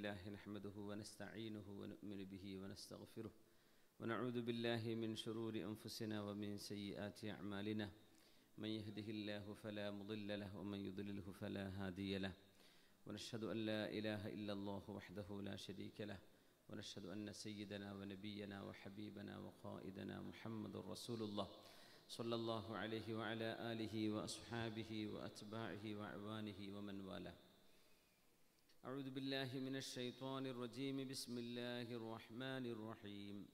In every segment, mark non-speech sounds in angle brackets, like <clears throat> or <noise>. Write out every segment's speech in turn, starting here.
لله نحمده ونستعينه ونؤمن به ونستغفره ونعوذ بالله من شرور أنفسنا ومن سيئات أعمالنا من يهده الله فلا مضل له ومن يضلله فلا هادي له ونشهد أن لا إله إلا الله وحده لا شريك له ونشهد أن سيدنا ونبينا وحبيبنا وقائدنا محمد رسول الله صلى الله عليه وعلى آله وأصحابه وأتباعه وعوانه ومن والاه أعوذ بالله من الشيطان الرجيم بسم الله الرحمن الرحيم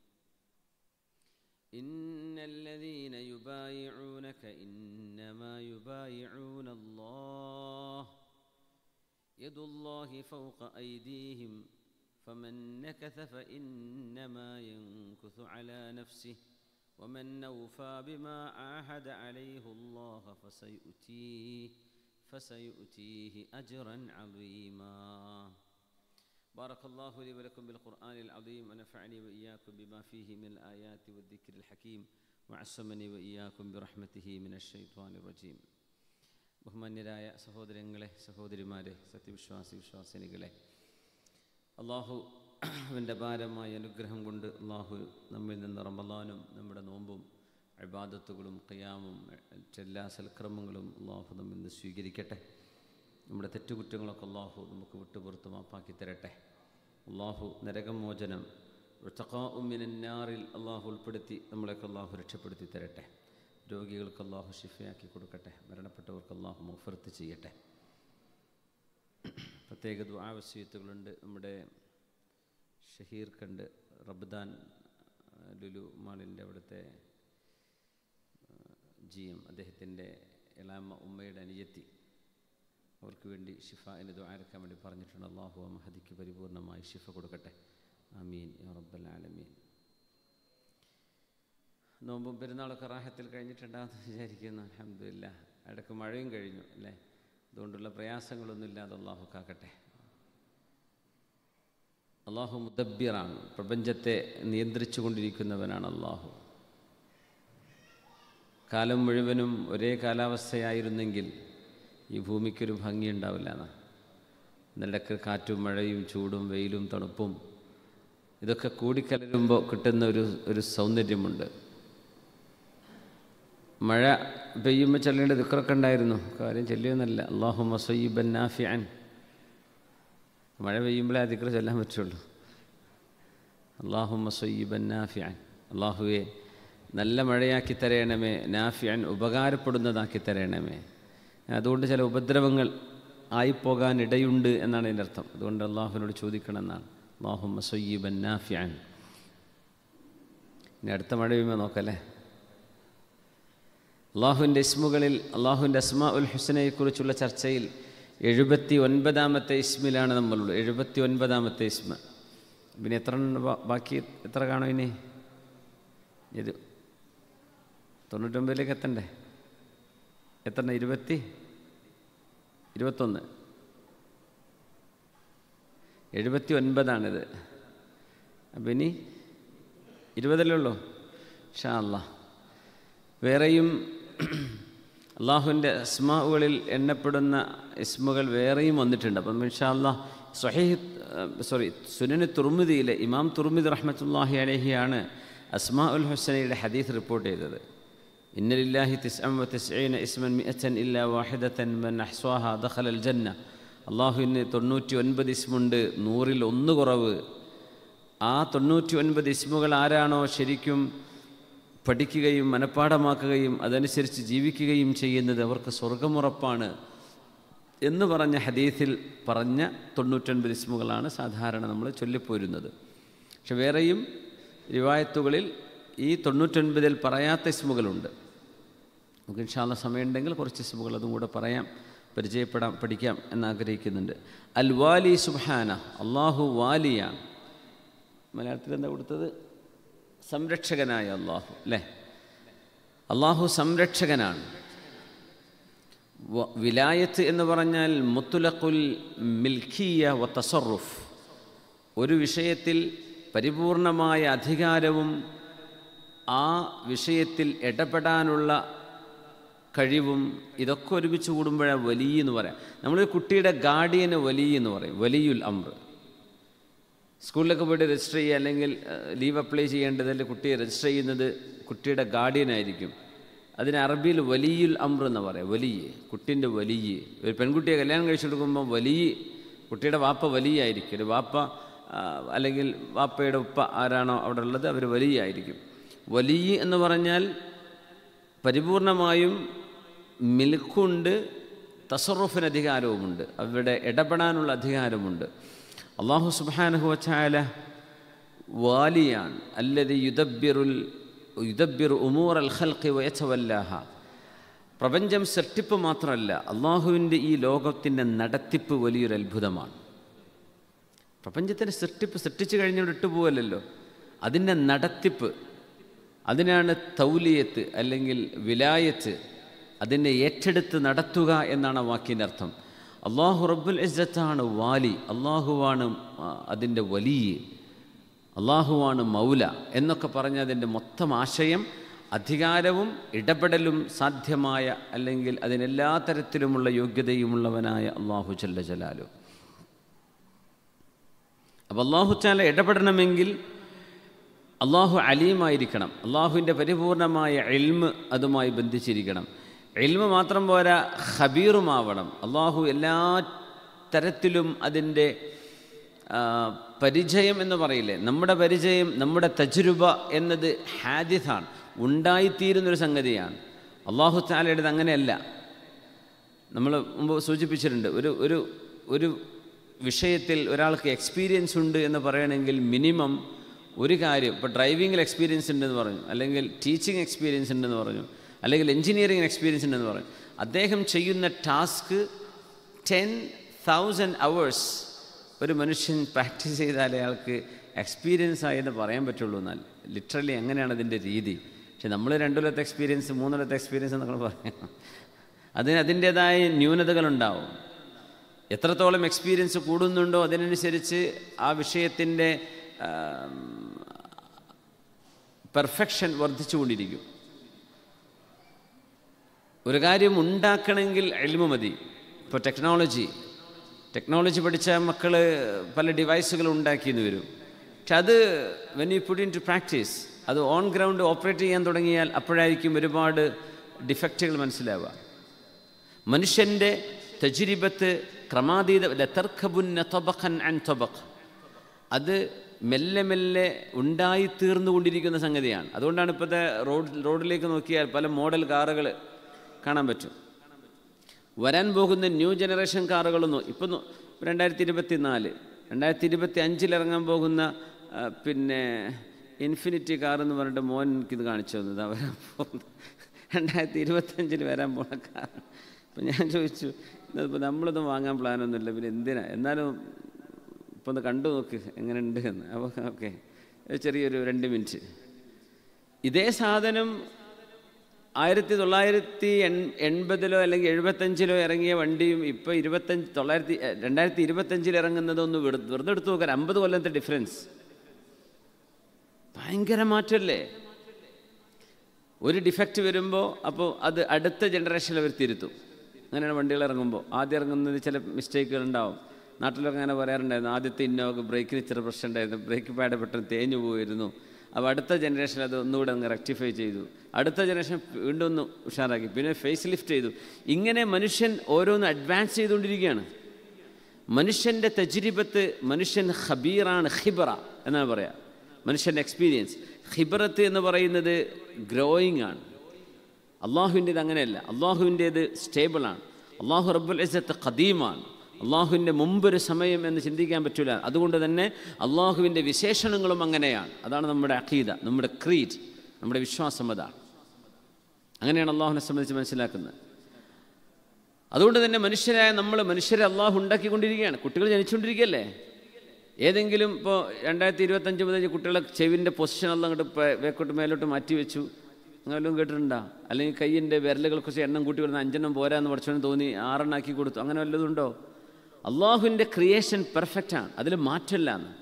إن الذين يبايعونك إنما يبايعون الله يد الله فوق أيديهم فمن نكث فإنما ينكث على نفسه ومن نوفى بما عاهد عليه الله فسيؤتيه فسيؤتيه أجرا عظيما بارك الله لي ولكم بالقرآن العظيم ونفعني وإياكم بما فيه من الآيات والذكر الحكيم وعصمني وإياكم برحمته من الشيطان الرجيم ബഹുമാന്യരായ സഹോദരങ്ങളെ സഹോദരിമാരെ സത്യവിശ്വാസി വിശ്വാസിനികളെ അള്ളാഹു അവൻ്റെ ഭാരമായ അനുഗ്രഹം കൊണ്ട് അള്ളാഹു നമ്മിൽ നിന്ന് റമലാനും നമ്മുടെ നോമ്പും അഭിബാദത്തുകളും കയ്യാമും എല്ലാ സൽക്രമങ്ങളും അള്ളാഹു നമ്മിൽ നിന്ന് സ്വീകരിക്കട്ടെ നമ്മുടെ തെറ്റുകുറ്റങ്ങളൊക്കെ അള്ളാഹു നമുക്ക് വിട്ടുപുറത്ത് മാപ്പാക്കി തരട്ടെ അള്ളാഹു നരകമോചനം ഉമ്മിനാറിൽ അള്ളാഹു ഉൾപ്പെടുത്തി നമ്മളെയൊക്കെ അള്ളാഹു രക്ഷപ്പെടുത്തി തരട്ടെ രോഗികൾക്ക് അള്ളാഹു ഷിഫയാക്കി കൊടുക്കട്ടെ മരണപ്പെട്ടവർക്ക് അള്ളാഹു മുഫർത്ത് ചെയ്യട്ടെ പ്രത്യേക ദ്വാവസ്യത്തുകളുണ്ട് നമ്മുടെ ഷഹീർ കണ്ട് റബ്ദാൻ ലുലു മാളിൻ്റെ അവിടുത്തെ ജിയും അദ്ദേഹത്തിൻ്റെ ഇളാമ്മ ഉമ്മയുടെ അനിയത്തി അവർക്ക് വേണ്ടി ഷിഫ എന്നെ ദ്വാരക്കാൻ വേണ്ടി പറഞ്ഞിട്ടുണ്ട് അള്ളാഹു മഹദിക്ക് പരിപൂർണമായി ഷിഫ കൊടുക്കട്ടെ അമീൻ റബ്ബൽ ആലമീൻ നോമ്പും പെരുന്നാളൊക്കെ റാഹത്തിൽ കഴിഞ്ഞിട്ടുണ്ടാകുന്നു വിചാരിക്കുന്നു അലഹമില്ല ഇടയ്ക്ക് മഴയും കഴിഞ്ഞു അല്ലേ അതുകൊണ്ടുള്ള പ്രയാസങ്ങളൊന്നുമില്ലാതെ അള്ളാഹു കാക്കട്ടെ അള്ളാഹു മുദബ്ബിറാണ് പ്രപഞ്ചത്തെ നിയന്ത്രിച്ചു കൊണ്ടിരിക്കുന്നവനാണ് അള്ളാഹു കാലം മുഴുവനും ഒരേ കാലാവസ്ഥയായിരുന്നെങ്കിൽ ഈ ഭൂമിക്കൊരു ഭംഗിയുണ്ടാവില്ല എന്നാണ് നിലക്ക് കാറ്റും മഴയും ചൂടും വെയിലും തണുപ്പും ഇതൊക്കെ കൂടിക്കലരുമ്പോൾ കിട്ടുന്ന ഒരു ഒരു സൗന്ദര്യമുണ്ട് മഴ പെയ്യുമ്പോൾ ചെല്ലേണ്ട ദുഃഖമൊക്കെ ഉണ്ടായിരുന്നു കാര്യം ചെല്ലിയെന്നല്ല അള്ളാഹു മസൈബൻ നാഫിയാൻ മഴ പെയ്യുമ്പോഴേ അധികൃതം ചെല്ലാൻ പറ്റുള്ളൂ അള്ളാഹു മസൈബൻ നാഫിയാൻ അള്ളാഹുവേ നല്ല മഴയാക്കി തരയണമേ നാഫിയൻ ഉപകാരപ്പെടുന്നതാക്കി തരയണമേ അതുകൊണ്ട് ചില ഉപദ്രവങ്ങൾ ആയിപ്പോകാൻ ഇടയുണ്ട് എന്നാണ് അതിൻ്റെ അർത്ഥം അതുകൊണ്ട് അള്ളാഹുവിനോട് ചോദിക്കണം എന്നാണ് അള്ളാഹു മസൊയ്യബൻ നാഫിയാൻ ഇനി അടുത്ത മഴ നോക്കല്ലേ അള്ളാഹുവിൻ്റെ ഇസ്മുകളിൽ അള്ളാഹുവിൻ്റെ അസ്മാ ഉൽ ഹുസനയെക്കുറിച്ചുള്ള ചർച്ചയിൽ എഴുപത്തി ഒൻപതാമത്തെ ഇസ്മിലാണ് നമ്മളുള്ളത് എഴുപത്തി ഒൻപതാമത്തെ ഇസ്മ പിന്നെ എത്ര ബാക്കി എത്ര കാണോ ഇനി ഇത് തൊണ്ണൂറ്റൊമ്പതിലേക്ക് എത്തണ്ടേ എത്തണ്ട ഇരുപത്തി ഇരുപത്തൊന്ന് എഴുപത്തി ഒൻപതാണിത് അപ്പം ഇനി ഇരുപതല്ലേ ഉള്ളൂ ഷാ അല്ല വേറെയും അള്ളാഹുവിൻ്റെ അസ്മാവുകളിൽ എണ്ണപ്പെടുന്ന ഇസ്മുകൾ വേറെയും വന്നിട്ടുണ്ട് അപ്പം ഇൻഷാ അല്ല സ്വഹീ സോറി സുനന് തുർമിദിയിലെ ഇമാം തുർമിദ് റഹ്മത്തുല്ലാഹി അലഹിയാണ് അസ്മാ ഉൽ ഹുസനയുടെ ഹദീസ് റിപ്പോർട്ട് ചെയ്തത് إن لله 99 وتسعين اسما مئة إلا واحدة من أحصاها دخل الجنة അള്ളാഹുവിന് തൊണ്ണൂറ്റി ഒൻപത് ഇസ്മുണ്ട് ൽ ഒന്ന് കുറവ് ആ തൊണ്ണൂറ്റി ഒൻപത് ഇസ്മുകൾ ആരാണോ ശരിക്കും പഠിക്കുകയും മനഃപ്പാഠമാക്കുകയും അതനുസരിച്ച് ജീവിക്കുകയും ചെയ്യുന്നത് അവർക്ക് സ്വർഗമുറപ്പാണ് എന്ന് പറഞ്ഞ ഹദീസിൽ പറഞ്ഞ തൊണ്ണൂറ്റൊൻപത് ഇസ്മുകളാണ് സാധാരണ നമ്മൾ ചൊല്ലിപ്പോരുന്നത് പക്ഷെ വേറെയും റിവായത്തുകളിൽ ഈ തൊണ്ണൂറ്റൊൻപതിൽ പറയാത്ത ഇസ്മുകളുണ്ട് നമുക്ക് ഇൻഷാല്ല സമയമുണ്ടെങ്കിൽ കുറച്ച് സുബുകൾ അതും കൂടെ പറയാം പരിചയപ്പെടാം പഠിക്കാം എന്നാഗ്രഹിക്കുന്നുണ്ട് അൽ വാലി സുബാന അള്ളാഹു വാലിയാണ് മലയാളത്തിൽ എന്താ കൊടുത്തത് സംരക്ഷകനായ അള്ളാഹു അല്ലേ അള്ളാഹു സംരക്ഷകനാണ് വിലായത്ത് എന്ന് പറഞ്ഞാൽ മുത്തുലഖുൽ മിൽഖിയ വ തസറുഫ് ഒരു വിഷയത്തിൽ പരിപൂർണമായ അധികാരവും ആ വിഷയത്തിൽ ഇടപെടാനുള്ള കഴിവും ഇതൊക്കെ ഒരുമിച്ച് കൂടുമ്പോഴാണ് വലി എന്ന് പറയാം നമ്മളൊരു കുട്ടിയുടെ ഗാർഡിയനെ വലി എന്ന് പറയും വലിയുൽ അമ്ര സ്കൂളിലൊക്കെ പോയിട്ട് രജിസ്റ്റർ ചെയ്യുക അല്ലെങ്കിൽ ലീവ് അപ്ലൈ ചെയ്യേണ്ടതിൽ കുട്ടിയെ രജിസ്റ്റർ ചെയ്യുന്നത് കുട്ടിയുടെ ഗാർഡിയനായിരിക്കും അതിന് അറബിയിൽ വലിയുൽ അമ്ര എന്ന് പറയാം വലിയ കുട്ടിൻ്റെ വലിയ ഒരു പെൺകുട്ടിയെ കല്യാണം കഴിച്ചു കൊടുക്കുമ്പോൾ വലിയ കുട്ടിയുടെ വാപ്പ വലിയ ആയിരിക്കും ഒരു വാപ്പ അല്ലെങ്കിൽ വാപ്പയുടെ ഉപ്പ ആരാണോ അവിടെ ഉള്ളത് അവർ വലിയ ആയിരിക്കും വലിയ എന്ന് പറഞ്ഞാൽ പരിപൂർണമായും മിൽക്കുണ്ട് തസറുഫിന് അധികാരവുമുണ്ട് അവരുടെ ഇടപെടാനുള്ള അധികാരമുണ്ട് അള്ളാഹു സുബാനഹു വച്ചാല വാലിയാണ് അല്ലത് യുദബിറുൽ യുദബിർ ഉമൂർ അൽ ഹൽഖി വയച്ചവല്ലാഹ പ്രപഞ്ചം സൃഷ്ടിപ്പ് മാത്രമല്ല അള്ളാഹുവിൻ്റെ ഈ ലോകത്തിൻ്റെ നടത്തിപ്പ് വലിയൊരു അത്ഭുതമാണ് പ്രപഞ്ചത്തിൻ്റെ സൃഷ്ടിപ്പ് സൃഷ്ടിച്ചു കഴിഞ്ഞോട് ഇട്ടുപോകല്ലോ അതിൻ്റെ നടത്തിപ്പ് അതിനാണ് തൗലിയത്ത് അല്ലെങ്കിൽ വിലായത്ത് അതിനെ ഏറ്റെടുത്ത് നടത്തുക എന്നാണ് വാക്കിൻ്റെ അർത്ഥം അള്ളാഹു റബ്ബുൽ ഇസ്സത്താണ് വാലി അള്ളാഹുവാണ് അതിൻ്റെ വലിയ അള്ളാഹുവാണ് മൗല എന്നൊക്കെ അതിൻ്റെ മൊത്തം ആശയം അധികാരവും ഇടപെടലും സാധ്യമായ അല്ലെങ്കിൽ അതിനെല്ലാ തരത്തിലുമുള്ള യോഗ്യതയുമുള്ളവനായ അള്ളാഹു ചല്ല ജലാലു അപ്പോൾ അള്ളാഹു ചാല ഇടപെടണമെങ്കിൽ അള്ളാഹു അലീമായിരിക്കണം അള്ളാഹുവിൻ്റെ പരിപൂർണമായ എൽമ് അതുമായി ബന്ധിച്ചിരിക്കണം ഇൽമ മാത്രം പോരാ ഹബീറുമാവണം അള്ളാഹു എല്ലാ തരത്തിലും അതിൻ്റെ പരിചയം എന്ന് പറയില്ലേ നമ്മുടെ പരിചയം നമ്മുടെ തജുരുബ എന്നത് ഹാദിസാണ് ഉണ്ടായിത്തീരുന്നൊരു സംഗതിയാണ് അള്ളാഹു താലയുടേത് അങ്ങനെയല്ല നമ്മൾ മുമ്പ് സൂചിപ്പിച്ചിട്ടുണ്ട് ഒരു ഒരു ഒരു വിഷയത്തിൽ ഒരാൾക്ക് എക്സ്പീരിയൻസ് ഉണ്ട് എന്ന് പറയണമെങ്കിൽ മിനിമം ഒരു കാര്യം ഇപ്പോൾ ഡ്രൈവിങ്ങിൽ എക്സ്പീരിയൻസ് ഉണ്ടെന്ന് പറഞ്ഞു അല്ലെങ്കിൽ ടീച്ചിങ് എക്സ്പീരിയൻസ് ഉണ്ടെന്ന് പറഞ്ഞു അല്ലെങ്കിൽ എൻജിനീയറിംഗ് എക്സ്പീരിയൻസ് ഉണ്ടെന്ന് പറയും അദ്ദേഹം ചെയ്യുന്ന ടാസ്ക് ടെൻ തൗസൻഡ് അവേഴ്സ് ഒരു മനുഷ്യൻ പ്രാക്ടീസ് ചെയ്താൽ അയാൾക്ക് എക്സ്പീരിയൻസ് ആയെന്ന് പറയാൻ പറ്റുള്ളൂ എന്നാൽ ലിറ്ററലി എങ്ങനെയാണ് അതിൻ്റെ രീതി പക്ഷെ നമ്മൾ രണ്ടുകൊല്ലത്തെ എക്സ്പീരിയൻസ് മൂന്നൊല്ലത്തെ എക്സ്പീരിയൻസ് എന്നൊക്കെ പറയാം അതിന് അതിൻ്റേതായ ന്യൂനതകളുണ്ടാവും എത്രത്തോളം എക്സ്പീരിയൻസ് കൂടുന്നുണ്ടോ അതിനനുസരിച്ച് ആ വിഷയത്തിൻ്റെ പെർഫെക്ഷൻ വർദ്ധിച്ചുകൊണ്ടിരിക്കും ഒരു കാര്യം ഉണ്ടാക്കണമെങ്കിൽ എൽമ മതി ഇപ്പോൾ ടെക്നോളജി ടെക്നോളജി പഠിച്ച മക്കൾ പല ഡിവൈസുകൾ ഉണ്ടാക്കിയെന്ന് വരും പക്ഷെ അത് when you put in to practice അത് ഓൺ ഗ്രൗണ്ട് ഓപ്പറേറ്റ് ചെയ്യാൻ തുടങ്ങിയാൽ അപ്പോഴായിരിക്കും ഒരുപാട് ഡിഫക്റ്റുകൾ മനസ്സിലാവുക മനുഷ്യൻ്റെ തജുരിബത്ത് ക്രമാതീത ലതർഖബുന്ന തൊബഖൻ ആൻഡ് തൊബഖ് അത് മെല്ലെ മെല്ലെ ഉണ്ടായിത്തീർന്നുകൊണ്ടിരിക്കുന്ന സംഗതിയാണ് അതുകൊണ്ടാണ് ഇപ്പോഴത്തെ റോഡ് റോഡിലേക്ക് നോക്കിയാൽ പല മോഡൽ കാറുകൾ കാണാൻ പറ്റും വരാൻ പോകുന്ന ന്യൂ ജനറേഷൻ കാറുകളൊന്നും ഇപ്പം രണ്ടായിരത്തി ഇരുപത്തി നാല് രണ്ടായിരത്തി ഇരുപത്തി അഞ്ചിൽ ഇറങ്ങാൻ പോകുന്ന പിന്നെ ഇൻഫിനിറ്റി കാർ എന്ന് പറഞ്ഞിട്ട് മോൻ എനിക്കിത് കാണിച്ചു തന്നത് വരാൻ പോകുന്നത് <laughs> രണ്ടായിരത്തി ഇരുപത്തഞ്ചിൽ വരാൻ പോണ കാർ അപ്പം ഞാൻ ചോദിച്ചു ഇന്നിപ്പോൾ നമ്മളൊന്നും വാങ്ങാൻ പ്ലാനൊന്നുമില്ല പിന്നെ എന്തിനാ എന്നാലും ഇപ്പോൾ ഒന്ന് കണ്ടു നോക്ക് എങ്ങനെയുണ്ട് എന്ന് അപ്പോൾ ഓക്കെ ചെറിയൊരു രണ്ട് മിനിറ്റ് ഇതേ സാധനം ആയിരത്തി തൊള്ളായിരത്തി എൺ എൺപതിലോ അല്ലെങ്കിൽ എഴുപത്തഞ്ചിലോ ഇറങ്ങിയ വണ്ടിയും ഇപ്പോൾ ഇരുപത്തഞ്ച് തൊള്ളായിരത്തി രണ്ടായിരത്തി ഇരുപത്തഞ്ചിൽ ഇറങ്ങുന്നതൊന്ന് വെറുതെ എടുത്തു നോക്കാൻ അമ്പത് കൊല്ലത്തെ ഡിഫറൻസ് ഭയങ്കര മാറ്റമല്ലേ ഒരു ഡിഫക്റ്റ് വരുമ്പോൾ അപ്പോൾ അത് അടുത്ത ജനറേഷനിൽ അവർ തിരുത്തും അങ്ങനെയാണ് വണ്ടികൾ ഇറങ്ങുമ്പോൾ ആദ്യം ഇറങ്ങുന്നത് ചില മിസ്റ്റേക്കുകൾ ഉണ്ടാവും നാട്ടിലൊക്കെ അങ്ങനെ പറയാറുണ്ടായിരുന്നു ആദ്യത്തെ ഇന്നോക്ക് ബ്രേക്കിന് ഇച്ചിരി പ്രശ്നം ഉണ്ടായിരുന്നു ബ്രേക്ക് പാഡ് പെട്ടെന്ന് തേഞ്ഞു പോയിരുന്നു അപ്പോൾ അടുത്ത ജനറേഷൻ അത് ഒന്നുകൂടെ അങ്ങ് റെക്ടിഫൈ ചെയ്തു അടുത്ത ജനറേഷൻ വീണ്ടും ഒന്ന് ഉഷാറാക്കി പിന്നെ ഫേസ് ലിഫ്റ്റ് ചെയ്തു ഇങ്ങനെ മനുഷ്യൻ ഓരോന്ന് അഡ്വാൻസ് ചെയ്തുകൊണ്ടിരിക്കുകയാണ് മനുഷ്യൻ്റെ തജ്രിബത്ത് മനുഷ്യൻ ഹബീറാണ് ഹിബറ എന്നാണ് പറയുക മനുഷ്യൻ്റെ എക്സ്പീരിയൻസ് ഹിബറത്ത് എന്ന് പറയുന്നത് ഗ്രോയിങ് ആണ് അള്ളാഹുവിൻ്റെത് അങ്ങനെയല്ല അള്ളാഹുവിൻ്റേത് സ്റ്റേബിളാണ് അള്ളാഹു റബ്ബുൽ ഇസത്ത് ഖദീമാണ് അള്ളാഹുവിൻ്റെ മുമ്പൊരു സമയം എന്ന് ചിന്തിക്കാൻ പറ്റില്ല അതുകൊണ്ട് തന്നെ അള്ളാഹുവിൻ്റെ വിശേഷണങ്ങളും അങ്ങനെയാണ് അതാണ് നമ്മുടെ അഖീദ നമ്മുടെ ക്രീഡ് നമ്മുടെ വിശ്വാസം അതാണ് അങ്ങനെയാണ് അള്ളാഹുവിനെ സംബന്ധിച്ച് മനസ്സിലാക്കുന്നത് അതുകൊണ്ട് തന്നെ മനുഷ്യരായ നമ്മൾ മനുഷ്യരെ അള്ളാഹു ഉണ്ടാക്കിക്കൊണ്ടിരിക്കുകയാണ് കുട്ടികൾ ജനിച്ചുകൊണ്ടിരിക്കുകയല്ലേ ഏതെങ്കിലും ഇപ്പോൾ രണ്ടായിരത്തി ഇരുപത്തഞ്ച് മുതൽ കുട്ടികളെ ചെവിൻ്റെ പൊസിഷൻ എല്ലാം അങ്ങോട്ട് വേക്കോട്ട് മേലോട്ട് മാറ്റി വെച്ചു അങ്ങനെ വല്ലതും കേട്ടിട്ടുണ്ടോ അല്ലെങ്കിൽ കൈയിൻ്റെ വിരലുകൾ കുറച്ച് എണ്ണം കൂട്ടി വരുന്ന അഞ്ചെണ്ണം പോരാന്ന് പഠിച്ചോന്ന് തോന്നി ആറെണ്ണാക്കി കൊടുത്തു അങ്ങനെ വല്ലതും ഉണ്ടോ അള്ളാഹുവിൻ്റെ ക്രിയേഷൻ പെർഫെക്റ്റാണ് അതിൽ മാറ്റമില്ല എന്ന്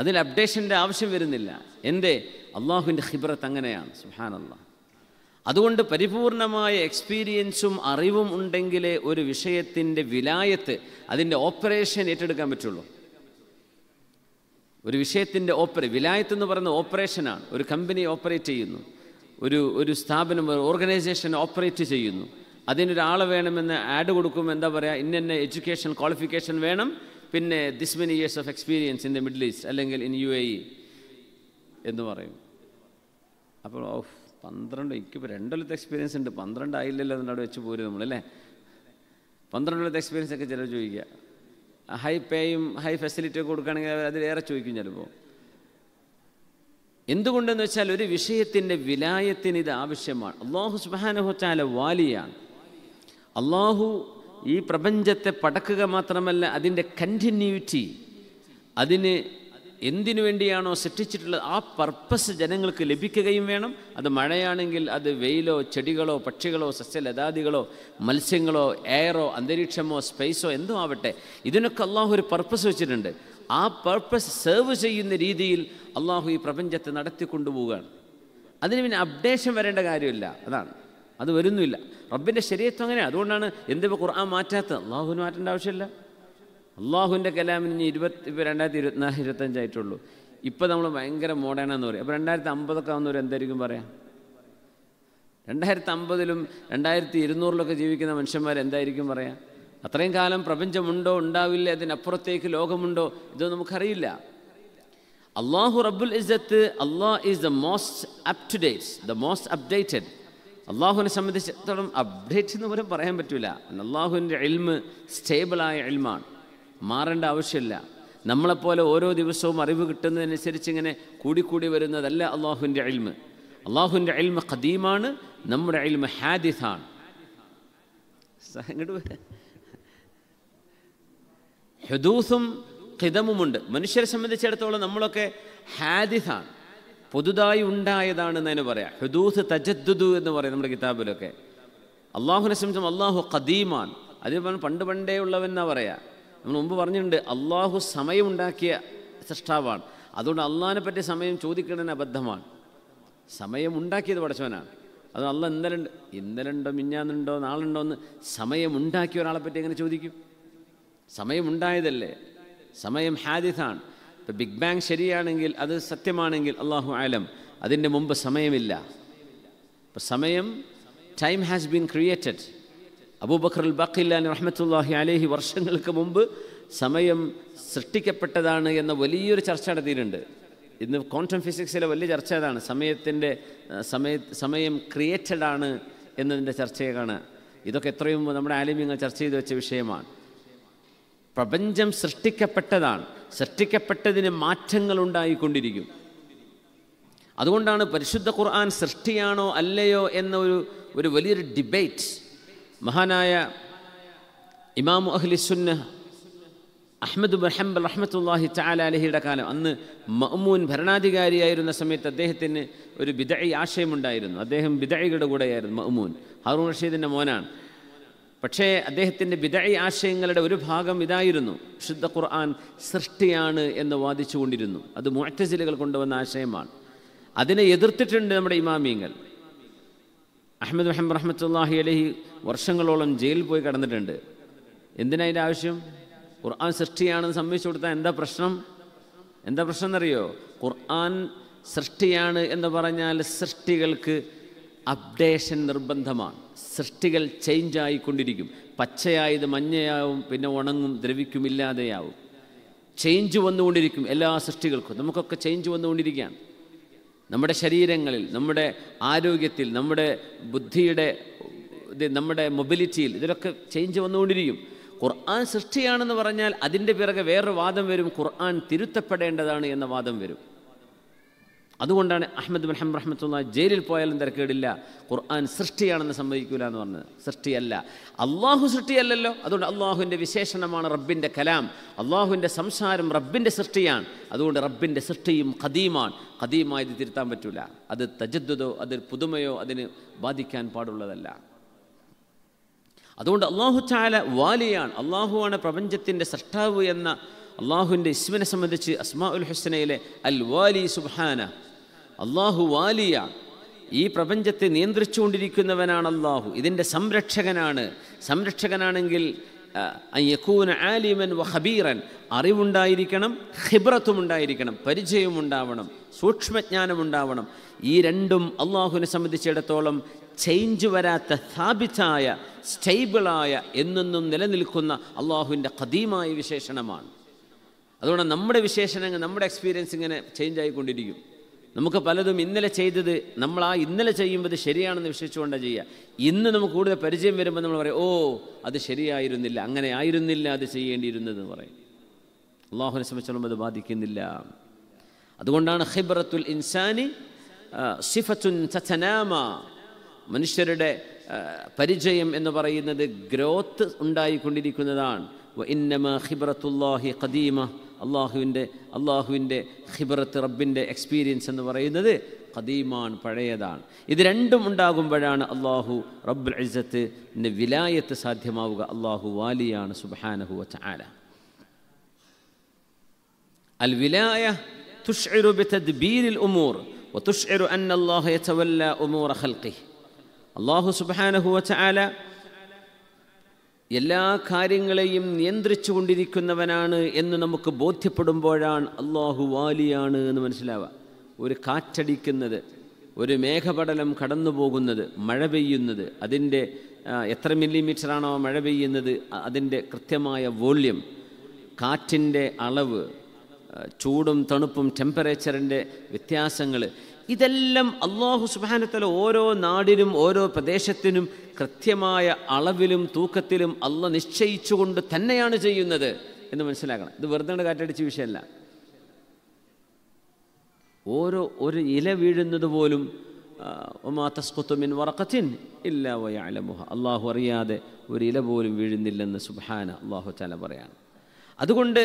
അതിൽ അപ്ഡേഷൻ്റെ ആവശ്യം വരുന്നില്ല എൻ്റെ അള്ളാഹുവിൻ്റെ ഹിബ്രത്ത് അങ്ങനെയാണ് അള്ളാഹ് അതുകൊണ്ട് പരിപൂർണമായ എക്സ്പീരിയൻസും അറിവും ഉണ്ടെങ്കിലേ ഒരു വിഷയത്തിൻ്റെ വിലായത്ത് അതിൻ്റെ ഓപ്പറേഷൻ ഏറ്റെടുക്കാൻ പറ്റുള്ളൂ ഒരു വിഷയത്തിൻ്റെ ഓപ്പറേ വിലായത്ത് എന്ന് പറയുന്ന ഓപ്പറേഷനാണ് ഒരു കമ്പനി ഓപ്പറേറ്റ് ചെയ്യുന്നു ഒരു ഒരു സ്ഥാപനം ഒരു ഓർഗനൈസേഷൻ ഓപ്പറേറ്റ് ചെയ്യുന്നു അതിനൊരാൾ വേണമെന്ന് ആഡ് കൊടുക്കും എന്താ പറയുക ഇന്ന എഡ്യൂക്കേഷൻ ക്വാളിഫിക്കേഷൻ വേണം പിന്നെ this many years of experience in the Middle East അല്ലെങ്കിൽ ഇൻ യു എ ഇ എന്ന് പറയും അപ്പോൾ ഓഫ് പന്ത്രണ്ട് എനിക്കിപ്പോൾ രണ്ടൊല്ലത്തെ എക്സ്പീരിയൻസ് ഉണ്ട് പന്ത്രണ്ട് ആയില്ലല്ലോ എന്നവിടെ വെച്ച് പോരും നമ്മളല്ലേ പന്ത്രണ്ടൊല്ലത്തെ എക്സ്പീരിയൻസ് ഒക്കെ ചിലർ ചോദിക്കുക ഹൈ പേയും ഹൈ ഫെസിലിറ്റി ഒക്കെ കൊടുക്കുകയാണെങ്കിൽ അതിലേറെ ചോദിക്കും ചിലപ്പോൾ എന്തുകൊണ്ടെന്ന് വെച്ചാൽ ഒരു വിഷയത്തിൻ്റെ വിലായത്തിന് ഇത് ആവശ്യമാണ് അള്ളാഹു സുബാനുഹോച്ചാല വാലിയാണ് അള്ളാഹു ഈ പ്രപഞ്ചത്തെ പടക്കുക മാത്രമല്ല അതിൻ്റെ കണ്ടിന്യൂറ്റി അതിന് എന്തിനു വേണ്ടിയാണോ സൃഷ്ടിച്ചിട്ടുള്ളത് ആ പർപ്പസ് ജനങ്ങൾക്ക് ലഭിക്കുകയും വേണം അത് മഴയാണെങ്കിൽ അത് വെയിലോ ചെടികളോ പക്ഷികളോ സസ്യലതാദികളോ മത്സ്യങ്ങളോ എയറോ അന്തരീക്ഷമോ സ്പേസോ എന്തോ ആവട്ടെ ഇതിനൊക്കെ അള്ളാഹു ഒരു പർപ്പസ് വെച്ചിട്ടുണ്ട് ആ പർപ്പസ് സേർവ് ചെയ്യുന്ന രീതിയിൽ അള്ളാഹു ഈ പ്രപഞ്ചത്തെ നടത്തിക്കൊണ്ടുപോവുകയാണ് അതിന് പിന്നെ അപ്ഡേഷൻ വരേണ്ട കാര്യമില്ല അതാണ് അത് വരുന്നില്ല റബ്ബിൻ്റെ ശരീരത്വം അങ്ങനെയാണ് അതുകൊണ്ടാണ് എന്തിപ്പോൾ ഖുർആൻ മാറ്റാത്തത് അള്ളാഹുവിന് മാറ്റേണ്ട ആവശ്യമില്ല അള്ളാഹുവിൻ്റെ കലാമിന് ഇനി ഇരുപത്തി ഇപ്പോൾ രണ്ടായിരത്തി ഇരുപത്തിനാല് ഇരുപത്തഞ്ചായിട്ടുള്ളൂ ഇപ്പോൾ നമ്മൾ ഭയങ്കര മോഡേണെന്ന് പറയും അപ്പോൾ രണ്ടായിരത്തി അമ്പതൊക്കെ ആവുന്നവർ എന്തായിരിക്കും പറയാം രണ്ടായിരത്തി അമ്പതിലും രണ്ടായിരത്തി ഇരുന്നൂറിലൊക്കെ ജീവിക്കുന്ന മനുഷ്യന്മാർ എന്തായിരിക്കും പറയാം അത്രയും കാലം പ്രപഞ്ചമുണ്ടോ ഉണ്ടാവില്ല അതിനപ്പുറത്തേക്ക് ലോകമുണ്ടോ ഇതോ നമുക്കറിയില്ല അള്ളാഹു റബ്ബുൽ ഇസത്ത് അള്ളാഹ് is the most up to date the most updated അള്ളാഹുവിനെ സംബന്ധിച്ചിടത്തോളം അപ്ഡേറ്റ് എന്ന് പോലും പറയാൻ പറ്റില്ല അള്ളാഹുവിൻ്റെ എൽമ് സ്റ്റേബിളായ എൽമാണ് മാറേണ്ട ആവശ്യമില്ല നമ്മളെപ്പോലെ ഓരോ ദിവസവും അറിവ് കിട്ടുന്നതിനനുസരിച്ച് ഇങ്ങനെ കൂടിക്കൂടി വരുന്നതല്ല അള്ളാഹുവിൻ്റെ എൽമ് അള്ളാഹുവിൻ്റെ എൽമ് ഖദീമാണ് നമ്മുടെ എൽമ് ഹാദിസാണ് ഹദൂസും ഖിതമുമുണ്ട് മനുഷ്യരെ സംബന്ധിച്ചിടത്തോളം നമ്മളൊക്കെ ഹാദിസാണ് പുതുതായി ഉണ്ടായതാണെന്ന് അതിന് പറയാം ഹുദൂസ് തജദ്ദു എന്ന് പറയും നമ്മുടെ കിതാബിലൊക്കെ അള്ളാഹുനെ സംബന്ധിച്ചും അള്ളാഹു ഖദീമാൻ അതേപോലെ പണ്ട് പണ്ടേ ഉള്ളവെന്നാ പറയാ നമ്മൾ മുമ്പ് പറഞ്ഞിട്ടുണ്ട് അള്ളാഹു സമയമുണ്ടാക്കിയ സൃഷ്ടാവാണ് അതുകൊണ്ട് അള്ളാഹിനെ പറ്റി സമയം ചോദിക്കുന്നതിന് അബദ്ധമാണ് സമയം ഉണ്ടാക്കിയത് പഠിച്ചവനാണ് അത് അല്ല ഇന്നലെ ഇന്നലെ ഉണ്ടോ മിഞ്ഞാന്നുണ്ടോ നാളുണ്ടോ എന്ന് സമയമുണ്ടാക്കിയ ഒരാളെ പറ്റി എങ്ങനെ ചോദിക്കും സമയമുണ്ടായതല്ലേ സമയം ഹാദിസാണ് ഇപ്പോൾ ബിഗ് ബാങ് ശരിയാണെങ്കിൽ അത് സത്യമാണെങ്കിൽ അള്ളാഹു ആലം അതിൻ്റെ മുമ്പ് സമയമില്ല ഇപ്പോൾ സമയം ടൈം ഹാസ് ബീൻ ക്രിയേറ്റഡ് അബൂബക്കർ അൽ ബക്കില്ലാൻ റഹ്മത്തുല്ലാഹി അലേഹി വർഷങ്ങൾക്ക് മുമ്പ് സമയം സൃഷ്ടിക്കപ്പെട്ടതാണ് എന്ന വലിയൊരു ചർച്ച നടത്തിയിട്ടുണ്ട് ഇന്ന് ക്വാണ്ടം ഫിസിക്സിലെ വലിയ ചർച്ച അതാണ് സമയത്തിൻ്റെ സമയ സമയം ക്രിയേറ്റഡ് ആണ് എന്നതിൻ്റെ ചർച്ചയാണ് ഇതൊക്കെ എത്രയും നമ്മുടെ ആലിമ്യങ്ങൾ ചർച്ച ചെയ്ത് വെച്ച വിഷയമാണ് പ്രപഞ്ചം സൃഷ്ടിക്കപ്പെട്ടതാണ് സൃഷ്ടിക്കപ്പെട്ടതിന് മാറ്റങ്ങൾ ഉണ്ടായിക്കൊണ്ടിരിക്കും അതുകൊണ്ടാണ് പരിശുദ്ധ ഖുർആൻ സൃഷ്ടിയാണോ അല്ലയോ എന്ന ഒരു ഒരു വലിയൊരു ഡിബേറ്റ് മഹാനായ ഇമാമു അഹ്ലിസുന്ന അഹമ്മദ് ബഹംബൽ റഹ്മത്തുല്ലാഹി ചാല അലഹിയുടെ കാലം അന്ന് മഅമൂൻ ഭരണാധികാരിയായിരുന്ന സമയത്ത് അദ്ദേഹത്തിന് ഒരു ബിദഴി ആശയമുണ്ടായിരുന്നു അദ്ദേഹം ബിദഴികളുടെ കൂടെയായിരുന്നു മഅമൂൻ ഹാറൂൺ റഷീദിൻ്റെ മോനാണ് പക്ഷേ അദ്ദേഹത്തിൻ്റെ വിദഴി ആശയങ്ങളുടെ ഒരു ഭാഗം ഇതായിരുന്നു ശുദ്ധ ഖുർആൻ സൃഷ്ടിയാണ് എന്ന് വാദിച്ചുകൊണ്ടിരുന്നു അത് മുഴറ്റസിലുകൾ കൊണ്ടുവന്ന ആശയമാണ് അതിനെ എതിർത്തിട്ടുണ്ട് നമ്മുടെ ഇമാമിയങ്ങൾ അഹമ്മദ് മഹമ്മദ് റഹ്മത്തല്ലാഹി അലഹി വർഷങ്ങളോളം ജയിലിൽ പോയി കടന്നിട്ടുണ്ട് എന്തിനാ ആവശ്യം ഖുർആൻ സൃഷ്ടിയാണെന്ന് സമ്മതിച്ചു കൊടുത്താൽ എന്താ പ്രശ്നം എന്താ പ്രശ്നം എന്നറിയോ ഖുർആൻ സൃഷ്ടിയാണ് എന്ന് പറഞ്ഞാൽ സൃഷ്ടികൾക്ക് അപ്ഡേഷൻ നിർബന്ധമാണ് സൃഷ്ടികൾ ചേഞ്ചായിക്കൊണ്ടിരിക്കും പച്ചയായത് മഞ്ഞയാവും പിന്നെ ഉണങ്ങും ദ്രവിക്കുമില്ലാതെയാവും ചേഞ്ച് വന്നുകൊണ്ടിരിക്കും എല്ലാ സൃഷ്ടികൾക്കും നമുക്കൊക്കെ ചേഞ്ച് വന്നുകൊണ്ടിരിക്കുകയാണ് നമ്മുടെ ശരീരങ്ങളിൽ നമ്മുടെ ആരോഗ്യത്തിൽ നമ്മുടെ ബുദ്ധിയുടെ നമ്മുടെ മൊബിലിറ്റിയിൽ ഇതിലൊക്കെ ചേഞ്ച് വന്നുകൊണ്ടിരിക്കും ഖുർആൻ സൃഷ്ടിയാണെന്ന് പറഞ്ഞാൽ അതിൻ്റെ പിറകെ വേറൊരു വാദം വരും ഖുർആൻ തിരുത്തപ്പെടേണ്ടതാണ് എന്ന വാദം വരും അതുകൊണ്ടാണ് അഹമ്മദ് ബിൻ ഹം റഹ്മത്തുള്ള ജയിലിൽ പോയാലും തിരക്കേടില്ല ഖുർആൻ സൃഷ്ടിയാണെന്ന് സംഭവിക്കൂല എന്ന് പറഞ്ഞത് സൃഷ്ടിയല്ല അള്ളാഹു സൃഷ്ടിയല്ലല്ലോ അതുകൊണ്ട് അള്ളാഹുവിൻ്റെ വിശേഷണമാണ് റബ്ബിൻ്റെ കലാം അള്ളാഹുവിൻ്റെ സംസാരം റബ്ബിൻ്റെ സൃഷ്ടിയാണ് അതുകൊണ്ട് റബ്ബിൻ്റെ സൃഷ്ടിയും ഖദീമാണ് ഖദീമായത് തിരുത്താൻ പറ്റൂല അത് തജദ്ദോ അത് പുതുമയോ അതിന് ബാധിക്കാൻ പാടുള്ളതല്ല അതുകൊണ്ട് അള്ളാഹു ചാല വാലിയാണ് അള്ളാഹുവാണ് പ്രപഞ്ചത്തിൻ്റെ സൃഷ്ടാവ് എന്ന അള്ളാഹുവിൻ്റെ ഇസ്മിനെ സംബന്ധിച്ച് അസ്മാ ഉൽ ഹുസനയിലെ അൽ വാലി സുബാന അള്ളാഹു വാലിയ ഈ പ്രപഞ്ചത്തെ നിയന്ത്രിച്ചുകൊണ്ടിരിക്കുന്നവനാണ് അള്ളാഹു ഇതിൻ്റെ സംരക്ഷകനാണ് സംരക്ഷകനാണെങ്കിൽ ആലിമൻ വ ഹബീറൻ അറിവുണ്ടായിരിക്കണം ഹിബ്രത്തും ഉണ്ടായിരിക്കണം പരിചയം ഉണ്ടാവണം സൂക്ഷ്മജ്ഞാനം ഉണ്ടാവണം ഈ രണ്ടും അള്ളാഹുവിനെ സംബന്ധിച്ചിടത്തോളം ചേഞ്ച് വരാത്ത സ്ഥാപിതായ സ്റ്റേബിളായ എന്നൊന്നും നിലനിൽക്കുന്ന അള്ളാഹുവിൻ്റെ കദീമായ വിശേഷണമാണ് അതുകൊണ്ട് നമ്മുടെ വിശേഷണങ്ങൾ നമ്മുടെ എക്സ്പീരിയൻസ് ഇങ്ങനെ ചേഞ്ച് ആയിക്കൊണ്ടിരിക്കും നമുക്ക് പലതും ഇന്നലെ ചെയ്തത് നമ്മൾ ആ ഇന്നലെ ചെയ്യുമ്പോൾ ഇത് ശരിയാണെന്ന് വിശ്വസിച്ചുകൊണ്ടാണ് ചെയ്യുക ഇന്ന് നമുക്ക് കൂടുതൽ പരിചയം വരുമ്പോൾ നമ്മൾ പറയും ഓ അത് ശരിയായിരുന്നില്ല അങ്ങനെ ആയിരുന്നില്ല അത് ചെയ്യേണ്ടിയിരുന്നത് എന്ന് പറയും അള്ളാഹുനെ സംബന്ധിച്ചോളം അത് ബാധിക്കുന്നില്ല അതുകൊണ്ടാണ് ഹിബ്രത്തുൽ ഇൻസാനി സിഫത്തുൻ തഥനാമ മനുഷ്യരുടെ പരിചയം എന്ന് പറയുന്നത് ഗ്രോത്ത് ഉണ്ടായിക്കൊണ്ടിരിക്കുന്നതാണ് ഇന്നമ ഹിബ്രത്തുല്ലാഹി ഖദീമ അള്ളാഹുവിൻ്റെ അള്ളാഹുവിൻ്റെ ഹിബറത്ത് റബ്ബിൻ്റെ എക്സ്പീരിയൻസ് എന്ന് പറയുന്നത് ഖദീമാണ് പഴയതാണ് ഇത് രണ്ടും ഉണ്ടാകുമ്പോഴാണ് അള്ളാഹു റബ്ബുൽ ഇസത്ത് വിലായത്ത് സാധ്യമാവുക അള്ളാഹു വാലിയാണ് സുബാനഹു ചാല അൽ വിലായ തുഷ്ഇറു ബിതദ്ബീരിൽ ഉമൂർ وتشعر അന്നല്ലാഹു യതവല്ല ഉമൂറ ഖൽഖി അള്ളാഹു സുബ്ഹാനഹു വ തആല എല്ലാ കാര്യങ്ങളെയും നിയന്ത്രിച്ചു കൊണ്ടിരിക്കുന്നവനാണ് എന്ന് നമുക്ക് ബോധ്യപ്പെടുമ്പോഴാണ് അള്ളാഹു വാലിയാണ് എന്ന് മനസ്സിലാവുക ഒരു കാറ്റടിക്കുന്നത് ഒരു മേഘപടലം കടന്നു പോകുന്നത് മഴ പെയ്യുന്നത് അതിൻ്റെ എത്ര മില്ലിമീറ്ററാണോ മഴ പെയ്യുന്നത് അതിൻ്റെ കൃത്യമായ വോള്യം കാറ്റിൻ്റെ അളവ് ചൂടും തണുപ്പും ടെമ്പറേച്ചറിൻ്റെ വ്യത്യാസങ്ങൾ ഇതെല്ലാം അള്ളാഹു സുബാനത്തല ഓരോ നാടിനും ഓരോ പ്രദേശത്തിനും കൃത്യമായ അളവിലും തൂക്കത്തിലും അല്ല നിശ്ചയിച്ചുകൊണ്ട് തന്നെയാണ് ചെയ്യുന്നത് എന്ന് മനസ്സിലാക്കണം ഇത് വെറുതെ കാറ്റടിച്ച വിഷയമല്ല ഓരോ ഒരു ഇല വീഴുന്നത് പോലും ഒമാത്തസ്കുത്തുമിൻ വറക്കത്തിൻ ഇല്ല വയ അലമുഹ അള്ളാഹു അറിയാതെ ഒരു ഇല പോലും വീഴുന്നില്ലെന്ന് സുബാന അള്ളാഹു ചാല പറയാണ് അതുകൊണ്ട്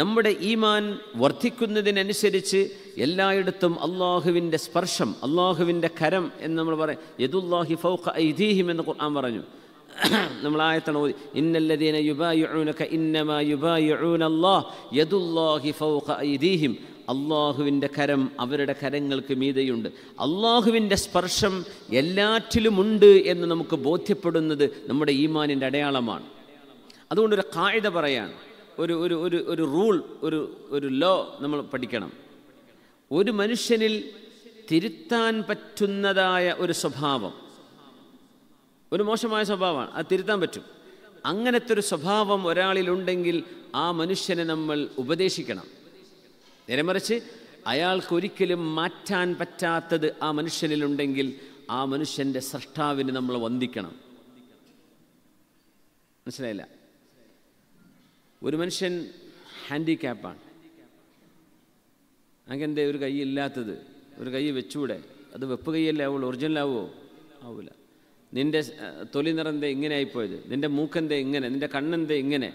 നമ്മുടെ ഈമാൻ വർദ്ധിക്കുന്നതിനനുസരിച്ച് എല്ലായിടത്തും അള്ളാഹുവിൻ്റെ സ്പർശം അള്ളാഹുവിൻ്റെ കരം എന്ന് നമ്മൾ പറയും യദുല്ലാഹി ഫൗഖ ഐദീഹിം എന്ന് ഖുർആൻ പറഞ്ഞു നമ്മൾ ആയത്താണ് ഇന്നല്ലദീന ഇന്നമാ അല്ലാഹ് യദുല്ലാഹി ഫൗഖ ഐദീഹിം അള്ളാഹുവിൻ്റെ കരം അവരുടെ കരങ്ങൾക്ക് മീതയുണ്ട് അള്ളാഹുവിൻ്റെ സ്പർശം എല്ലാറ്റിലുമുണ്ട് എന്ന് നമുക്ക് ബോധ്യപ്പെടുന്നത് നമ്മുടെ ഈമാനിൻ്റെ അടയാളമാണ് അതുകൊണ്ടൊരു കാഴ്ച പറയാണ് ഒരു ഒരു ഒരു ഒരു റൂൾ ഒരു ഒരു ലോ നമ്മൾ പഠിക്കണം ഒരു മനുഷ്യനിൽ തിരുത്താൻ പറ്റുന്നതായ ഒരു സ്വഭാവം ഒരു മോശമായ സ്വഭാവമാണ് അത് തിരുത്താൻ പറ്റും അങ്ങനത്തെ ഒരു സ്വഭാവം ഒരാളിലുണ്ടെങ്കിൽ ആ മനുഷ്യനെ നമ്മൾ ഉപദേശിക്കണം നേരെ മറിച്ച് അയാൾക്കൊരിക്കലും മാറ്റാൻ പറ്റാത്തത് ആ മനുഷ്യനിലുണ്ടെങ്കിൽ ആ മനുഷ്യൻ്റെ സൃഷ്ടാവിന് നമ്മൾ വന്ദിക്കണം മനസ്സിലായില്ല ഒരു മനുഷ്യൻ ഹാൻഡിക്യാപ്പാണ് അങ്ങൻ്റെ ഒരു കൈ ഇല്ലാത്തത് ഒരു കൈ വെച്ചൂടെ അത് വെപ്പ് കൈയല്ലേ ആവുള്ളൂ ആവുമോ ആവില്ല നിൻ്റെ തൊലി നിറന്തേ ഇങ്ങനെ ആയിപ്പോയത് നിൻ്റെ മൂക്കെന്തേ ഇങ്ങനെ നിൻ്റെ കണ്ണെന്തേ ഇങ്ങനെ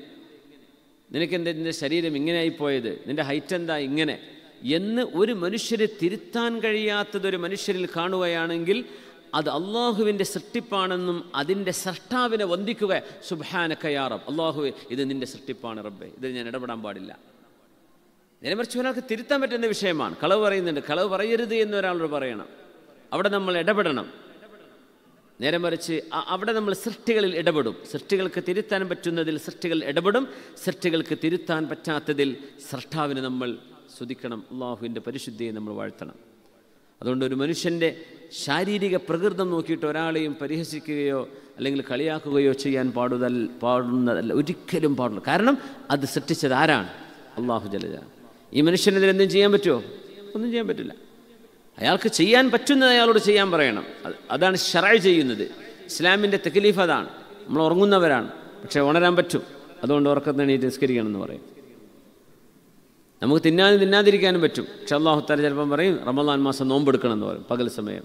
നിനക്കെന്തേ നിൻ്റെ ശരീരം ഇങ്ങനെ ആയിപ്പോയത് നിൻ്റെ ഹൈറ്റ് എന്താ ഇങ്ങനെ എന്ന് ഒരു മനുഷ്യരെ തിരുത്താൻ കഴിയാത്തതൊരു മനുഷ്യരിൽ കാണുകയാണെങ്കിൽ അത് അള്ളാഹുവിൻ്റെ സൃഷ്ടിപ്പാണെന്നും അതിൻ്റെ സൃഷ്ടാവിനെ വന്ദിക്കുക സുബാനക്കയാ റബ് അള്ളാഹു ഇത് നിൻ്റെ സൃഷ്ടിപ്പാണ് റബ്ബെ ഇതിൽ ഞാൻ ഇടപെടാൻ പാടില്ല നേരെ മറിച്ച് ഒരാൾക്ക് തിരുത്താൻ പറ്റുന്ന വിഷയമാണ് കളവ് പറയുന്നുണ്ട് കളവ് പറയരുത് എന്ന് ഒരാളോട് പറയണം അവിടെ നമ്മൾ ഇടപെടണം നേരെ മറിച്ച് അവിടെ നമ്മൾ സൃഷ്ടികളിൽ ഇടപെടും സൃഷ്ടികൾക്ക് തിരുത്താൻ പറ്റുന്നതിൽ സൃഷ്ടികൾ ഇടപെടും സൃഷ്ടികൾക്ക് തിരുത്താൻ പറ്റാത്തതിൽ സൃഷ്ടാവിനെ നമ്മൾ സ്തുതിക്കണം അള്ളാഹുവിൻ്റെ പരിശുദ്ധിയെ നമ്മൾ വാഴ്ത്തണം അതുകൊണ്ട് ഒരു മനുഷ്യൻ്റെ ശാരീരിക പ്രകൃതം നോക്കിയിട്ട് ഒരാളെയും പരിഹസിക്കുകയോ അല്ലെങ്കിൽ കളിയാക്കുകയോ ചെയ്യാൻ പാടുതൽ പാടുന്നതല്ല ഒരിക്കലും പാടില്ല കാരണം അത് സൃഷ്ടിച്ചത് ആരാണ് അള്ളാഹു ജലജ ഈ മനുഷ്യനെതിരെ എന്തും ചെയ്യാൻ പറ്റുമോ ഒന്നും ചെയ്യാൻ പറ്റില്ല അയാൾക്ക് ചെയ്യാൻ പറ്റുന്നത് അയാളോട് ചെയ്യാൻ പറയണം അതാണ് ഷറായ് ചെയ്യുന്നത് ഇസ്ലാമിൻ്റെ തെക്കലീഫ് അതാണ് നമ്മൾ ഉറങ്ങുന്നവരാണ് പക്ഷേ ഉണരാൻ പറ്റും അതുകൊണ്ട് ഉറക്കത്തിന് എണീറ്റ് നിസ്കരിക്കണം എന്ന് പറയും നമുക്ക് തിന്നാതെ തിന്നാതിരിക്കാനും പറ്റും പക്ഷെ അള്ളാഹുത്താല ചിലപ്പം പറയും റമദാൻ മാസം നോമ്പെടുക്കണം എന്ന് പറയും പകൽ സമയം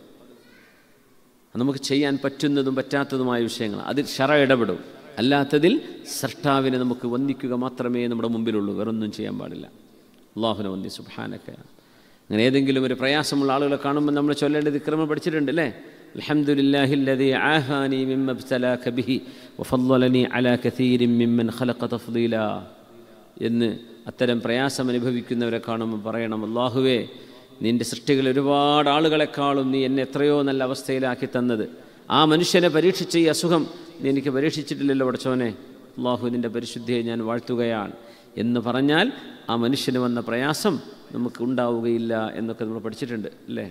നമുക്ക് ചെയ്യാൻ പറ്റുന്നതും പറ്റാത്തതുമായ വിഷയങ്ങൾ അതിൽ ശറ ഇടപെടും അല്ലാത്തതിൽ സൃഷ്ടാവിനെ നമുക്ക് വന്ദിക്കുക മാത്രമേ നമ്മുടെ മുമ്പിലുള്ളൂ വേറൊന്നും ചെയ്യാൻ പാടില്ല അള്ളാഹുനെ വന്ദി സുബാനൊക്കെ അങ്ങനെ ഏതെങ്കിലും ഒരു പ്രയാസമുള്ള ആളുകളെ കാണുമ്പോൾ നമ്മൾ ചൊല്ലേണ്ടത് ക്രമം പഠിച്ചിട്ടുണ്ട് അല്ലേ എന്ന് അത്തരം പ്രയാസം അനുഭവിക്കുന്നവരെ കാണുമ്പോൾ പറയണം അള്ളാഹുവേ നിൻ്റെ സൃഷ്ടികൾ ഒരുപാട് ആളുകളെക്കാളും നീ എന്നെ എത്രയോ നല്ല അവസ്ഥയിലാക്കി തന്നത് ആ മനുഷ്യനെ പരീക്ഷിച്ച ഈ അസുഖം നീ എനിക്ക് പരീക്ഷിച്ചിട്ടില്ലല്ലോ പഠിച്ചവനെ അള്ളാഹു നിൻ്റെ പരിശുദ്ധിയെ ഞാൻ വാഴ്ത്തുകയാണ് എന്ന് പറഞ്ഞാൽ ആ മനുഷ്യന് വന്ന പ്രയാസം നമുക്ക് ഉണ്ടാവുകയില്ല എന്നൊക്കെ നമ്മൾ പഠിച്ചിട്ടുണ്ട് അല്ലേ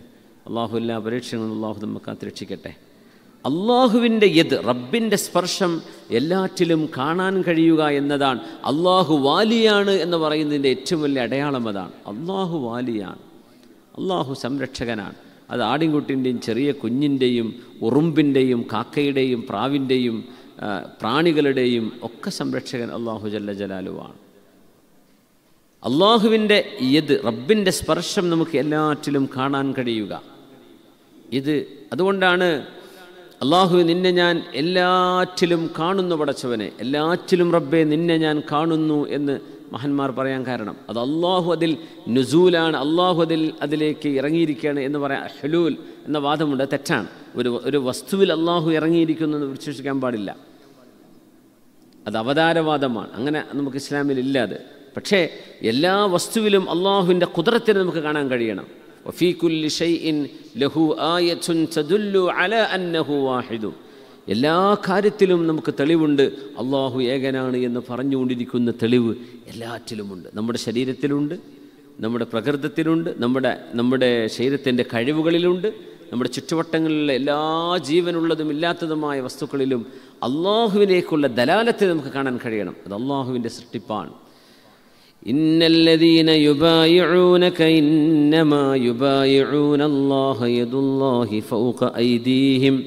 അള്ളാഹു എല്ലാ പരീക്ഷകളും അള്ളാഹു നമുക്ക് അന്തരീക്ഷിക്കട്ടെ അള്ളാഹുവിൻ്റെ യത് റബ്ബിൻ്റെ സ്പർശം എല്ലാറ്റിലും കാണാൻ കഴിയുക എന്നതാണ് അള്ളാഹു വാലിയാണ് എന്ന് പറയുന്നതിൻ്റെ ഏറ്റവും വലിയ അടയാളം അതാണ് അള്ളാഹു വാലിയാണ് അള്ളാഹു സംരക്ഷകനാണ് അത് ആടിൻകുട്ടിൻ്റെയും ചെറിയ കുഞ്ഞിൻ്റെയും ഉറുമ്പിൻ്റെയും കാക്കയുടെയും പ്രാവിൻ്റെയും പ്രാണികളുടെയും ഒക്കെ സംരക്ഷകൻ അള്ളാഹു ജല്ല ജലാലുവാണ് അള്ളാഹുവിൻ്റെ യത് റബ്ബിൻ്റെ സ്പർശം നമുക്ക് എല്ലാറ്റിലും കാണാൻ കഴിയുക ഇത് അതുകൊണ്ടാണ് അള്ളാഹു നിന്നെ ഞാൻ എല്ലാറ്റിലും കാണുന്നു പടച്ചവനെ എല്ലാറ്റിലും റബ്ബെ നിന്നെ ഞാൻ കാണുന്നു എന്ന് മഹന്മാർ പറയാൻ കാരണം അത് അള്ളാഹു അതിൽ നുസൂലാണ് അള്ളാഹു അതിൽ അതിലേക്ക് ഇറങ്ങിയിരിക്കുകയാണ് എന്ന് പറയാൻ ഹലൂൽ എന്ന വാദമുണ്ട് തെറ്റാണ് ഒരു ഒരു വസ്തുവിൽ അള്ളാഹു ഇറങ്ങിയിരിക്കുന്നു എന്ന് വിശേഷിക്കാൻ പാടില്ല അത് അവതാരവാദമാണ് അങ്ങനെ നമുക്ക് ഇസ്ലാമിൽ ഇല്ല അത് പക്ഷേ എല്ലാ വസ്തുവിലും അള്ളാഹുവിൻ്റെ കുതിരത്തിന് നമുക്ക് കാണാൻ കഴിയണം വഫീ കുല്ലി ഷൈഇൻ ലഹു ആയത്തുൻ തദുല്ലു അല അന്നഹു വാഹിദു എല്ലാ കാര്യത്തിലും നമുക്ക് തെളിവുണ്ട് അള്ളാഹു ഏകനാണ് എന്ന് പറഞ്ഞുകൊണ്ടിരിക്കുന്ന തെളിവ് എല്ലാറ്റിലുമുണ്ട് നമ്മുടെ ശരീരത്തിലുണ്ട് നമ്മുടെ പ്രകൃതത്തിലുണ്ട് നമ്മുടെ നമ്മുടെ ശരീരത്തിൻ്റെ കഴിവുകളിലുണ്ട് നമ്മുടെ ചുറ്റുവട്ടങ്ങളിലെ എല്ലാ ജീവനുള്ളതും ഇല്ലാത്തതുമായ വസ്തുക്കളിലും അള്ളാഹുവിനേക്കുള്ള ദലാലത്തെ നമുക്ക് കാണാൻ കഴിയണം അത് അള്ളാഹുവിൻ്റെ സൃഷ്ടിപ്പാണ് ഇന്നല്ലദീന യുബായിഊനക ഇന്നമാ യുബായിഊന അല്ലാഹ യദുല്ലാഹി ഫൗഖ ഐദീഹിം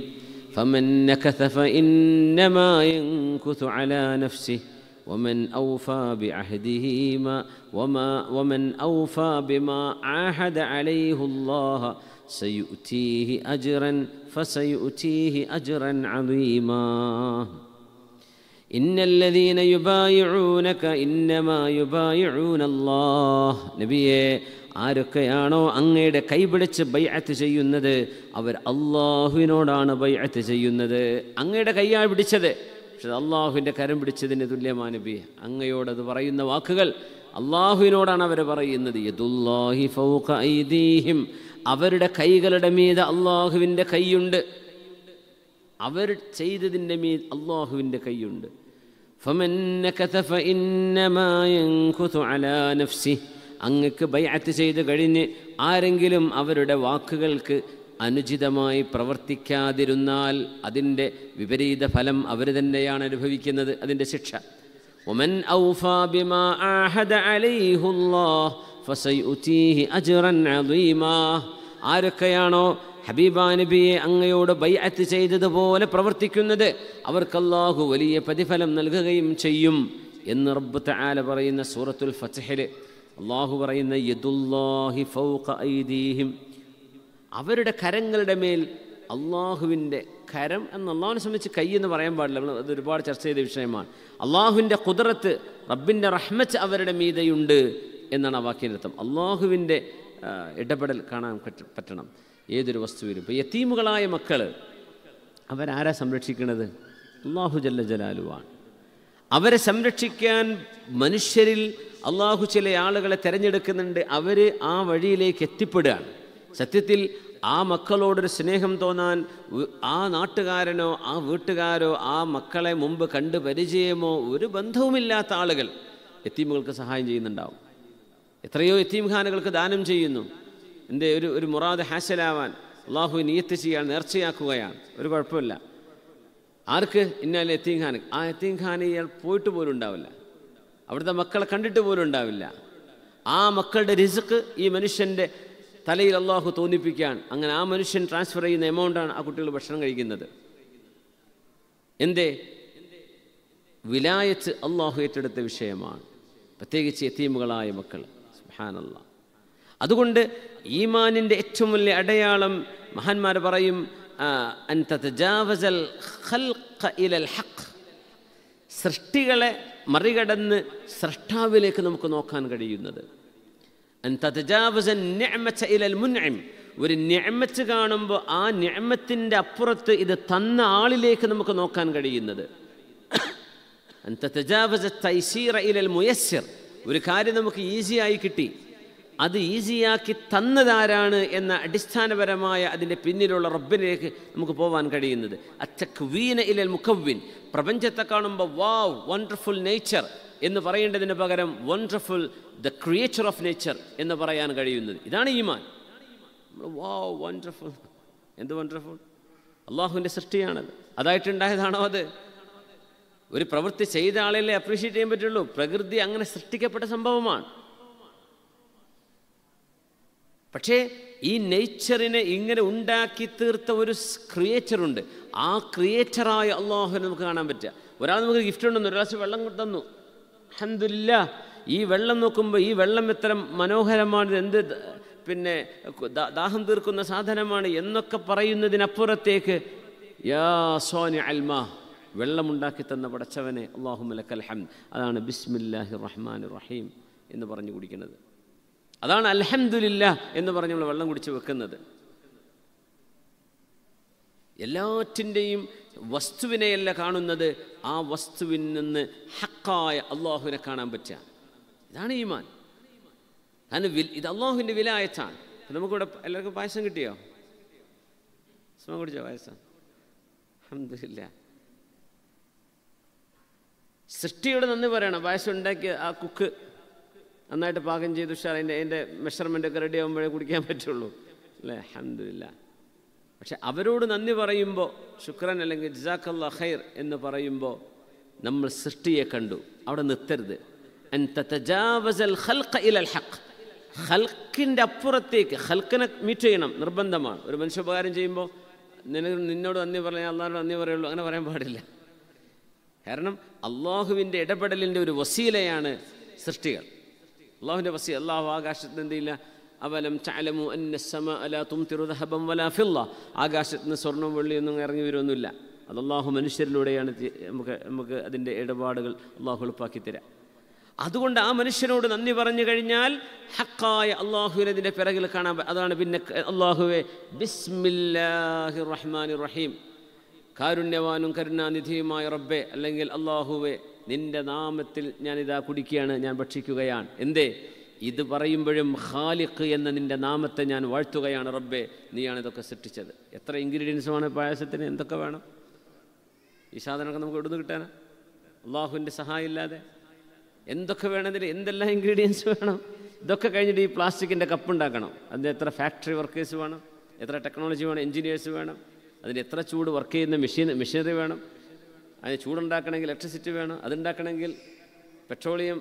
فمن نكث فإنما ينكث على نفسه ومن أوفى بعهده ما وما ومن أوفى بما عاهد عليه الله سيؤتيه أجرا فسيؤتيه أجرا عظيما إن الذين يبايعونك إنما يبايعون الله نبيه ആരൊക്കെയാണോ അങ്ങയുടെ കൈപിടിച്ച് ബൈഅത്ത് ചെയ്യുന്നത് അവർ അള്ളാഹുവിനോടാണ് ബൈഅത്ത് ചെയ്യുന്നത് അങ്ങയുടെ കൈയാ പിടിച്ചത് പക്ഷെ അള്ളാഹുവിൻ്റെ കരം പിടിച്ചതിന് തുല്യമാണ് ബി അങ്ങയോടത് പറയുന്ന വാക്കുകൾ അള്ളാഹുവിനോടാണ് അവർ പറയുന്നത് യദുല്ലാഹി ഫൗഖ ഐദീഹിം അവരുടെ കൈകളുടെ മീത് അള്ളാഹുവിൻ്റെ കൈയുണ്ട് അവർ ചെയ്തതിൻ്റെ മീത് അള്ളാഹുവിൻ്റെ കൈയുണ്ട് ഫമൻ ഫഇന്നമാ യൻകുതു അലാ നഫ്സിഹി അങ്ങക്ക് ബൈഅത്ത് ചെയ്തു കഴിഞ്ഞ് ആരെങ്കിലും അവരുടെ വാക്കുകൾക്ക് അനുചിതമായി പ്രവർത്തിക്കാതിരുന്നാൽ അതിൻ്റെ വിപരീത ഫലം അവർ തന്നെയാണ് അനുഭവിക്കുന്നത് അതിൻ്റെ ശിക്ഷ ഒമൻ ആരൊക്കെയാണോ ഹബീബാ നബിയെ അങ്ങയോട് ബൈഅത്ത് ചെയ്തതുപോലെ പ്രവർത്തിക്കുന്നത് അവർക്കല്ലാഹു വലിയ പ്രതിഫലം നൽകുകയും ചെയ്യും എന്ന് റബ്ബ് തആല പറയുന്ന സൂറത്തുൽ ഫത്ഹിൽ അള്ളാഹു പറയുന്ന യദുല്ലാഹി ഫൗഖ ഐദീഹിം അവരുടെ കരങ്ങളുടെ മേൽ അള്ളാഹുവിൻ്റെ കരം എന്ന് അള്ളാഹുവിനെ സംബന്ധിച്ച് കൈ എന്ന് പറയാൻ പാടില്ല നമ്മൾ അത് ഒരുപാട് ചർച്ച ചെയ്ത വിഷയമാണ് അള്ളാഹുവിൻ്റെ കുതിരത്ത് റബ്ബിൻ്റെ റഹ്മത്ത് അവരുടെ മീതയുണ്ട് എന്നാണ് ആ വാക്യം അർത്ഥം അള്ളാഹുവിൻ്റെ ഇടപെടൽ കാണാൻ പറ്റണം ഏതൊരു വസ്തുവിനും ഇപ്പോൾ യത്തീമുകളായ മക്കൾ അവരാരാ സംരക്ഷിക്കുന്നത് അള്ളാഹു ജല്ല ജലാലുവാണ് അവരെ സംരക്ഷിക്കാൻ മനുഷ്യരിൽ അള്ളാഹു ചില ആളുകളെ തിരഞ്ഞെടുക്കുന്നുണ്ട് അവർ ആ വഴിയിലേക്ക് എത്തിപ്പെടുകയാണ് സത്യത്തിൽ ആ മക്കളോടൊരു സ്നേഹം തോന്നാൻ ആ നാട്ടുകാരനോ ആ വീട്ടുകാരോ ആ മക്കളെ മുമ്പ് കണ്ട് പരിചയമോ ഒരു ബന്ധവുമില്ലാത്ത ആളുകൾ എത്തീമുകൾക്ക് സഹായം ചെയ്യുന്നുണ്ടാവും എത്രയോ എത്തീംഖാനകൾക്ക് ദാനം ചെയ്യുന്നു എൻ്റെ ഒരു ഒരു മുറാദ് ഹാസലാവാൻ അള്ളാഹു നിയത്ത് ചെയ്യാൻ നേർച്ചയാക്കുകയാണ് ഒരു കുഴപ്പമില്ല ആർക്ക് ഇന്നാലെ എത്തീം ആ എത്തീം ഖാനെ ഇയാൾ പോയിട്ട് പോലും ഉണ്ടാവില്ല അവിടുത്തെ മക്കളെ കണ്ടിട്ട് പോലും ഉണ്ടാവില്ല ആ മക്കളുടെ റിസ്ക് ഈ മനുഷ്യൻ്റെ തലയിൽ അള്ളാഹു തോന്നിപ്പിക്കാൻ അങ്ങനെ ആ മനുഷ്യൻ ട്രാൻസ്ഫർ ചെയ്യുന്ന എമൗണ്ടാണ് ആ കുട്ടികൾ ഭക്ഷണം കഴിക്കുന്നത് എന്തേ വിലായത്ത് അള്ളാഹു ഏറ്റെടുത്ത വിഷയമാണ് പ്രത്യേകിച്ച് എത്തീമുകളായ മക്കൾ അതുകൊണ്ട് ഈമാനിൻ്റെ ഏറ്റവും വലിയ അടയാളം മഹാന്മാർ പറയും അൻ തജാവസൽ ഖൽഖ ഇലൽ ഹഖ് സൃഷ്ടികളെ മറികടന്ന് സൃഷ്ടാവിലേക്ക് നമുക്ക് നോക്കാൻ കഴിയുന്നത് അൻ തജാവസൻ ഇലൽ മുൻഇം ഒരു ഞമച്ച് കാണുമ്പോൾ ആ നിഅമത്തിന്റെ അപ്പുറത്ത് ഇത് തന്ന ആളിലേക്ക് നമുക്ക് നോക്കാൻ കഴിയുന്നത് അൻ തജാവസ തൈസീറ ഇലൽ മുയസ്സിർ ഒരു കാര്യം നമുക്ക് ഈസിയായി കിട്ടി അത് ഈസിയാക്കി തന്നതാരാണ് എന്ന അടിസ്ഥാനപരമായ അതിൻ്റെ പിന്നിലുള്ള റബ്ബിലേക്ക് നമുക്ക് പോകാൻ കഴിയുന്നത് അത്തക്വീന ഇലൽ മുഖവ്വിൻ പ്രപഞ്ചത്തെ കാണുമ്പോൾ വാവ് വണ്ടർഫുൾ നേച്ചർ എന്ന് പറയേണ്ടതിന് പകരം wonderful the creature of nature എന്ന് പറയാൻ കഴിയുന്നത് ഇതാണ് ഈമാൻ വാവ് വണ്ടർഫുൾ എന്ത് വണ്ടർഫുൾ അള്ളാഹുവിൻ്റെ സൃഷ്ടിയാണത് അതായിട്ടുണ്ടായതാണോ അത് ഒരു പ്രവൃത്തി ചെയ്ത ആളല്ലേ അപ്രീഷിയേറ്റ് ചെയ്യാൻ പറ്റുള്ളൂ പ്രകൃതി അങ്ങനെ സൃഷ്ടിക്കപ്പെട്ട സംഭവമാണ് പക്ഷേ ഈ നേച്ചറിനെ ഇങ്ങനെ ഉണ്ടാക്കി തീർത്ത ഒരു ക്രിയേറ്ററുണ്ട് ആ ക്രിയേറ്ററായ അള്ളാഹുവിനെ നമുക്ക് കാണാൻ പറ്റുക ഒരാൾ നമുക്ക് ഗിഫ്റ്റ് ഉണ്ടെന്ന് ഒരാൾ വെള്ളം തന്നു അഹന്തില്ല ഈ വെള്ളം നോക്കുമ്പോൾ ഈ വെള്ളം എത്ര മനോഹരമാണ് എന്ത് പിന്നെ ദാഹം തീർക്കുന്ന സാധനമാണ് എന്നൊക്കെ പറയുന്നതിനപ്പുറത്തേക്ക് യാ സോനി അൽമാ വെള്ളമുണ്ടാക്കി തന്ന പടച്ചവനെ ഹം അതാണ് ബിസ്മില്ലാഹി റഹ്മാൻ റഹീം എന്ന് പറഞ്ഞു കുടിക്കുന്നത് അതാണ് അലഹമില്ല എന്ന് പറഞ്ഞ് നമ്മൾ വെള്ളം കുടിച്ച് വെക്കുന്നത് എല്ലാറ്റിൻ്റെയും വസ്തുവിനെയല്ല കാണുന്നത് ആ വസ്തുവിൽ നിന്ന് ഹക്കായ അള്ളാഹുവിനെ കാണാൻ പറ്റുക ഇതാണ് ഈമാൻ കാരണം വിൽ ഇത് അള്ളാഹുവിൻ്റെ വിലായത്താണ് നമുക്കിവിടെ എല്ലാവർക്കും പായസം കിട്ടിയോ സുഖം കുടിച്ചോ പായസം അഹമ്മദില്ല സൃഷ്ടിയോട് നന്ദി പറയണം പായസം ഉണ്ടാക്കിയ ആ കുക്ക് നന്നായിട്ട് പാകം ചെയ്ത് ഉഷാർ അതിൻ്റെ അതിൻ്റെ മെഷർമെൻ്റൊക്കെ റെഡി ആകുമ്പോഴേ കുടിക്കാൻ പറ്റുള്ളൂ അല്ലേ അഹമ്മദില്ല പക്ഷെ അവരോട് നന്ദി പറയുമ്പോൾ ശുക്രൻ അല്ലെങ്കിൽ ജസാഖല്ല ഖൈർ എന്ന് പറയുമ്പോൾ നമ്മൾ സൃഷ്ടിയെ കണ്ടു അവിടെ നിർത്തരുത് ഹൽക്കിൻ്റെ അപ്പുറത്തേക്ക് ഹൽക്കിനെ മീറ്റ് ചെയ്യണം നിർബന്ധമാണ് ഒരു മനുഷ്യോപകാരം ചെയ്യുമ്പോൾ നിനക്ക് നിന്നോട് നന്ദി പറഞ്ഞാൽ അള്ളാഹിനോട് നന്ദി പറയുള്ളൂ അങ്ങനെ പറയാൻ പാടില്ല കാരണം അള്ളാഹുവിൻ്റെ ഇടപെടലിൻ്റെ ഒരു വസീലയാണ് സൃഷ്ടികൾ അള്ളാഹുവിൻ്റെ വസി അള്ളാഹു ആകാശത്ത് എന്ത് അവലം ചാലമു അന്നസമ അല തും തിരുദഹബം വല ഫില്ല ആകാശത്ത് നിന്ന് സ്വർണ്ണം വെള്ളിയൊന്നും ഇറങ്ങി വരുമൊന്നുമില്ല അത് അള്ളാഹു മനുഷ്യരിലൂടെയാണ് നമുക്ക് നമുക്ക് അതിൻ്റെ ഇടപാടുകൾ അള്ളാഹു എളുപ്പാക്കി തരാം അതുകൊണ്ട് ആ മനുഷ്യനോട് നന്ദി പറഞ്ഞു കഴിഞ്ഞാൽ ഹക്കായ അള്ളാഹുവിനതിൻ്റെ പിറകിൽ കാണാൻ അതാണ് പിന്നെ അള്ളാഹുവെ ബിസ്മില്ലാഹി റഹ്മാൻ റഹീം കാരുണ്യവാനും കരുണാനിധിയുമായ റബ്ബെ അല്ലെങ്കിൽ അള്ളാഹുവേ നിന്റെ നാമത്തിൽ ഞാൻ ഇതാ കുടിക്കുകയാണ് ഞാൻ ഭക്ഷിക്കുകയാണ് എന്തേ ഇത് പറയുമ്പോഴും ഖാലിഖ് എന്ന നിന്റെ നാമത്തെ ഞാൻ വാഴ്ത്തുകയാണ് റബ്ബെ നീയാണ് ഇതൊക്കെ സൃഷ്ടിച്ചത് എത്ര ഇൻഗ്രീഡിയൻസുമാണ് പായസത്തിന് എന്തൊക്കെ വേണം ഈ സാധനമൊക്കെ നമുക്ക് എവിടുന്ന് കിട്ടാനാ അള്ളാഹുവിൻ്റെ സഹായം ഇല്ലാതെ എന്തൊക്കെ വേണമെങ്കിൽ എന്തെല്ലാം ഇൻഗ്രീഡിയൻസ് വേണം ഇതൊക്കെ കഴിഞ്ഞിട്ട് ഈ പ്ലാസ്റ്റിക്കിൻ്റെ കപ്പ് ഉണ്ടാക്കണം അതിന് എത്ര ഫാക്ടറി വർക്കേഴ്സ് വേണം എത്ര ടെക്നോളജി വേണം എൻജിനീയേഴ്സ് വേണം അതിന് എത്ര ചൂട് വർക്ക് ചെയ്യുന്ന മെഷീൻ മെഷീനറി വേണം അതിന് ചൂടുണ്ടാക്കണമെങ്കിൽ ഇലക്ട്രിസിറ്റി വേണം അതുണ്ടാക്കണമെങ്കിൽ പെട്രോളിയം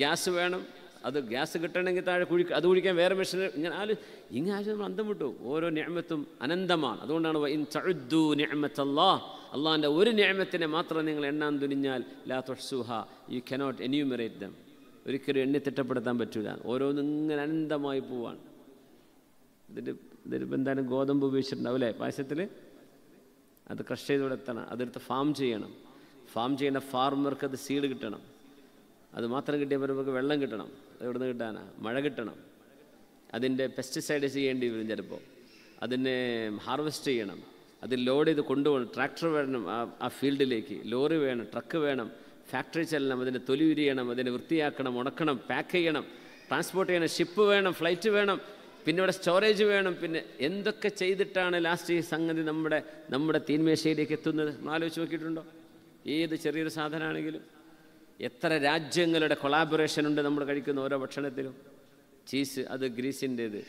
ഗ്യാസ് വേണം അത് ഗ്യാസ് കിട്ടണമെങ്കിൽ താഴെ കുഴി അത് കുഴിക്കാൻ വേറെ മെഷീൻ ഇങ്ങനെ ആല് ഇങ്ങനെ ആശയം നമ്മൾ അന്തം വിട്ടു ഓരോ ഞാമത്തും അനന്തമാണ് അതുകൊണ്ടാണ് ഇൻ ചഴുദ്ദു ഞാമത്തല്ലാ അള്ളാഹിൻ്റെ ഒരു ഞാമത്തിനെ മാത്രം നിങ്ങൾ എണ്ണാൻ തുനിഞ്ഞാൽ ലാ തൊഷുഹ യു കനോട്ട് എനിയുമറേറ്റ് ദം ഒരിക്കലും എണ്ണി തിട്ടപ്പെടുത്താൻ പറ്റില്ല ഓരോന്നും ഇങ്ങനെ അനന്തമായി പോവാണ് ഇതിൻ്റെ ഇതിപ്പോൾ എന്തായാലും ഗോതമ്പ് ഉപയോഗിച്ചിട്ടുണ്ടാവും അല്ലേ പായസത്തിൽ അത് ക്രഷ് ചെയ്ത് എത്തണം അതെടുത്ത് ഫാം ചെയ്യണം ഫാം ചെയ്യുന്ന ഫാർമർക്ക് അത് സീഡ് കിട്ടണം അത് മാത്രം കിട്ടിയ നമുക്ക് വെള്ളം കിട്ടണം എവിടെ നിന്ന് കിട്ടാനാ മഴ കിട്ടണം അതിൻ്റെ പെസ്റ്റിസൈഡ് ചെയ്യേണ്ടി വരും ചിലപ്പോൾ അതിനെ ഹാർവെസ്റ്റ് ചെയ്യണം അത് ലോഡ് ചെയ്ത് കൊണ്ടുപോകണം ട്രാക്ടർ വേണം ആ ഫീൽഡിലേക്ക് ലോറി വേണം ട്രക്ക് വേണം ഫാക്ടറി ചെല്ലണം അതിനെ തൊലി ഉരിയണം അതിനെ വൃത്തിയാക്കണം ഉണക്കണം പാക്ക് ചെയ്യണം ട്രാൻസ്പോർട്ട് ചെയ്യണം ഷിപ്പ് വേണം ഫ്ലൈറ്റ് വേണം പിന്നെ ഇവിടെ സ്റ്റോറേജ് വേണം പിന്നെ എന്തൊക്കെ ചെയ്തിട്ടാണ് ലാസ്റ്റ് ഈ സംഗതി നമ്മുടെ നമ്മുടെ തീന്മേശയിലേക്ക് എത്തുന്നത് ആലോചിച്ച് നോക്കിയിട്ടുണ്ടോ ഏത് ചെറിയൊരു സാധനമാണെങ്കിലും എത്ര രാജ്യങ്ങളുടെ കൊളാബറേഷൻ ഉണ്ട് നമ്മൾ കഴിക്കുന്ന ഓരോ ഭക്ഷണത്തിലും ചീസ് അത് ഗ്രീസിൻ്റേത്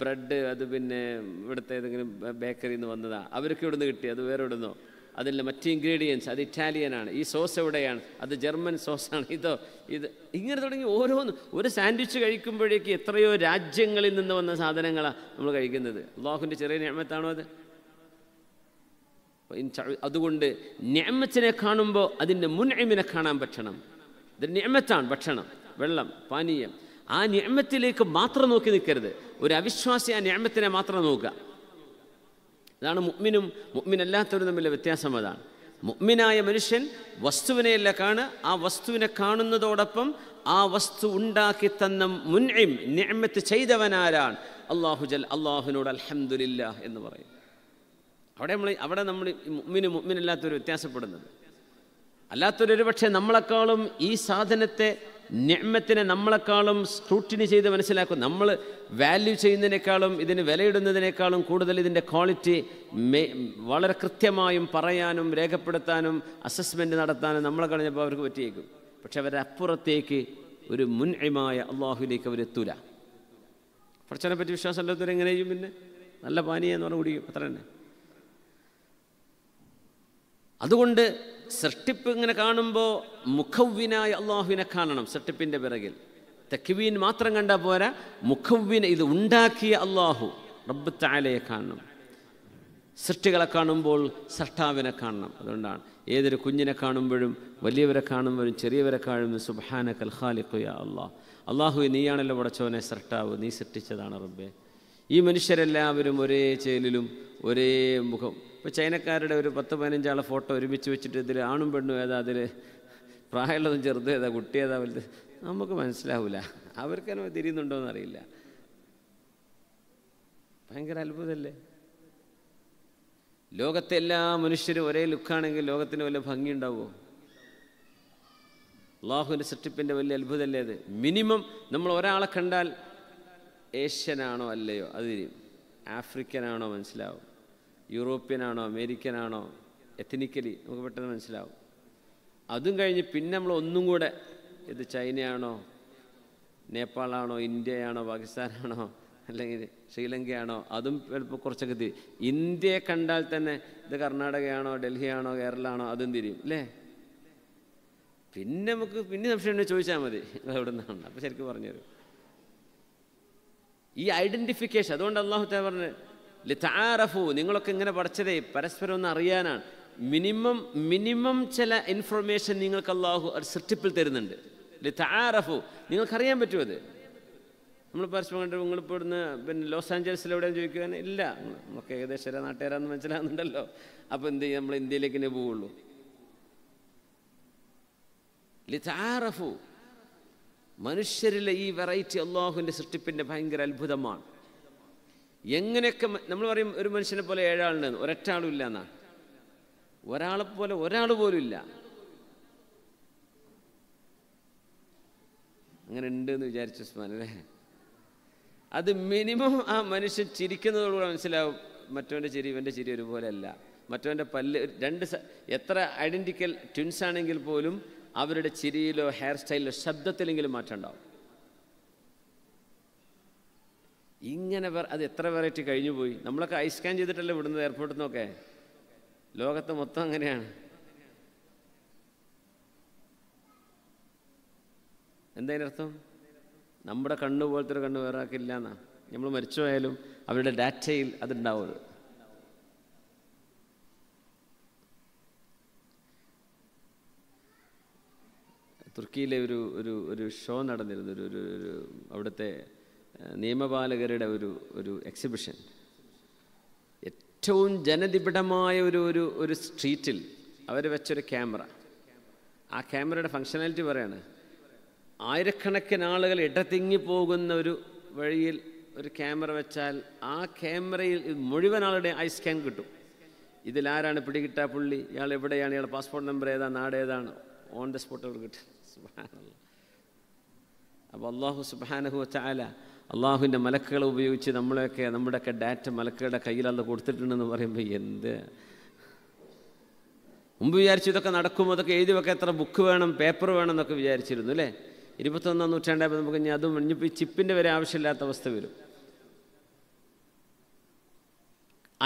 ബ്രെഡ് അത് പിന്നെ ഇവിടുത്തെ ഏതെങ്കിലും ബേക്കറിയിൽ നിന്ന് വന്നതാണ് അവർക്ക് ഇവിടുന്ന് കിട്ടി അത് വേറെ ഇവിടുന്നോ അതിൻ്റെ മറ്റ് ഇൻഗ്രീഡിയൻസ് അത് ഇറ്റാലിയനാണ് ഈ സോസ് എവിടെയാണ് അത് ജർമ്മൻ സോസാണ് ഇതോ ഇത് ഇങ്ങനെ തുടങ്ങി ഓരോന്ന് ഒരു സാൻഡ്വിച്ച് കഴിക്കുമ്പോഴേക്ക് എത്രയോ രാജ്യങ്ങളിൽ നിന്ന് വന്ന സാധനങ്ങളാണ് നമ്മൾ കഴിക്കുന്നത് അള്ളാഹുവിൻ്റെ ചെറിയ ഞാമത്താണോ അത് അതുകൊണ്ട് ഞാമത്തിനെ കാണുമ്പോൾ അതിൻ്റെ മുൻഇമിനെ കാണാൻ പറ്റണം ഇത് ഞാമത്താണ് ഭക്ഷണം വെള്ളം പാനീയം ആ ഞാമത്തിലേക്ക് മാത്രം നോക്കി നിൽക്കരുത് ഒരു അവിശ്വാസി ആ ഞാമത്തിനെ മാത്രം നോക്കുക അതാണ് മുഗ്മിനും മുഗ്മിനല്ലാത്തവരും തമ്മിലെ വ്യത്യാസം അതാണ് മുഗ്മിനായ മനുഷ്യൻ വസ്തുവിനെയല്ല കാണ് ആ വസ്തുവിനെ കാണുന്നതോടൊപ്പം ആ വസ്തു ഉണ്ടാക്കി തന്ന മുൻഇം നിഅമത്ത് ചെയ്തവനാരാണ് അള്ളാഹുജൽ അള്ളാഹുവിനോട് അലഹമില്ല എന്ന് പറയും അവിടെ നമ്മൾ അവിടെ നമ്മൾ മുഗ്മിന് മുഗ്മിനല്ലാത്തവർ വ്യത്യാസപ്പെടുന്നത് അല്ലാത്തൊരു പക്ഷേ നമ്മളെക്കാളും ഈ സാധനത്തെ ഞമ്മത്തിനെ നമ്മളെക്കാളും സ്ക്രൂട്ടിനി ചെയ്ത് മനസ്സിലാക്കും നമ്മൾ വാല്യൂ ചെയ്യുന്നതിനേക്കാളും ഇതിന് വിലയിടുന്നതിനേക്കാളും കൂടുതൽ ഇതിൻ്റെ ക്വാളിറ്റി വളരെ കൃത്യമായും പറയാനും രേഖപ്പെടുത്താനും അസസ്മെൻറ്റ് നടത്താനും നമ്മളെ കളഞ്ഞപ്പോൾ അവർക്ക് പറ്റിയേക്കും പക്ഷെ അവരുടെ അപ്പുറത്തേക്ക് ഒരു മുൻഇമായ അള്ളാഹുലേക്ക് അവരെത്തൂല പ്രശ്നെ പറ്റി വിശ്വാസം ഇല്ലാത്തവർ എങ്ങനെ ചെയ്യും പിന്നെ നല്ല പാനീയം എന്ന് പറഞ്ഞ് കുടിക്കും അത്ര തന്നെ അതുകൊണ്ട് സൃഷ്ടിപ്പ് ഇങ്ങനെ കാണുമ്പോൾ മുഖവ്വിനായ അള്ളാഹുവിനെ കാണണം സൃഷ്ടിപ്പിൻ്റെ പിറകിൽ തെക്കുവീൻ മാത്രം കണ്ടാൽ പോരാ മുഖവ്വിനെ ഇത് ഉണ്ടാക്കിയ അള്ളാഹു റബ്ബ് താലയെ കാണണം സൃഷ്ടികളെ കാണുമ്പോൾ സൃഷ്ടാവിനെ കാണണം അതുകൊണ്ടാണ് ഏതൊരു കുഞ്ഞിനെ കാണുമ്പോഴും വലിയവരെ കാണുമ്പോഴും ചെറിയവരെ കാണുമ്പോഴും സുബാന കൽഹാലിക്കുയ അള്ളാഹ് അള്ളാഹു നീയാണല്ലോ ഉടച്ചവനെ സൃഷ്ടാവ് നീ സൃഷ്ടിച്ചതാണ് റബ്ബെ ഈ മനുഷ്യരെല്ലാവരും ഒരേ ചേലിലും ഒരേ മുഖം ഇപ്പോൾ ചൈനക്കാരുടെ ഒരു പത്ത് പതിനഞ്ചാളെ ഫോട്ടോ ഒരുമിച്ച് വെച്ചിട്ട് ഇതിൽ ആണും പെണ്ണും ഏതാ അതിൽ പ്രായമുള്ളതും ചെറുതും ഏതാ കുട്ടി ഏതാ വലുത് നമുക്ക് മനസ്സിലാവില്ല അവർക്കെന്നെ തിരിയുന്നുണ്ടോ എന്നറിയില്ല ഭയങ്കര അത്ഭുതമല്ലേ ലോകത്തെ എല്ലാ മനുഷ്യരും ഒരേ ലുക്കാണെങ്കിൽ ലോകത്തിന് വല്ല ഭംഗിയുണ്ടാവുമോ അള്ളാഹുവിൻ്റെ സൃഷ്ടിപ്പിൻ്റെ വലിയ അത്ഭുതമല്ലേ അത് മിനിമം നമ്മൾ ഒരാളെ കണ്ടാൽ ഏഷ്യനാണോ അല്ലയോ അത് ആഫ്രിക്കനാണോ മനസ്സിലാവും യൂറോപ്യനാണോ അമേരിക്കനാണോ എത്തനിക്കലി നമുക്ക് പെട്ടെന്ന് മനസ്സിലാവും അതും കഴിഞ്ഞ് പിന്നെ നമ്മൾ ഒന്നും കൂടെ ഇത് ചൈനയാണോ നേപ്പാളാണോ ഇന്ത്യയാണോ പാകിസ്ഥാനാണോ അല്ലെങ്കിൽ ശ്രീലങ്കയാണോ അതും ചിലപ്പോൾ കുറച്ചൊക്കെ തിരി ഇന്ത്യയെ കണ്ടാൽ തന്നെ ഇത് കർണാടകയാണോ ഡൽഹിയാണോ കേരളമാണോ അതും തിരിയും അല്ലേ പിന്നെ നമുക്ക് പിന്നെ സംശയം ചോദിച്ചാൽ മതി അവിടെ നിന്നാണ് അപ്പോൾ ശരിക്കും പറഞ്ഞുതരും ഈ ഐഡൻറ്റിഫിക്കേഷൻ അതുകൊണ്ട് അള്ളാഹുത്തെ പറഞ്ഞത് ലിത്താരഫു നിങ്ങളൊക്കെ ഇങ്ങനെ പഠിച്ചതേ പരസ്പരം ഒന്ന് അറിയാനാണ് മിനിമം മിനിമം ചില ഇൻഫർമേഷൻ നിങ്ങൾക്ക് അള്ളാഹു സൃഷ്ടിപ്പിൽ തരുന്നുണ്ട് ലിത്താരഫു നിങ്ങൾക്കറിയാൻ പറ്റുമോ അത് നമ്മൾ പരസ്പരം കണ്ടു നിങ്ങളിപ്പോൾ ഇവിടുന്ന് പിന്നെ ലോസ് ആഞ്ചലസിൽ എവിടെയും ചോദിക്കുവാൻ ഇല്ല നമുക്ക് ഏകദേശം എല്ലാ നാട്ടുകാരാന്ന് മനസ്സിലാകുന്നുണ്ടല്ലോ അപ്പോൾ എന്ത് ചെയ്യും നമ്മൾ ഇന്ത്യയിലേക്ക് തന്നെ പോവുള്ളൂ ലിത്താറഫു മനുഷ്യരിലെ ഈ വെറൈറ്റി അള്ളാഹുവിൻ്റെ സൃഷ്ടിപ്പിൻ്റെ ഭയങ്കര അത്ഭുതമാണ് എങ്ങനെയൊക്കെ നമ്മൾ പറയും ഒരു മനുഷ്യനെ പോലെ ഏഴാളുണ്ട് ഒരൊറ്റ ആളും ഇല്ല എന്നാ ഒരാളെ പോലെ ഒരാൾ പോലും ഇല്ല അങ്ങനെ ഉണ്ട് എന്ന് ഉസ്മാൻ അല്ലേ അത് മിനിമം ആ മനുഷ്യൻ ചിരിക്കുന്നതോടുകൂടെ മനസ്സിലാവും മറ്റവൻ്റെ ചിരി ഇവൻ്റെ ചിരി ഒരുപോലെയല്ല മറ്റവൻ്റെ പല്ല് രണ്ട് എത്ര ഐഡൻറ്റിക്കൽ ട്വിൻസ് ആണെങ്കിൽ പോലും അവരുടെ ചിരിയിലോ ഹെയർ സ്റ്റൈലിലോ ശബ്ദത്തിലെങ്കിലും മാറ്റം ഉണ്ടാവും ഇങ്ങനെ അത് എത്ര വെറൈറ്റി കഴിഞ്ഞു പോയി നമ്മളൊക്കെ ഐ സ്കാൻ ചെയ്തിട്ടല്ലേ വിടുന്നത് എയർപോർട്ടിൽ നിന്നൊക്കെ ലോകത്ത് മൊത്തം അങ്ങനെയാണ് എന്തതിനർത്ഥം അർത്ഥം നമ്മുടെ കണ്ണ് പോലത്തെ ഒരു കണ്ണ് വേറെ ആക്കില്ല എന്നാ നമ്മൾ മരിച്ചുപോയാലും അവരുടെ ഡാറ്റയിൽ അതുണ്ടാവുന്നത് തുർക്കിയിലെ ഒരു ഒരു ഒരു ഷോ നടന്നിരുന്നു ഒരു ഒരു അവിടുത്തെ നിയമപാലകരുടെ ഒരു ഒരു എക്സിബിഷൻ ഏറ്റവും ജനനിബിഡമായ ഒരു ഒരു ഒരു സ്ട്രീറ്റിൽ അവർ വെച്ചൊരു ക്യാമറ ആ ക്യാമറയുടെ ഫങ്ഷനാലിറ്റി പറയാണ് ആയിരക്കണക്കിന് ആളുകൾ ഇടത്തിങ്ങി പോകുന്ന ഒരു വഴിയിൽ ഒരു ക്യാമറ വെച്ചാൽ ആ ക്യാമറയിൽ മുഴുവൻ ആളുടെ ഐ സ്കാൻ കിട്ടും ഇതിലാരാണ് പിടികിട്ടാ പുള്ളി ഇയാൾ എവിടെയാണ് ഇയാളുടെ പാസ്പോർട്ട് നമ്പർ ഏതാ നാട് ഏതാണ് ഓൺ ദ സ്പോട്ട് അവർ കിട്ടും അപ്പോൾ അള്ളാഹു സുബാനഹു ചാല അള്ളാഹുവിൻ്റെ മലക്കുകളെ ഉപയോഗിച്ച് നമ്മളെയൊക്കെ നമ്മുടെയൊക്കെ ഡാറ്റ മലക്കുകളുടെ കയ്യിൽ അത് കൊടുത്തിട്ടുണ്ടെന്ന് പറയുമ്പോൾ എന്ത് മുമ്പ് വിചാരിച്ചു ഇതൊക്കെ നടക്കും അതൊക്കെ എഴുതി വെക്കാൻ എത്ര ബുക്ക് വേണം പേപ്പർ വേണം എന്നൊക്കെ വിചാരിച്ചിരുന്നു അല്ലേ ഇരുപത്തൊന്നാം നൂറ്റാണ്ടായപ്പോൾ നമുക്ക് ഇനി അതും ഇനിയിപ്പോൾ ചിപ്പിൻ്റെ വരെ ആവശ്യമില്ലാത്ത അവസ്ഥ വരും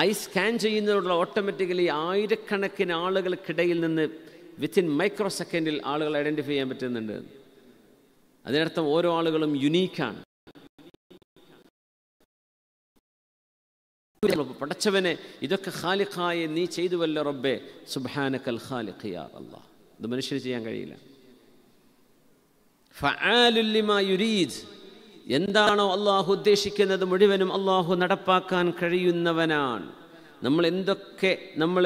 ഐ സ്കാൻ ചെയ്യുന്നതിനുള്ള ഓട്ടോമാറ്റിക്കലി ആയിരക്കണക്കിന് ആളുകൾക്കിടയിൽ നിന്ന് വിത്തിൻ മൈക്രോ സെക്കൻഡിൽ ആളുകൾ ഐഡൻറ്റിഫൈ ചെയ്യാൻ പറ്റുന്നുണ്ട് അതിനർത്ഥം ഓരോ ആളുകളും യുനീക്കാണ് പടച്ചവനെ ഇതൊക്കെ ഖാലിഖായെ നീ ചെയ്തുവല്ല റബ്ബെ സുബാനക്കൽ ഖാലിഖിയാ അള്ളാ ഇത് മനുഷ്യന് ചെയ്യാൻ കഴിയില്ല ഫആലുല്ലിമാ യുരീദ് എന്താണോ അള്ളാഹു ഉദ്ദേശിക്കുന്നത് മുഴുവനും അള്ളാഹു നടപ്പാക്കാൻ കഴിയുന്നവനാണ് നമ്മൾ എന്തൊക്കെ നമ്മൾ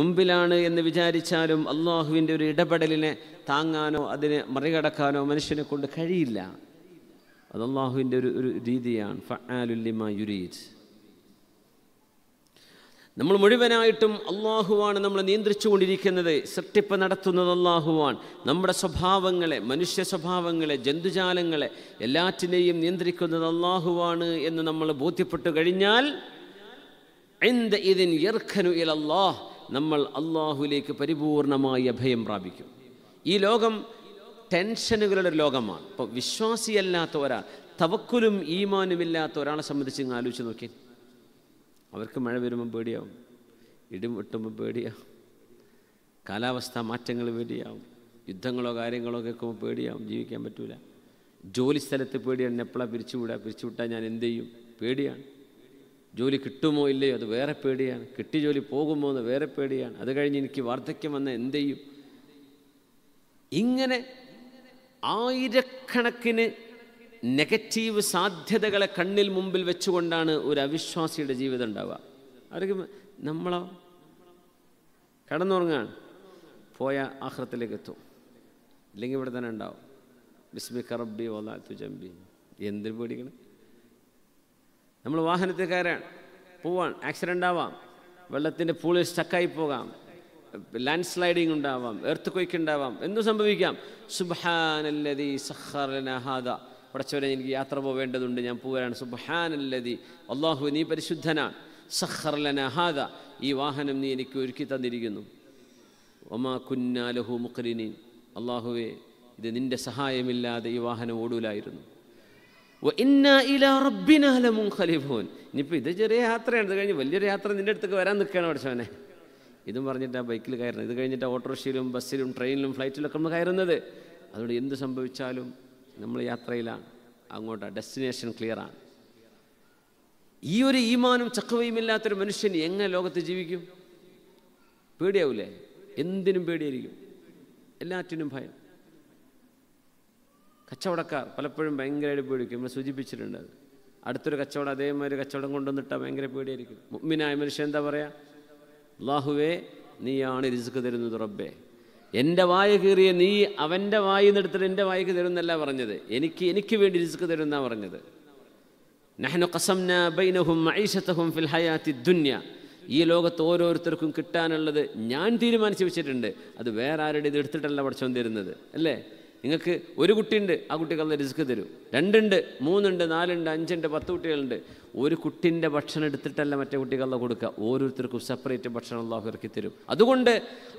മുമ്പിലാണ് എന്ന് വിചാരിച്ചാലും അള്ളാഹുവിൻ്റെ ഒരു ഇടപെടലിനെ താങ്ങാനോ അതിനെ മറികടക്കാനോ മനുഷ്യനെ കൊണ്ട് കഴിയില്ല അത് അള്ളാഹുവിൻ്റെ ഒരു ഒരു രീതിയാണ് ഫആലുല്ലിമാ യുരീദ് നമ്മൾ മുഴുവനായിട്ടും അള്ളാഹുവാണ് നമ്മളെ കൊണ്ടിരിക്കുന്നത് സൃഷ്ടിപ്പ് നടത്തുന്നത് അള്ളാഹുവാണ് നമ്മുടെ സ്വഭാവങ്ങളെ മനുഷ്യ സ്വഭാവങ്ങളെ ജന്തുജാലങ്ങളെ എല്ലാറ്റിനെയും നിയന്ത്രിക്കുന്നത് അള്ളാഹുവാണ് എന്ന് നമ്മൾ ബോധ്യപ്പെട്ടു കഴിഞ്ഞാൽ എന്ത് ഇതിൻ യർഖനു ഇൽ നമ്മൾ അള്ളാഹുലേക്ക് പരിപൂർണമായി അഭയം പ്രാപിക്കും ഈ ലോകം ടെൻഷനുകളുടെ ഒരു ലോകമാണ് ഇപ്പോൾ വിശ്വാസിയല്ലാത്ത ഒരാൾ തവക്കുലും ഈമാനുമില്ലാത്ത ഒരാളെ സംബന്ധിച്ച് ആലോചിച്ച് നോക്കിയാൽ അവർക്ക് മഴ വരുമ്പോൾ പേടിയാവും ഇടി വെട്ടുമ്പോൾ പേടിയാവും കാലാവസ്ഥ മാറ്റങ്ങൾ പേടിയാവും യുദ്ധങ്ങളോ കാര്യങ്ങളോ കേൾക്കുമ്പോൾ പേടിയാവും ജീവിക്കാൻ പറ്റൂല ജോലി സ്ഥലത്ത് പേടിയാണ് എപ്പോഴാണ് പിരിച്ചുവിടുക പിരിച്ചുവിട്ടാൽ ഞാൻ എന്ത് ചെയ്യും പേടിയാണ് ജോലി കിട്ടുമോ ഇല്ലയോ അത് വേറെ പേടിയാണ് കിട്ടി ജോലി പോകുമോ എന്ന് വേറെ പേടിയാണ് അത് കഴിഞ്ഞ് എനിക്ക് വാർദ്ധക്യം വന്ന എന്ത് ചെയ്യും ഇങ്ങനെ ആയിരക്കണക്കിന് നെഗറ്റീവ് സാധ്യതകളെ കണ്ണിൽ മുമ്പിൽ വെച്ചുകൊണ്ടാണ് ഒരു അവിശ്വാസിയുടെ ജീവിതം ഉണ്ടാവുക അവർക്ക് നമ്മളോ കടന്നുറങ്ങാണ് പോയ ആഹ്രത്തിലേക്ക് എത്തും ഇല്ലെങ്കിൽ ഇവിടെ തന്നെ ഉണ്ടാവും ബിസ്മി കറബി ഓല തുജമ്പി എന്തിനു പേടിക്കണം നമ്മൾ വാഹനത്തിൽ കയറാൻ പോവാൻ ആക്സിഡൻ്റ് ആവാം വെള്ളത്തിൻ്റെ പൂളിൽ സ്റ്റക്കായി പോകാം ലാൻഡ് സ്ലൈഡിങ് ഉണ്ടാവാം എർത്ത് കൊയ്ക്ക് ഉണ്ടാവാം എന്തും സംഭവിക്കാം സുബാനല്ലതി സഹറനാഹാദ പടച്ചവരെ എനിക്ക് യാത്ര പോവേണ്ടതുണ്ട് ഞാൻ പോവാനാണ് സുബഹാനല്ലതി അള്ളാഹു നീ പരിശുദ്ധനാണ് സഹർലന ഹാദ ഈ വാഹനം നീ എനിക്ക് ഒരുക്കി തന്നിരിക്കുന്നു ഒമാ കുന്നാലഹു മുഖലിനി അള്ളാഹുവെ ഇത് നിന്റെ സഹായമില്ലാതെ ഈ വാഹനം ഓടൂലായിരുന്നു ഖലിഫോൻ ഇനിയിപ്പോൾ ഇത് ചെറിയ യാത്രയാണ് ഇത് കഴിഞ്ഞ് വലിയൊരു യാത്ര നിന്റെ അടുത്തേക്ക് വരാൻ നിൽക്കുകയാണ് പഠിച്ചവനെ ഇതും പറഞ്ഞിട്ട് ആ ബൈക്കിൽ കയറുന്നത് ഇത് കഴിഞ്ഞിട്ട് ഓട്ടോറിക്ഷയിലും ബസ്സിലും ട്രെയിനിലും ഫ്ലൈറ്റിലൊക്കെ നമ്മൾ കയറുന്നത് അതുകൊണ്ട് എന്ത് സംഭവിച്ചാലും നമ്മൾ യാത്രയിലാണ് അങ്ങോട്ട് ഡെസ്റ്റിനേഷൻ ക്ലിയറാണ് ഈ ഒരു ഈമാനും ഇല്ലാത്തൊരു മനുഷ്യൻ എങ്ങനെ ലോകത്ത് ജീവിക്കും പേടിയാവില്ലേ എന്തിനും പേടിയായിരിക്കും എല്ലാറ്റിനും ഭയം കച്ചവടക്കാർ പലപ്പോഴും ഭയങ്കരമായിട്ട് പേടിക്കും നമ്മൾ സൂചിപ്പിച്ചിട്ടുണ്ട് അത് അടുത്തൊരു കച്ചവടം അതേമാതിരി കച്ചവടം കൊണ്ടുവന്നിട്ടാൽ ഭയങ്കര പേടിയായിരിക്കും മുമ്മിനായ മനുഷ്യൻ എന്താ പറയുക ലാഹുവേ നീയാണ് രിസ്ക് തരുന്നത് റബ്ബേ എൻ്റെ വായ കീറിയ നീ അവൻ്റെ വായിൽ നിന്ന് എൻ്റെ വായിക്ക് തരുന്നല്ല പറഞ്ഞത് എനിക്ക് എനിക്ക് വേണ്ടി റിസ്ക് തരുന്ന പറഞ്ഞത് നഹ്നു കസംന ബൈനഹും ഐഷത്തഹും ഫിൽ ഹയാത്തി ദുന്യ ഈ ലോകത്ത് ഓരോരുത്തർക്കും കിട്ടാനുള്ളത് ഞാൻ തീരുമാനിച്ച് വെച്ചിട്ടുണ്ട് അത് വേറെ ആരുടെ ഇത് എടുത്തിട്ടല്ല പഠിച്ചോണ്ടിരുന്നത് അല്ലേ നിങ്ങൾക്ക് ഒരു കുട്ടിയുണ്ട് ആ കുട്ടിക്ക് അന്ന് റിസ്ക് തരും രണ്ടുണ്ട് മൂന്നുണ്ട് നാലുണ്ട് അഞ്ചുണ്ട് പത്ത് കുട്ടികളുണ്ട് ഒരു കുട്ടിൻ്റെ ഭക്ഷണം എടുത്തിട്ടല്ല മറ്റേ കുട്ടികളെ കൊടുക്കുക ഓരോരുത്തർക്കും സെപ്പറേറ്റ് ഭക്ഷണം അള്ളാഹു ഇറക്കി തരും അതുകൊണ്ട്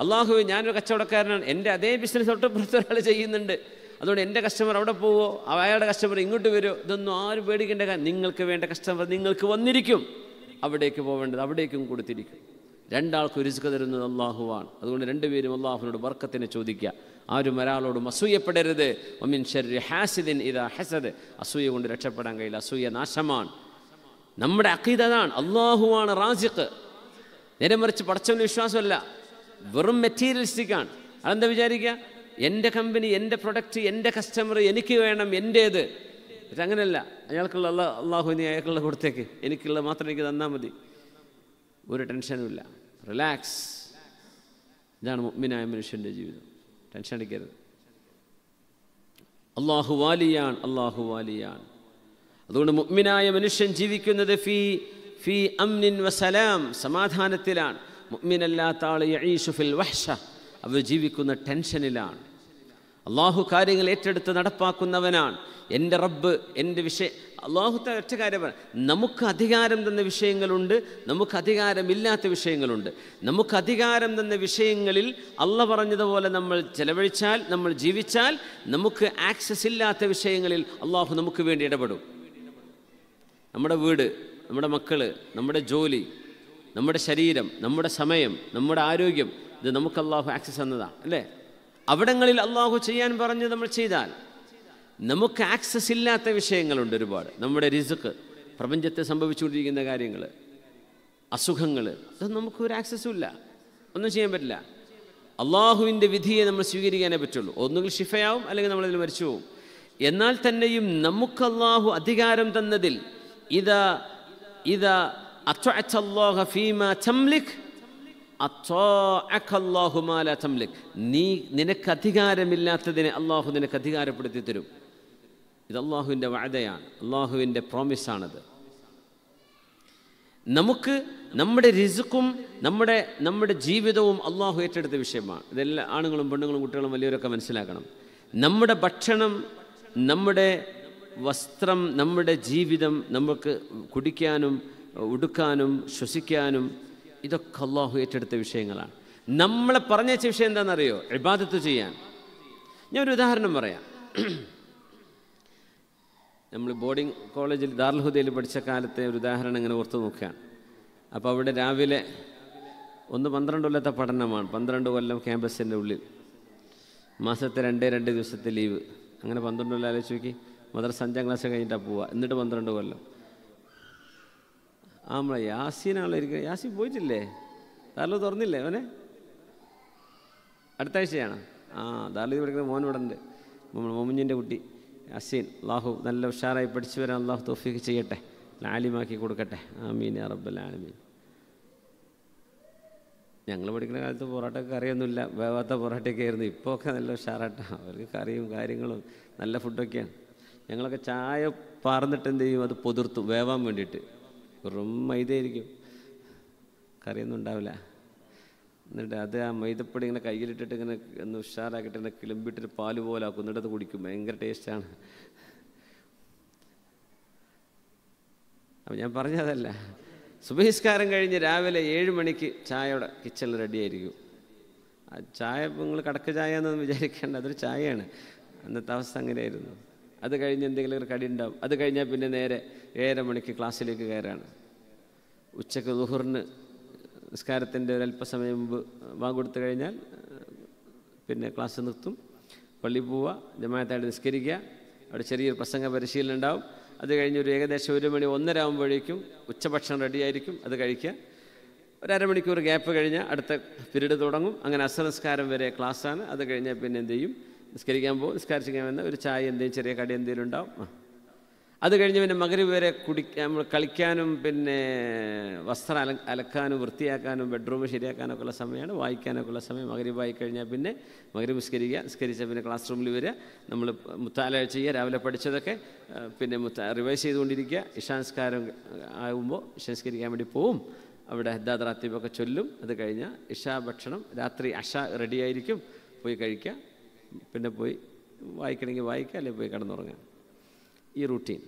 അള്ളാഹു ഞാനൊരു കച്ചവടക്കാരനാണ് എൻ്റെ അതേ ബിസിനസ് തൊട്ടപ്പുറത്ത് ഒരാൾ ചെയ്യുന്നുണ്ട് അതുകൊണ്ട് എൻ്റെ കസ്റ്റമർ അവിടെ പോവോ അയാളുടെ കസ്റ്റമർ ഇങ്ങോട്ട് വരുമോ ഇതൊന്നും ആരും പേടിക്കേണ്ട കാര്യം നിങ്ങൾക്ക് വേണ്ട കസ്റ്റമർ നിങ്ങൾക്ക് വന്നിരിക്കും അവിടേക്ക് പോവേണ്ടത് അവിടേക്കും കൊടുത്തിരിക്കും രണ്ടാൾക്ക് റിസ്ക് തരുന്നത് അള്ളാഹുവാണ് അതുകൊണ്ട് രണ്ടുപേരും അള്ളാഹുവിനോട് വർക്കത്തിനെ ചോദിക്കുക ആരും ഒരാളോടും അസൂയപ്പെടരുത് ഒമിൻ ശരി ഹാസിദിൻ ഇതാ ഹസദ് അസൂയ കൊണ്ട് രക്ഷപ്പെടാൻ കഴിയില്ല അസൂയ നാശമാണ് നമ്മുടെ അക്കീതാണ് അള്ളാഹുവാണ് റാസിഖ് നേരെ മറിച്ച് പടച്ചവന് വിശ്വാസമല്ല വെറും മെറ്റീരിയലിസ്റ്റിക്കാണ് അതെന്താ വിചാരിക്കുക എൻ്റെ കമ്പനി എൻ്റെ പ്രൊഡക്റ്റ് എൻ്റെ കസ്റ്റമർ എനിക്ക് വേണം എൻ്റേത് പക്ഷെ അങ്ങനെയല്ല അയാൾക്കുള്ള അല്ല അള്ളാഹു നീ അയാൾക്കുള്ള കൊടുത്തേക്ക് എനിക്കുള്ള മാത്രം എനിക്ക് തന്നാൽ മതി ഒരു ടെൻഷനുമില്ല റിലാക്സ് ഇതാണ് മുഗ്മിനായ മനുഷ്യൻ്റെ ജീവിതം ടെൻഷൻ അടിക്കരുത് അള്ളാഹു വാലിയാണ് അള്ളാഹു വാലിയാണ് അതുകൊണ്ട് മുഗ്മിനായ മനുഷ്യൻ ജീവിക്കുന്നത് ഫി ഫി അംനിൻ വസലാം സമാധാനത്തിലാണ് മുഗ്മിനല്ലാത്ത ആൾ യഈഷുഫിൽ വഹ്ഷ അവർ ജീവിക്കുന്ന ടെൻഷനിലാണ് അള്ളാഹു കാര്യങ്ങൾ ഏറ്റെടുത്ത് നടപ്പാക്കുന്നവനാണ് എൻ്റെ റബ്ബ് എൻ്റെ വിഷയം അള്ളാഹുത്ത ഒറ്റ പറഞ്ഞു നമുക്ക് അധികാരം തന്ന വിഷയങ്ങളുണ്ട് നമുക്ക് അധികാരമില്ലാത്ത വിഷയങ്ങളുണ്ട് നമുക്ക് അധികാരം തന്ന വിഷയങ്ങളിൽ അള്ള പറഞ്ഞതുപോലെ നമ്മൾ ചെലവഴിച്ചാൽ നമ്മൾ ജീവിച്ചാൽ നമുക്ക് ആക്സസ് ഇല്ലാത്ത വിഷയങ്ങളിൽ അള്ളാഹു നമുക്ക് വേണ്ടി ഇടപെടും നമ്മുടെ വീട് നമ്മുടെ മക്കൾ നമ്മുടെ ജോലി നമ്മുടെ ശരീരം നമ്മുടെ സമയം നമ്മുടെ ആരോഗ്യം ഇത് നമുക്ക് അള്ളാഹു ആക്സസ് തന്നതാണ് അല്ലേ അവിടങ്ങളിൽ അള്ളാഹു ചെയ്യാൻ പറഞ്ഞ് നമ്മൾ ചെയ്താൽ നമുക്ക് ആക്സസ് ഇല്ലാത്ത വിഷയങ്ങളുണ്ട് ഒരുപാട് നമ്മുടെ റിസുക്ക് പ്രപഞ്ചത്തെ സംഭവിച്ചുകൊണ്ടിരിക്കുന്ന കാര്യങ്ങൾ അസുഖങ്ങൾ അത് നമുക്ക് ഒരു ആക്സസ്സും ഇല്ല ഒന്നും ചെയ്യാൻ പറ്റില്ല അള്ളാഹുവിൻ്റെ വിധിയെ നമ്മൾ സ്വീകരിക്കാനേ പറ്റുള്ളൂ ഒന്നുകിൽ ഷിഫയാവും അല്ലെങ്കിൽ നമ്മളതിൽ മരിച്ചു പോവും എന്നാൽ തന്നെയും നമുക്ക് അള്ളാഹു അധികാരം തന്നതിൽ ഇതാ ഇതാ നീ നിനക്ക് അധികാരമില്ലാത്തതിനെ അള്ളാഹു നിനക്ക് അധികാരപ്പെടുത്തി തരും ഇത് അള്ളാഹുവിൻ്റെ വാഴയാണ് അള്ളാഹുവിൻ്റെ പ്രോമിസാണത് നമുക്ക് നമ്മുടെ റിസുക്കും നമ്മുടെ നമ്മുടെ ജീവിതവും അള്ളാഹു ഏറ്റെടുത്ത വിഷയമാണ് ഇതെല്ലാ ആണുങ്ങളും പെണ്ണുങ്ങളും കുട്ടികളും വലിയവരൊക്കെ മനസ്സിലാക്കണം നമ്മുടെ ഭക്ഷണം നമ്മുടെ വസ്ത്രം നമ്മുടെ ജീവിതം നമുക്ക് കുടിക്കാനും ഉടുക്കാനും ശ്വസിക്കാനും ഇതൊക്കെ അള്ളാഹു ഏറ്റെടുത്ത വിഷയങ്ങളാണ് നമ്മളെ പറഞ്ഞ വിഷയം എന്താണെന്നറിയോ ഇബാദത്ത് ചെയ്യാൻ ഞാനൊരു ഉദാഹരണം പറയാം നമ്മൾ ബോർഡിംഗ് കോളേജിൽ ദാർൽഹുദയിൽ പഠിച്ച കാലത്തെ ഒരു ഉദാഹരണം ഇങ്ങനെ ഓർത്തു നോക്കുകയാണ് അപ്പോൾ അവിടെ രാവിലെ ഒന്ന് പന്ത്രണ്ട് കൊല്ലത്തെ പഠനമാണ് പന്ത്രണ്ട് കൊല്ലം ക്യാമ്പസിൻ്റെ ഉള്ളിൽ മാസത്തെ രണ്ടേ രണ്ട് ദിവസത്തെ ലീവ് അങ്ങനെ പന്ത്രണ്ട് കൊല്ലം ആലോചിച്ച് നോക്കി മദ്രസ അഞ്ചാം ക്ലാസ് കഴിഞ്ഞിട്ടാണ് പോവുക എന്നിട്ട് പന്ത്രണ്ട് കൊല്ലം ആ നമ്മളെ യാസീനാണല്ലോ ഇരിക്കുക യാസീൻ പോയിട്ടില്ലേ ദാർലു തുറന്നില്ലേ അവനെ അടുത്ത ആഴ്ചയാണോ ആ ദാർലു പഠിക്കുന്ന മോൻ ഇവിടെ ഉണ്ട് നമ്മൾ മോമിഞ്ഞിൻ്റെ കുട്ടി അസീൻ അള്ളാഹു നല്ല ഉഷാറായി പഠിച്ചു വരാൻ അള്ളാഹു തോഫിക്ക് ചെയ്യട്ടെ ലാലിമാക്കി കൊടുക്കട്ടെ ആമീൻ റബ്ബൽ ആലമീൻ ഞങ്ങൾ പഠിക്കുന്ന കാലത്ത് പൊറോട്ട കറിയൊന്നുമില്ല വേവാത്ത പൊറോട്ടയൊക്കെ ആയിരുന്നു ഇപ്പോൾ ഒക്കെ നല്ല ഉഷാറാട്ട അവർക്ക് കറിയും കാര്യങ്ങളും നല്ല ഫുഡൊക്കെയാണ് ഞങ്ങളൊക്കെ ചായ പാർന്നിട്ട് എന്ത് ചെയ്യും അത് പൊതിർത്തു വേവാൻ വേണ്ടിയിട്ട് വെറും മൈദയായിരിക്കും കറിയൊന്നും ഉണ്ടാവില്ല എന്നിട്ട് അത് ആ മൈദപ്പൊടി ഇങ്ങനെ കയ്യിലിട്ടിട്ട് ഇങ്ങനെ ഒന്ന് ഉഷാറാക്കിയിട്ട് ഇങ്ങനെ കിളിമ്പിട്ടൊരു പാല് പോലെ ആക്കും അത് കുടിക്കും ഭയങ്കര ടേസ്റ്റാണ് അപ്പം ഞാൻ പറഞ്ഞതല്ല സുബഹിസ്കാരം കഴിഞ്ഞ് രാവിലെ ഏഴ് മണിക്ക് ചായയുടെ കിച്ചണിൽ റെഡിയായിരിക്കും ആ ചായ നിങ്ങൾ കടക്ക് ചായ എന്നൊന്നും വിചാരിക്കേണ്ട അതൊരു ചായയാണ് അന്നത്തെ അവസ്ഥ അങ്ങനെയായിരുന്നു അത് കഴിഞ്ഞ് എന്തെങ്കിലും ഒരു കടി ഉണ്ടാവും അത് കഴിഞ്ഞാൽ പിന്നെ നേരെ ഏഴര മണിക്ക് ക്ലാസ്സിലേക്ക് കയറാണ് ഉച്ചക്ക് ദുഹറിന് നിസ്കാരത്തിൻ്റെ അല്പസമയം മുമ്പ് വാങ്ങൊടുത്തു കഴിഞ്ഞാൽ പിന്നെ ക്ലാസ് നിർത്തും പള്ളി പോവുക ജമായത്തായിട്ട് നിസ്കരിക്കുക അവിടെ ചെറിയൊരു പ്രസംഗ പരിശീലനം ഉണ്ടാവും അത് കഴിഞ്ഞ് ഒരു ഏകദേശം ഒരു മണി ഒന്നര ആകുമ്പോഴേക്കും ഉച്ചഭക്ഷണം റെഡിയായിരിക്കും അത് കഴിക്കുക ഒരു അരമണിക്കൂർ ഗ്യാപ്പ് കഴിഞ്ഞാൽ അടുത്ത പിരീഡ് തുടങ്ങും അങ്ങനെ അസംസ്കാരം വരെ ക്ലാസ്സാണ് അത് കഴിഞ്ഞാൽ പിന്നെ എന്ത് ചെയ്യും നിസ്കരിക്കാൻ പോകും നിസ്കരിക്കാൻ വന്ന ഒരു ചായ എന്തെങ്കിലും ചെറിയ കടി എന്തെങ്കിലും ഉണ്ടാവും അത് കഴിഞ്ഞ് പിന്നെ മകരവ് വരെ കുടിക്കാൻ നമ്മൾ കളിക്കാനും പിന്നെ വസ്ത്രം അല അലക്കാനും വൃത്തിയാക്കാനും ബെഡ്റൂം ശരിയാക്കാനൊക്കെ ഉള്ള സമയമാണ് വായിക്കാനൊക്കെ ഉള്ള സമയം വായി കഴിഞ്ഞാൽ പിന്നെ മകരീബ് സ്കരിക്കുക സ്കരിച്ച പിന്നെ ക്ലാസ് റൂമിൽ വരിക നമ്മൾ മുത്താല ചെയ്യുക രാവിലെ പഠിച്ചതൊക്കെ പിന്നെ മുത്ത റിവൈസ് ചെയ്തുകൊണ്ടിരിക്കുക ഇഷാൻസ്കാരം ആകുമ്പോൾ ഇഷാൻസ്കരിക്കാൻ വേണ്ടി പോവും അവിടെ ഹദ്ദാദ് റാത്തീബൊക്കെ ചൊല്ലും അത് കഴിഞ്ഞാൽ ഇഷാ ഭക്ഷണം രാത്രി അഷ റെഡിയായിരിക്കും പോയി കഴിക്കുക പിന്നെ പോയി വായിക്കണമെങ്കിൽ വായിക്കുക അല്ലെങ്കിൽ പോയി കിടന്നുറങ്ങാം ഈ റൂട്ടീൻ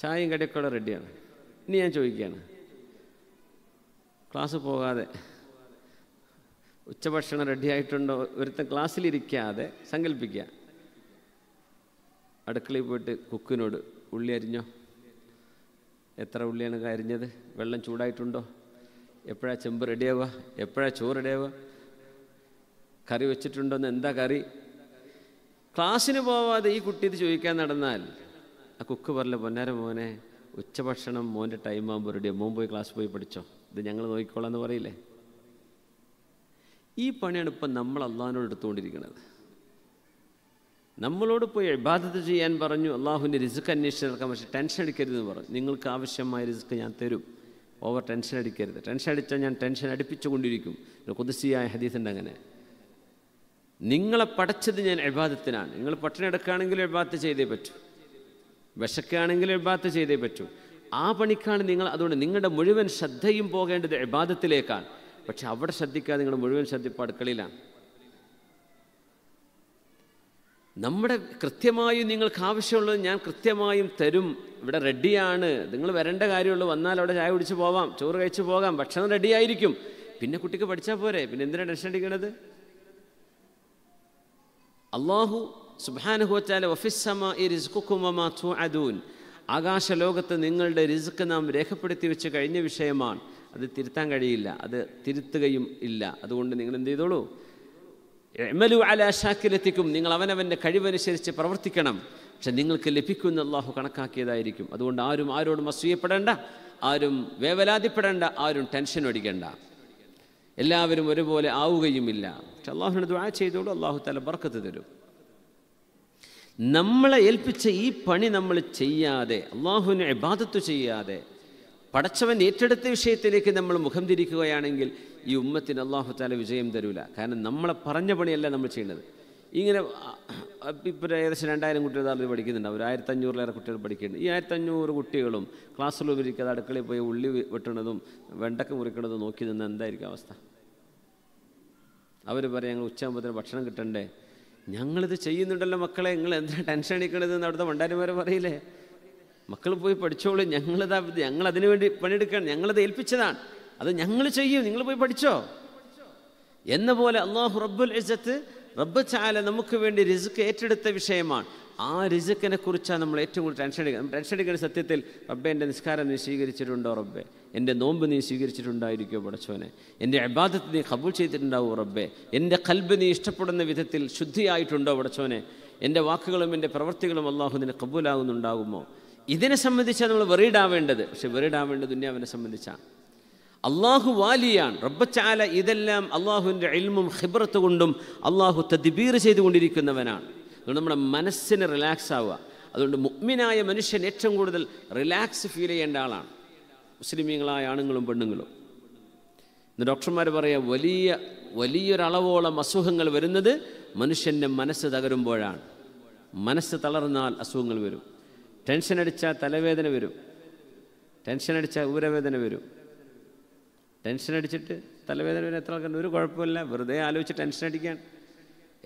ചായയും കടിയൊക്കെ റെഡിയാണ് ഇനി ഞാൻ ചോദിക്കുകയാണ് ക്ലാസ് പോകാതെ ഉച്ചഭക്ഷണം റെഡിയായിട്ടുണ്ടോ ഒരുത്തൻ ക്ലാസ്സിലിരിക്കാതെ സങ്കല്പിക്കുക അടുക്കളയിൽ പോയിട്ട് കുക്കിനോട് ഉള്ളി അരിഞ്ഞോ എത്ര ഉള്ളിയാണ് അരിഞ്ഞത് വെള്ളം ചൂടായിട്ടുണ്ടോ എപ്പോഴാണ് ചെമ്പ് റെഡിയാവുക എപ്പോഴാണ് ചോറ് റെഡിയാവുക കറി വെച്ചിട്ടുണ്ടോ എന്താ കറി ക്ലാസ്സിന് പോവാതെ ഈ കുട്ടി ഇത് ചോദിക്കാൻ നടന്നാൽ ആ കുക്ക് പറഞ്ഞ പൊന്നാര മോനെ ഉച്ചഭക്ഷണം മോൻ്റെ ടൈം ആകുമ്പോൾ റെഡി മോൻ പോയി ക്ലാസ് പോയി പഠിച്ചോ ഇത് ഞങ്ങൾ നോക്കിക്കോളാം എന്ന് പറയില്ലേ ഈ പണിയാണ് ഇപ്പം നമ്മൾ അള്ളാഹിനോട് എടുത്തുകൊണ്ടിരിക്കുന്നത് നമ്മളോട് പോയി ഇബാദത്ത് ചെയ്യാൻ പറഞ്ഞു അള്ളാഹുവിൻ്റെ റിസ്ക് അന്വേഷിച്ച് നടക്കാൻ പക്ഷേ ടെൻഷൻ അടിക്കരുത് എന്ന് പറഞ്ഞു നിങ്ങൾക്ക് ആവശ്യമായ റിസ്ക് ഞാൻ തരും ഓവർ ടെൻഷൻ അടിക്കരുത് ടെൻഷൻ അടിച്ചാൽ ഞാൻ ടെൻഷൻ അടുപ്പിച്ചു കൊണ്ടിരിക്കും കുതിസിയായ ഹദീസുണ്ട് അങ്ങനെ നിങ്ങളെ പടച്ചത് ഞാൻ എബാദത്തിനാണ് നിങ്ങൾ പട്ടിണി എടുക്കുകയാണെങ്കിൽ എബാദത്ത് ചെയ്തേ പറ്റൂ വിശക്കുകയാണെങ്കിൽ എബാദത്ത് ചെയ്തേ പറ്റൂ ആ പണിക്കാണ് നിങ്ങൾ അതുകൊണ്ട് നിങ്ങളുടെ മുഴുവൻ ശ്രദ്ധയും പോകേണ്ടത് എബാദത്തിലേക്കാണ് പക്ഷെ അവിടെ ശ്രദ്ധിക്കാതെ നിങ്ങൾ മുഴുവൻ ശ്രദ്ധിപ്പ് അടുക്കളയിലാണ് നമ്മുടെ കൃത്യമായും നിങ്ങൾക്ക് ആവശ്യമുള്ളത് ഞാൻ കൃത്യമായും തരും ഇവിടെ റെഡിയാണ് നിങ്ങൾ വരേണ്ട കാര്യമുള്ളൂ വന്നാൽ അവിടെ ചായ കുടിച്ച് പോവാം ചോറ് കഴിച്ച് പോകാം ഭക്ഷണം റെഡിയായിരിക്കും പിന്നെ കുട്ടിക്ക് പഠിച്ചാൽ പോരെ പിന്നെ എന്തിനാണ് ടെൻഷൻ അടിക്കണത് അള്ളാഹു സുബാനുഹോച്ചാല വഫിസമ ആകാശ ലോകത്ത് നിങ്ങളുടെ റിസ്ക് നാം രേഖപ്പെടുത്തി വെച്ച് കഴിഞ്ഞ വിഷയമാണ് അത് തിരുത്താൻ കഴിയില്ല അത് തിരുത്തുകയും ഇല്ല അതുകൊണ്ട് നിങ്ങൾ എന്ത് ചെയ്തോളൂ എമലു അല നിങ്ങൾ അവനവൻ്റെ കഴിവനുസരിച്ച് പ്രവർത്തിക്കണം പക്ഷെ നിങ്ങൾക്ക് ലഭിക്കുന്ന അള്ളാഹു കണക്കാക്കിയതായിരിക്കും അതുകൊണ്ട് ആരും ആരോടും അസൂയപ്പെടേണ്ട ആരും വേവലാതിപ്പെടേണ്ട ആരും ടെൻഷൻ അടിക്കേണ്ട എല്ലാവരും ഒരുപോലെ ആവുകയുമില്ല പക്ഷെ അള്ളാഹുവിനെ ദുആ ചെയ്തോളൂ അള്ളാഹു തല ബർക്കത്ത് തരും നമ്മളെ ഏൽപ്പിച്ച ഈ പണി നമ്മൾ ചെയ്യാതെ അള്ളാഹുവിനെ ഇബാദത്ത് ചെയ്യാതെ പടച്ചവൻ ഏറ്റെടുത്ത വിഷയത്തിലേക്ക് നമ്മൾ മുഖം തിരിക്കുകയാണെങ്കിൽ ഈ ഉമ്മത്തിന് അള്ളാഹു തല വിജയം തരൂല കാരണം നമ്മളെ പറഞ്ഞ പണിയല്ല നമ്മൾ ചെയ്യുന്നത് ഇങ്ങനെ ഇപ്പം ഏകദേശം രണ്ടായിരം കുട്ടികൾ താല്പര്യം പഠിക്കുന്നുണ്ടാവും ഒരു ആയിരത്തഞ്ഞൂറിലേറെ കുട്ടികൾ പഠിക്കുന്നുണ്ട് ഈ ആയിരത്തഞ്ഞൂറ് കുട്ടികളും ക്ലാസ് റൂമിൽ ഇരിക്കാതെ അടുക്കളയിൽ പോയി ഉള്ളി വെട്ടണതും വെണ്ടക്ക മുറിക്കണതും നോക്കി നിന്ന് എന്തായിരിക്കും അവസ്ഥ അവർ പറയും ഞങ്ങൾ ഉച്ചയാകുമ്പോഴത്തേന് ഭക്ഷണം കിട്ടണ്ടേ ഞങ്ങളിത് ചെയ്യുന്നുണ്ടല്ലോ മക്കളെ നിങ്ങൾ എന്തിനാ ടെൻഷൻ അടിക്കണതെന്ന് അവിടുത്തെ വണ്ടാരിമാരെ പറയില്ലേ മക്കൾ പോയി പഠിച്ചോളൂ ഞങ്ങളിതാ ഞങ്ങൾ അതിനു വേണ്ടി പണിയെടുക്കണം ഞങ്ങളത് ഏൽപ്പിച്ചതാണ് അത് ഞങ്ങൾ ചെയ്യും നിങ്ങൾ പോയി പഠിച്ചോ എന്ന പോലെ അള്ളാഹു റബ്ബുൽ ഇസത്ത് റബ്ബ് ചാല നമുക്ക് വേണ്ടി റിസ്ക് ഏറ്റെടുത്ത വിഷയമാണ് ആ റിസുക്കിനെ കുറിച്ചാണ് നമ്മൾ ഏറ്റവും കൂടുതൽ ടെൻഷൻ എടുക്കുന്നത് ടെൻഷൻ എടുക്കുന്ന സത്യത്തിൽ റബ്ബെ എൻ്റെ നിസ്കാരം നീ സ്വീകരിച്ചിട്ടുണ്ടോ റബ്ബെ എൻ്റെ നോമ്പ് നീ സ്വീകരിച്ചിട്ടുണ്ടായിരിക്കോ പടച്ചോനെ എൻ്റെ അബാധത്തെ നീ കബൂൾ ചെയ്തിട്ടുണ്ടാവോ റബ്ബെ എൻ്റെ കൽബ് നീ ഇഷ്ടപ്പെടുന്ന വിധത്തിൽ ശുദ്ധിയായിട്ടുണ്ടോ പടച്ചോനെ എൻ്റെ വാക്കുകളും എൻ്റെ പ്രവൃത്തികളും അള്ളാഹു നിന്നെ കബൂലാകുന്നുണ്ടാകുമോ ഇതിനെ സംബന്ധിച്ചാണ് നമ്മൾ വെറിയിടാവേണ്ടത് പക്ഷെ വെറിയിടാവേണ്ടത് ദുന്യാവിനെ സംബന്ധിച്ചാണ് അള്ളാഹു വാലിയാണ് റബ്ബച്ചാല ഇതെല്ലാം അള്ളാഹുവിൻ്റെ ഇൽമും ഹിബ്രത്ത് കൊണ്ടും അള്ളാഹു തദ്ബീർ ചെയ്തുകൊണ്ടിരിക്കുന്നവനാണ് അതുകൊണ്ട് നമ്മുടെ മനസ്സിന് റിലാക്സ് ആവുക അതുകൊണ്ട് മുഗ്മിനായ മനുഷ്യൻ ഏറ്റവും കൂടുതൽ റിലാക്സ് ഫീൽ ചെയ്യേണ്ട ആളാണ് മുസ്ലിമീങ്ങളായ ആണുങ്ങളും പെണ്ണുങ്ങളും ഇന്ന് ഡോക്ടർമാർ പറയുക വലിയ വലിയൊരളവോളം അസുഖങ്ങൾ വരുന്നത് മനുഷ്യൻ്റെ മനസ്സ് തകരുമ്പോഴാണ് മനസ്സ് തളർന്നാൽ അസുഖങ്ങൾ വരും ടെൻഷൻ അടിച്ചാൽ തലവേദന വരും ടെൻഷൻ അടിച്ചാൽ ഊരവേദന വരും ടെൻഷൻ അടിച്ചിട്ട് തലവേദന വരെ എത്ര ആൾക്കാർ ഒരു കുഴപ്പമില്ല വെറുതെ ആലോചിച്ച് ടെൻഷൻ അടിക്കാൻ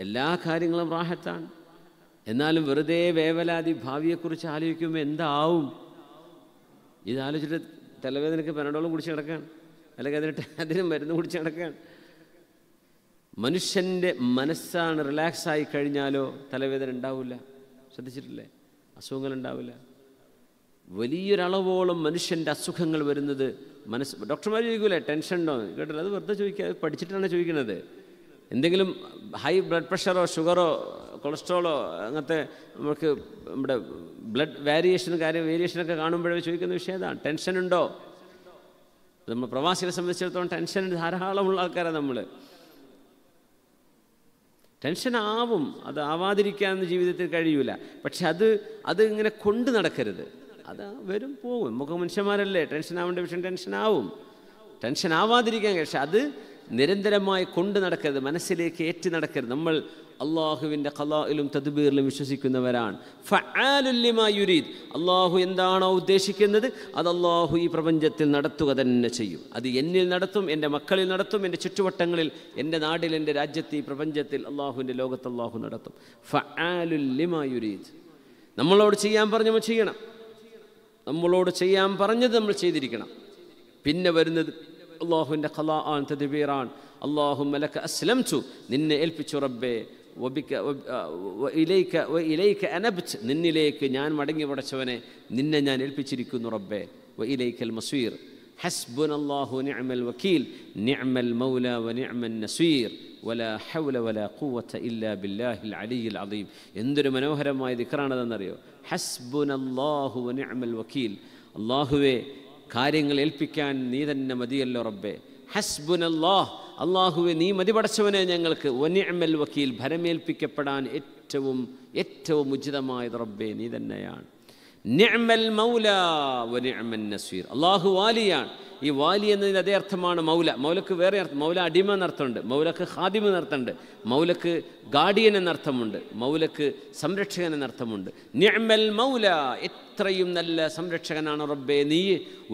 എല്ലാ കാര്യങ്ങളും റാഹത്താണ് എന്നാലും വെറുതെ വേവലാതി ഭാവിയെക്കുറിച്ച് ആലോചിക്കുമ്പോൾ എന്താവും ഇതാലോചിച്ചിട്ട് തലവേദനയ്ക്ക് പെനഡോളും കുടിച്ച് കിടക്കാൻ അല്ലെങ്കിൽ അതിന് അതിന് മരുന്ന് കുടിച്ച് കിടക്കാൻ മനുഷ്യൻ്റെ മനസ്സാണ് റിലാക്സായി കഴിഞ്ഞാലോ തലവേദന ഉണ്ടാവില്ല ശ്രദ്ധിച്ചിട്ടില്ലേ അസുഖങ്ങൾ ഉണ്ടാവില്ല വലിയൊരളവോളം മനുഷ്യൻ്റെ അസുഖങ്ങൾ വരുന്നത് മനസ്സ് ഡോക്ടർമാർ ചോദിക്കൂലേ ടെൻഷൻ ഉണ്ടോ കേട്ടില്ല അത് വെറുതെ ചോദിക്കുക പഠിച്ചിട്ടാണ് ചോദിക്കുന്നത് എന്തെങ്കിലും ഹൈ ബ്ലഡ് പ്രഷറോ ഷുഗറോ കൊളസ്ട്രോളോ അങ്ങനത്തെ നമുക്ക് നമ്മുടെ ബ്ലഡ് വേരിയേഷൻ കാര്യം വേരിയേഷനൊക്കെ കാണുമ്പോഴേ ചോദിക്കുന്ന വിഷയം ഇതാണ് ടെൻഷൻ ഉണ്ടോ നമ്മൾ പ്രവാസികളെ സംബന്ധിച്ചിടത്തോളം ടെൻഷൻ ധാരാളമുള്ള ആൾക്കാരാണ് നമ്മൾ ടെൻഷൻ ആവും അത് ആവാതിരിക്കാൻ ജീവിതത്തിൽ കഴിയൂല പക്ഷെ അത് അത് ഇങ്ങനെ കൊണ്ട് നടക്കരുത് അത് വരും പോകും നമുക്ക് മനുഷ്യന്മാരല്ലേ ടെൻഷൻ ആവേണ്ട വിഷയം ആവും ടെൻഷൻ ആവാതിരിക്കാൻ പക്ഷെ അത് നിരന്തരമായി കൊണ്ട് നടക്കരുത് മനസ്സിലേക്ക് ഏറ്റു നടക്കരുത് നമ്മൾ അള്ളാഹുവിൻ്റെ കലായിലും തദ്ബീറിലും വിശ്വസിക്കുന്നവരാണ് ഫാലുല്യമായുരീദ് അള്ളാഹു എന്താണോ ഉദ്ദേശിക്കുന്നത് അത് അള്ളാഹു ഈ പ്രപഞ്ചത്തിൽ നടത്തുക തന്നെ ചെയ്യും അത് എന്നിൽ നടത്തും എൻ്റെ മക്കളിൽ നടത്തും എൻ്റെ ചുറ്റുവട്ടങ്ങളിൽ എൻ്റെ നാട്ടിൽ എൻ്റെ രാജ്യത്ത് ഈ പ്രപഞ്ചത്തിൽ അള്ളാഹുവിൻ്റെ ലോകത്ത് അള്ളാഹു നടത്തും ഫാലുല്യമായുരീദ് നമ്മളോട് ചെയ്യാൻ പറഞ്ഞു ചെയ്യണം നമ്മളോട് ചെയ്യാൻ പറഞ്ഞത് നമ്മൾ ചെയ്തിരിക്കണം പിന്നെ വരുന്നത് അള്ളാഹുവിൻ്റെ ഖലാ ആൻ തദ്ബീറാൻ അള്ളാഹു മലക്ക അസ്ലം ചു നിന്നെ ഏൽപ്പിച്ചു റബ്ബേ വബിക്ക ഇലൈക്ക ഇലൈക്ക അനബ്ച്ച് നിന്നിലേക്ക് ഞാൻ മടങ്ങി പടച്ചവനെ നിന്നെ ഞാൻ ഏൽപ്പിച്ചിരിക്കുന്നു റബ്ബേ വ ഇലൈക്കൽ മസ്വീർ ഹസ്ബുൻ അള്ളാഹു നിഅമൽ വക്കീൽ നിഅമൽ മൗല വ നിഅമൻ നസീർ വല ഹൗല വല ഖുവത ഇല്ലാ ബില്ലാഹിൽ അലിയിൽ അദീം എന്തൊരു മനോഹരമായ ദിക്റാണതെന്നറിയോ ഹസ്ബുനല്ലാഹു നിഅമൽ വക്കീൽ അള്ളാഹുവെ കാര്യങ്ങൾ ഏൽപ്പിക്കാൻ നീ തന്നെ മതിയല്ലോ റബ്ബെ ഹസ്ബുനല്ലാഹ് അള്ളാഹുവെ നീ മതി പടച്ചവനെ ഞങ്ങൾക്ക് ഒനിഅമൽ വക്കീൽ ഭരമേൽപ്പിക്കപ്പെടാൻ ഏറ്റവും ഏറ്റവും ഉചിതമായത് റബ്ബെ നീ തന്നെയാണ് നിഅമൽ മൗല ഒനിഅമൻ നസീർ അള്ളാഹു വാലിയാണ് ഈ വാലി എന്നതിൻ്റെ അതേ അർത്ഥമാണ് മൗല മൗലക്ക് വേറെ അർത്ഥം മൗല അടിമ എന്നർത്ഥമുണ്ട് മൗലക്ക് ഹാദിമ എന്നർത്ഥമുണ്ട് മൗലക്ക് ഗാർഡിയൻ എന്നർത്ഥമുണ്ട് മൗലക്ക് സംരക്ഷകൻ എന്നർത്ഥമുണ്ട് ഞമ്മൽ മൗല അത്രയും നല്ല സംരക്ഷകനാണ് റബ്ബേ നീ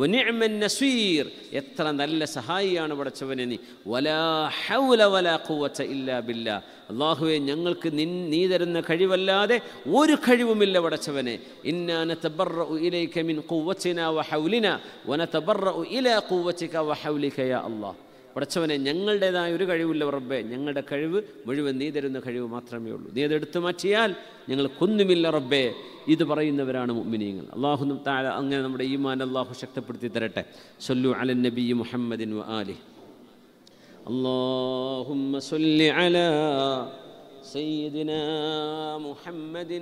ഒനിമൻ നസീർ എത്ര നല്ല സഹായിയാണ് പടച്ചവനെ നീ വലാ ഹൗല വലാ ഖുവത ഇല്ലാ ബില്ലാ അള്ളാഹുവെ ഞങ്ങൾക്ക് നിൻ നീ തരുന്ന കഴിവല്ലാതെ ഒരു കഴിവുമില്ല പടച്ചവനെ ഇന്നാന തബറ ഇലൈക മിൻ ഖുവതിന വ ഹൗലിന വനതബറ ഇലാ ഖുവതിക വ ഹൗലിക യാ അല്ലാഹ് പടച്ചവനെ ഞങ്ങളുടേതായ ഒരു കഴിവില്ല റബ്ബേ ഞങ്ങളുടെ കഴിവ് മുഴുവൻ നീ തരുന്ന കഴിവ് മാത്രമേ ഉള്ളൂ നീ അതെടുത്തു മാറ്റിയാൽ കൊന്നുമില്ല റബ്ബേ ഇത് പറയുന്നവരാണ് മുഅ്മിനീങ്ങൾ അള്ളാഹു താഴെ അങ്ങനെ നമ്മുടെ ഈമാൻ അള്ളാഹു ശക്തിപ്പെടുത്തി തരട്ടെ സൊല്ലു അലൻ നബി മുഹമ്മദിൻ വ ആലി اللهم صل على سيدنا محمد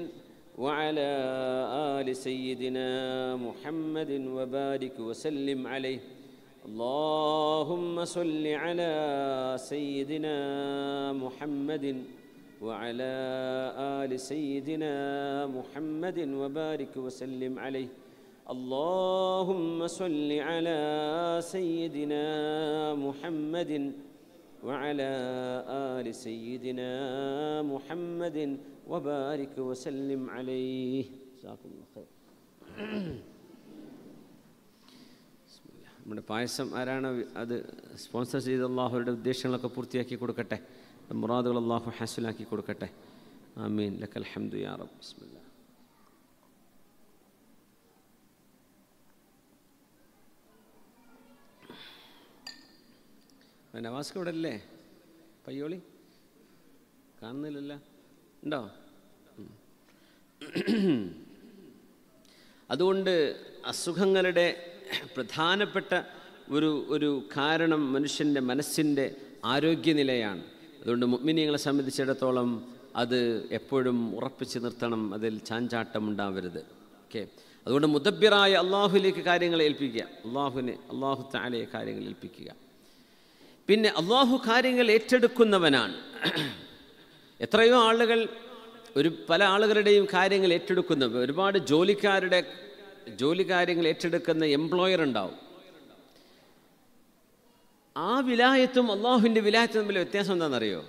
وعلى آل سيدنا محمد وبارك وسلم عليه اللهم صل على سيدنا محمد وعلى آل سيدنا محمد وبارك وسلم عليه اللهم صل على سيدنا محمد وعلى آل سيدنا محمد وبارك وسلم عليه جزاكم الله خير <coughs> നമ്മുടെ പായസം ആരാണ് അത് സ്പോൺസർ ചെയ്ത അള്ളാഹുരുടെ ഉദ്ദേശങ്ങളൊക്കെ പൂർത്തിയാക്കി കൊടുക്കട്ടെ മുറാദുകൾ അള്ളാഹു ഹാസിലാക്കി കൊടുക്കട്ടെ ആമീൻ ലക്കൽ ഹംദു യാ നവാസ്ക്ക് ഇവിടെ അല്ലേ പയ്യോളി കാണുന്നില്ലല്ല ഉണ്ടോ അതുകൊണ്ട് അസുഖങ്ങളുടെ പ്രധാനപ്പെട്ട ഒരു ഒരു കാരണം മനുഷ്യൻ്റെ മനസ്സിൻ്റെ ആരോഗ്യനിലയാണ് അതുകൊണ്ട് മുഗ്മിനിയങ്ങളെ സംബന്ധിച്ചിടത്തോളം അത് എപ്പോഴും ഉറപ്പിച്ച് നിർത്തണം അതിൽ ചാഞ്ചാട്ടം ഉണ്ടാവരുത് ഓക്കെ അതുകൊണ്ട് മുദബ്ബിറായ അള്ളാഹുലേക്ക് കാര്യങ്ങൾ ഏൽപ്പിക്കുക അള്ളാഹുവിനെ അള്ളാഹു താലയെ കാര്യങ്ങൾ ഏൽപ്പിക്കുക പിന്നെ അള്ളാഹു കാര്യങ്ങൾ ഏറ്റെടുക്കുന്നവനാണ് എത്രയോ ആളുകൾ ഒരു പല ആളുകളുടെയും കാര്യങ്ങൾ ഏറ്റെടുക്കുന്നവർ ഒരുപാട് ജോലിക്കാരുടെ ജോലി കാര്യങ്ങൾ ഏറ്റെടുക്കുന്ന എംപ്ലോയർ ഉണ്ടാവും ആ വിലായത്തും അള്ളാഹുവിൻ്റെ വിലായത്തും തമ്മിൽ വ്യത്യാസം എന്താണെന്നറിയോ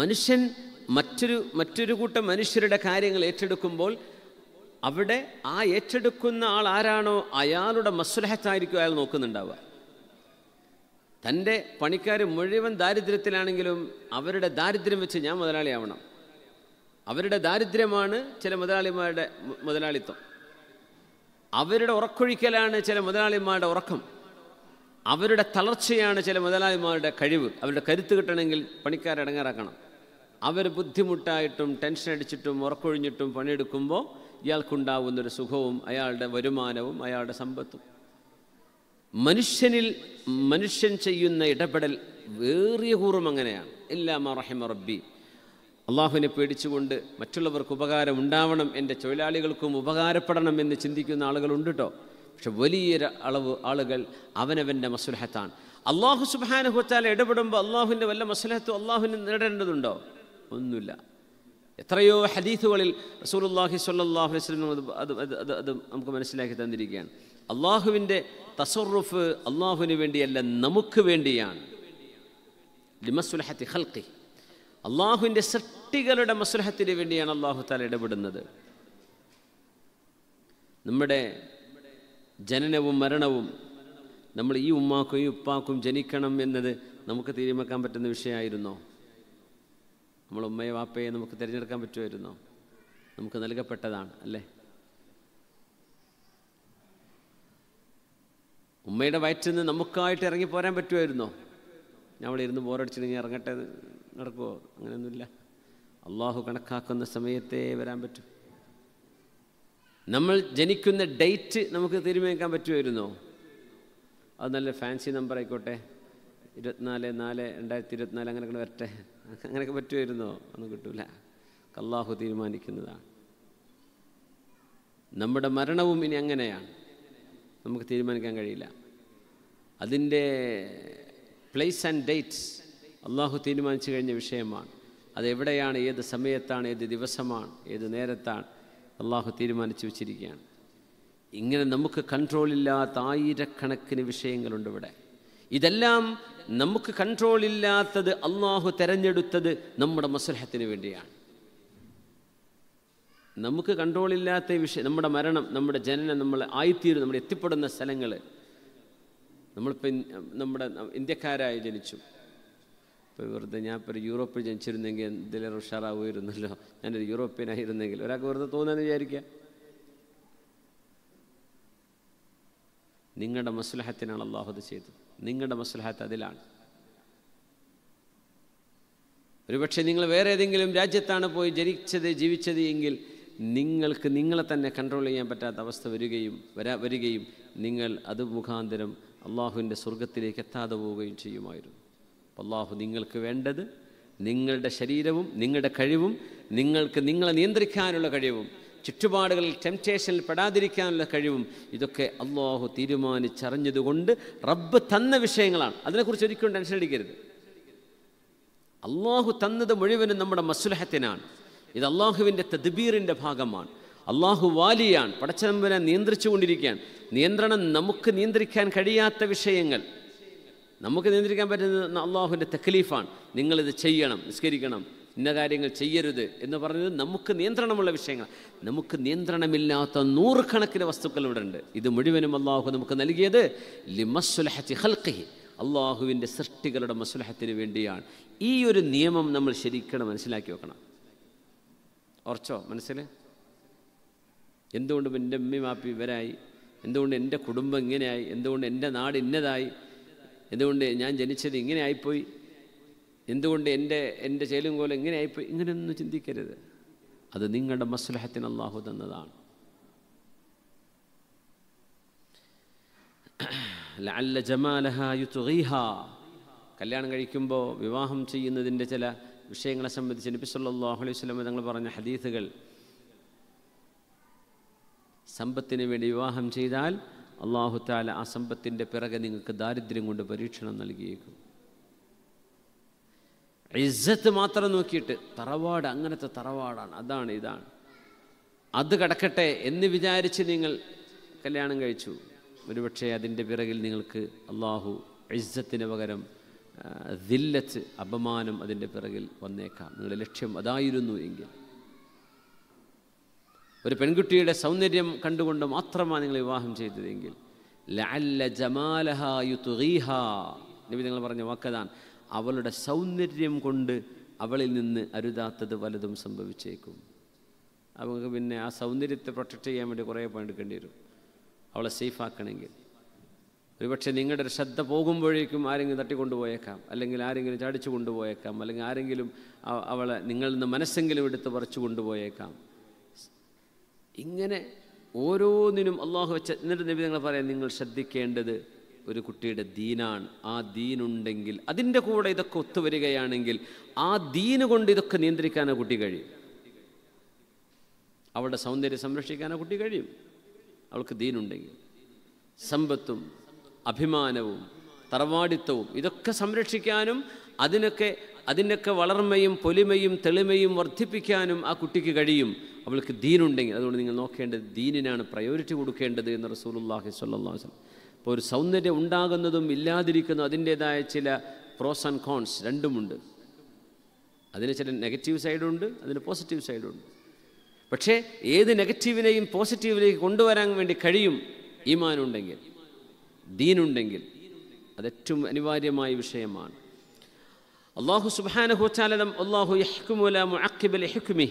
മനുഷ്യൻ മറ്റൊരു മറ്റൊരു കൂട്ടം മനുഷ്യരുടെ കാര്യങ്ങൾ ഏറ്റെടുക്കുമ്പോൾ അവിടെ ആ ഏറ്റെടുക്കുന്ന ആൾ ആരാണോ അയാളുടെ മസ്ലഹത്തായിരിക്കും അയാൾ നോക്കുന്നുണ്ടാവുക തൻ്റെ പണിക്കാർ മുഴുവൻ ദാരിദ്ര്യത്തിലാണെങ്കിലും അവരുടെ ദാരിദ്ര്യം വെച്ച് ഞാൻ മുതലാളിയാവണം അവരുടെ ദാരിദ്ര്യമാണ് ചില മുതലാളിമാരുടെ മുതലാളിത്തം അവരുടെ ഉറക്കൊഴിക്കലാണ് ചില മുതലാളിമാരുടെ ഉറക്കം അവരുടെ തളർച്ചയാണ് ചില മുതലാളിമാരുടെ കഴിവ് അവരുടെ കരുത്ത് കിട്ടണമെങ്കിൽ പണിക്കാരെ ഇടങ്ങാറാക്കണം അവർ ബുദ്ധിമുട്ടായിട്ടും ടെൻഷൻ അടിച്ചിട്ടും ഉറക്കൊഴിഞ്ഞിട്ടും പണിയെടുക്കുമ്പോൾ ഇയാൾക്കുണ്ടാവുന്നൊരു സുഖവും അയാളുടെ വരുമാനവും അയാളുടെ സമ്പത്തും മനുഷ്യനിൽ മനുഷ്യൻ ചെയ്യുന്ന ഇടപെടൽ വേറിയ കൂറും അങ്ങനെയാണ് എല്ലാം മറഹിമ റബ്ബി അള്ളാഹുവിനെ പേടിച്ചുകൊണ്ട് മറ്റുള്ളവർക്ക് ഉപകാരം ഉണ്ടാവണം എൻ്റെ തൊഴിലാളികൾക്കും ഉപകാരപ്പെടണം എന്ന് ചിന്തിക്കുന്ന ആളുകളുണ്ട് കേട്ടോ പക്ഷെ വലിയൊരു അളവ് ആളുകൾ അവനവൻ്റെ മസുലഹത്താണ് അള്ളാഹു സുബാനഹുത്താൽ ഇടപെടുമ്പോൾ അള്ളാഹുവിൻ്റെ വല്ല മസുലഹത്തും അള്ളാഹുവിന് നേടേണ്ടതുണ്ടോ ഒന്നുമില്ല എത്രയോ ഹദീസുകളിൽ റസൂലുല്ലാഹി സ്വല്ലാഹു വസ്ലം അത് അത് അത് നമുക്ക് മനസ്സിലാക്കി തന്നിരിക്കുകയാണ് അള്ളാഹുവിൻ്റെ തസറുഫ് അള്ളാഹുവിന് വേണ്ടിയല്ല നമുക്ക് വേണ്ടിയാണ് ലിമസുലഹത്തി ഹൽക്കി അള്ളാഹുവിൻ്റെ സൃഷ്ടികളുടെ മസുലഹത്തിന് വേണ്ടിയാണ് അള്ളാഹു താല ഇടപെടുന്നത് നമ്മുടെ ജനനവും മരണവും നമ്മൾ ഈ ഉമ്മാക്കും ഈ ഉപ്പാക്കും ജനിക്കണം എന്നത് നമുക്ക് തീരുമാനിക്കാൻ പറ്റുന്ന വിഷയമായിരുന്നോ നമ്മൾ ഉമ്മയെ വാപ്പയെ നമുക്ക് തിരഞ്ഞെടുക്കാൻ പറ്റുമായിരുന്നോ നമുക്ക് നൽകപ്പെട്ടതാണ് അല്ലേ ഉമ്മയുടെ വയറ്റിൽ നിന്ന് നമുക്കായിട്ട് ഇറങ്ങി പോരാൻ പറ്റുമായിരുന്നോ ഞാൻ അവിടെ ഇരുന്ന് ബോറടിച്ചിട്ട് ഇറങ്ങട്ടെ നടക്കുമോ അങ്ങനെയൊന്നുമില്ല അള്ളാഹു കണക്കാക്കുന്ന സമയത്തേ വരാൻ പറ്റും നമ്മൾ ജനിക്കുന്ന ഡേറ്റ് നമുക്ക് തീരുമാനിക്കാൻ പറ്റുമായിരുന്നോ അത് നല്ല ഫാൻസി നമ്പർ ആയിക്കോട്ടെ ഇരുപത്തിനാല് നാല് രണ്ടായിരത്തി ഇരുപത്തിനാല് അങ്ങനെയൊക്കെ വരട്ടെ അങ്ങനെയൊക്കെ പറ്റുമായിരുന്നോ ഒന്നും കിട്ടൂല അള്ളാഹു തീരുമാനിക്കുന്നതാണ് നമ്മുടെ മരണവും ഇനി അങ്ങനെയാണ് നമുക്ക് തീരുമാനിക്കാൻ കഴിയില്ല അതിൻ്റെ പ്ലേസ് ആൻഡ് ഡേറ്റ്സ് അള്ളാഹു തീരുമാനിച്ചു കഴിഞ്ഞ വിഷയമാണ് അതെവിടെയാണ് ഏത് സമയത്താണ് ഏത് ദിവസമാണ് ഏത് നേരത്താണ് അള്ളാഹു തീരുമാനിച്ചു വച്ചിരിക്കുകയാണ് ഇങ്ങനെ നമുക്ക് കൺട്രോളില്ലാത്ത ആയിരക്കണക്കിന് വിഷയങ്ങളുണ്ട് ഇവിടെ ഇതെല്ലാം നമുക്ക് കൺട്രോളില്ലാത്തത് അള്ളാഹു തിരഞ്ഞെടുത്തത് നമ്മുടെ മസ്ലഹത്തിന് വേണ്ടിയാണ് നമുക്ക് കൺട്രോളില്ലാത്ത വിഷയം നമ്മുടെ മരണം നമ്മുടെ ജനനം നമ്മൾ ആയിത്തീരും നമ്മൾ എത്തിപ്പെടുന്ന സ്ഥലങ്ങൾ നമ്മളിപ്പോൾ നമ്മുടെ ഇന്ത്യക്കാരായി ജനിച്ചു ഇപ്പോൾ വെറുതെ ഞാൻ ഇപ്പോൾ യൂറോപ്പിൽ ജനിച്ചിരുന്നെങ്കിൽ എന്തെങ്കിലും ഉഷാറാവുമായിരുന്നല്ലോ ഞാനൊരു യൂറോപ്യനായിരുന്നെങ്കിൽ ഒരാൾക്ക് വെറുതെ തോന്നുന്നു വിചാരിക്കുക നിങ്ങളുടെ മസ്ലഹത്തിനാണ് അത് ചെയ്തത് നിങ്ങളുടെ മസ്ലഹത്ത് അതിലാണ് ഒരുപക്ഷെ നിങ്ങൾ വേറെ ഏതെങ്കിലും രാജ്യത്താണ് പോയി ജനിച്ചത് ജീവിച്ചത് എങ്കിൽ നിങ്ങൾക്ക് നിങ്ങളെ തന്നെ കൺട്രോൾ ചെയ്യാൻ പറ്റാത്ത അവസ്ഥ വരികയും വരാ വരികയും നിങ്ങൾ അത് മുഖാന്തരം അള്ളാഹുവിൻ്റെ സ്വർഗത്തിലേക്ക് എത്താതെ പോവുകയും ചെയ്യുമായിരുന്നു അള്ളാഹു നിങ്ങൾക്ക് വേണ്ടത് നിങ്ങളുടെ ശരീരവും നിങ്ങളുടെ കഴിവും നിങ്ങൾക്ക് നിങ്ങളെ നിയന്ത്രിക്കാനുള്ള കഴിവും ചുറ്റുപാടുകളിൽ ടെംപ്റ്റേഷനിൽ പെടാതിരിക്കാനുള്ള കഴിവും ഇതൊക്കെ അള്ളാഹു തീരുമാനിച്ചറിഞ്ഞതുകൊണ്ട് റബ്ബ് തന്ന വിഷയങ്ങളാണ് അതിനെക്കുറിച്ച് ഒരിക്കലും ടെൻഷൻ അടിക്കരുത് അള്ളാഹു തന്നത് മുഴുവനും നമ്മുടെ മസുലഹത്തിനാണ് ഇത് അള്ളാഹുവിൻ്റെ തദ്ബീറിൻ്റെ ഭാഗമാണ് അള്ളാഹു വാലിയാണ് പടച്ചതമ്പനെ നിയന്ത്രിച്ചു കൊണ്ടിരിക്കുകയാണ് നിയന്ത്രണം നമുക്ക് നിയന്ത്രിക്കാൻ കഴിയാത്ത വിഷയങ്ങൾ നമുക്ക് നിയന്ത്രിക്കാൻ പറ്റുന്നത് അള്ളാഹുവിൻ്റെ തക്കലീഫാണ് നിങ്ങളിത് ചെയ്യണം നിസ്കരിക്കണം ഇന്ന കാര്യങ്ങൾ ചെയ്യരുത് എന്ന് പറഞ്ഞത് നമുക്ക് നിയന്ത്രണമുള്ള വിഷയങ്ങൾ നമുക്ക് നിയന്ത്രണമില്ലാത്ത നൂറുകണക്കിന് വസ്തുക്കൾ ഇവിടെ ഉണ്ട് ഇത് മുഴുവനും അള്ളാഹു നമുക്ക് നൽകിയത് ലിമസുലഹത്തി ഹൽക്കഹി അള്ളാഹുവിൻ്റെ സൃഷ്ടികളുടെ മസുലഹത്തിന് വേണ്ടിയാണ് ഈ ഒരു നിയമം നമ്മൾ ശരിക്കണം മനസ്സിലാക്കി വെക്കണം ഉറച്ചോ മനസ്സിൽ എന്തുകൊണ്ടും എൻ്റെ അമ്മയും മാപ്പി ഇവരായി എന്തുകൊണ്ട് എൻ്റെ കുടുംബം ഇങ്ങനെയായി എന്തുകൊണ്ട് എൻ്റെ നാട് ഇന്നതായി എന്തുകൊണ്ട് ഞാൻ ജനിച്ചത് ഇങ്ങനെ ആയിപ്പോയി എന്തുകൊണ്ട് എൻ്റെ എൻ്റെ ചേലും കോലം ഇങ്ങനെ ആയിപ്പോയി ഇങ്ങനെയൊന്നും ചിന്തിക്കരുത് അത് നിങ്ങളുടെ മസ്ലഹത്തിന് അള്ളാഹു തന്നതാണ് ലഅല്ല ജമാലഹ കല്യാണം കഴിക്കുമ്പോൾ വിവാഹം ചെയ്യുന്നതിൻ്റെ ചില വിഷയങ്ങളെ സംബന്ധിച്ച് നബി അലൈഹി സ്വലം തങ്ങൾ പറഞ്ഞ ഹദീസുകൾ സമ്പത്തിന് വേണ്ടി വിവാഹം ചെയ്താൽ താല ആ സമ്പത്തിൻ്റെ പിറകെ നിങ്ങൾക്ക് ദാരിദ്ര്യം കൊണ്ട് പരീക്ഷണം നൽകിയേക്കും ഇസ്സത്ത് മാത്രം നോക്കിയിട്ട് തറവാട് അങ്ങനത്തെ തറവാടാണ് അതാണ് ഇതാണ് അത് കടക്കട്ടെ എന്ന് വിചാരിച്ച് നിങ്ങൾ കല്യാണം കഴിച്ചു ഒരുപക്ഷെ അതിൻ്റെ പിറകിൽ നിങ്ങൾക്ക് അള്ളാഹു ഇസ്സത്തിന് പകരം ദില്ലത്ത് അപമാനം അതിൻ്റെ പിറകിൽ വന്നേക്കാം നിങ്ങളുടെ ലക്ഷ്യം അതായിരുന്നു എങ്കിൽ ഒരു പെൺകുട്ടിയുടെ സൗന്ദര്യം കണ്ടുകൊണ്ട് മാത്രമാണ് നിങ്ങൾ വിവാഹം ചെയ്തതെങ്കിൽ ലഅല്ല ജമാലഹായു തുറീഹ നബി നിങ്ങൾ പറഞ്ഞ വാക്കതാണ് അവളുടെ സൗന്ദര്യം കൊണ്ട് അവളിൽ നിന്ന് അരുതാത്തത് വലതും സംഭവിച്ചേക്കും അവൾക്ക് പിന്നെ ആ സൗന്ദര്യത്തെ പ്രൊട്ടക്റ്റ് ചെയ്യാൻ വേണ്ടി കുറേ പണിയെടുക്കേണ്ടി വരും അവളെ സേഫാക്കണമെങ്കിൽ ഒരുപക്ഷെ നിങ്ങളുടെ ഒരു ശ്രദ്ധ പോകുമ്പോഴേക്കും ആരെങ്കിലും തട്ടിക്കൊണ്ടുപോയേക്കാം അല്ലെങ്കിൽ ആരെങ്കിലും ചാടിച്ചു കൊണ്ടുപോയേക്കാം അല്ലെങ്കിൽ ആരെങ്കിലും അവളെ നിങ്ങളിൽ നിന്ന് മനസ്സെങ്കിലും എടുത്ത് പറിച്ചു കൊണ്ടുപോയേക്കാം ഇങ്ങനെ ഓരോന്നിനും അള്ളാഹു വെച്ച എന്നിട്ട് നബി നിങ്ങൾ പറയാം നിങ്ങൾ ശ്രദ്ധിക്കേണ്ടത് ഒരു കുട്ടിയുടെ ദീനാണ് ആ ദീനുണ്ടെങ്കിൽ അതിൻ്റെ കൂടെ ഇതൊക്കെ ഒത്തുവരികയാണെങ്കിൽ ആ ദീന് കൊണ്ട് ഇതൊക്കെ നിയന്ത്രിക്കാൻ ആ കുട്ടി കഴിയും അവളുടെ സൗന്ദര്യം സംരക്ഷിക്കാൻ ആ കുട്ടി കഴിയും അവൾക്ക് ദീനുണ്ടെങ്കിൽ സമ്പത്തും അഭിമാനവും തറവാടിത്തവും ഇതൊക്കെ സംരക്ഷിക്കാനും അതിനൊക്കെ അതിൻ്റെയൊക്കെ വളർമ്മയും പൊലിമയും തെളിമയും വർദ്ധിപ്പിക്കാനും ആ കുട്ടിക്ക് കഴിയും അവൾക്ക് ദീനുണ്ടെങ്കിൽ അതുകൊണ്ട് നിങ്ങൾ നോക്കേണ്ടത് ദീനിനാണ് പ്രയോറിറ്റി കൊടുക്കേണ്ടത് എന്ന് റസൂലുല്ലാഹി സ്വല്ലാ വസ്ലം അപ്പോൾ ഒരു സൗന്ദര്യം ഉണ്ടാകുന്നതും ഇല്ലാതിരിക്കുന്നതും അതിൻ്റേതായ ചില പ്രോസ് ആൻഡ് കോൺസ് രണ്ടുമുണ്ട് അതിന് ചില നെഗറ്റീവ് സൈഡുണ്ട് അതിന് പോസിറ്റീവ് സൈഡുണ്ട് പക്ഷേ ഏത് നെഗറ്റീവിനെയും പോസിറ്റീവിലേക്ക് കൊണ്ടുവരാൻ വേണ്ടി കഴിയും ഈമാനുണ്ടെങ്കിൽ ദീനുണ്ടെങ്കിൽ അതേറ്റവും അനിവാര്യമായ വിഷയമാണ് الله سبحانه وتعالى الله يحكم ولا معقب لحكمه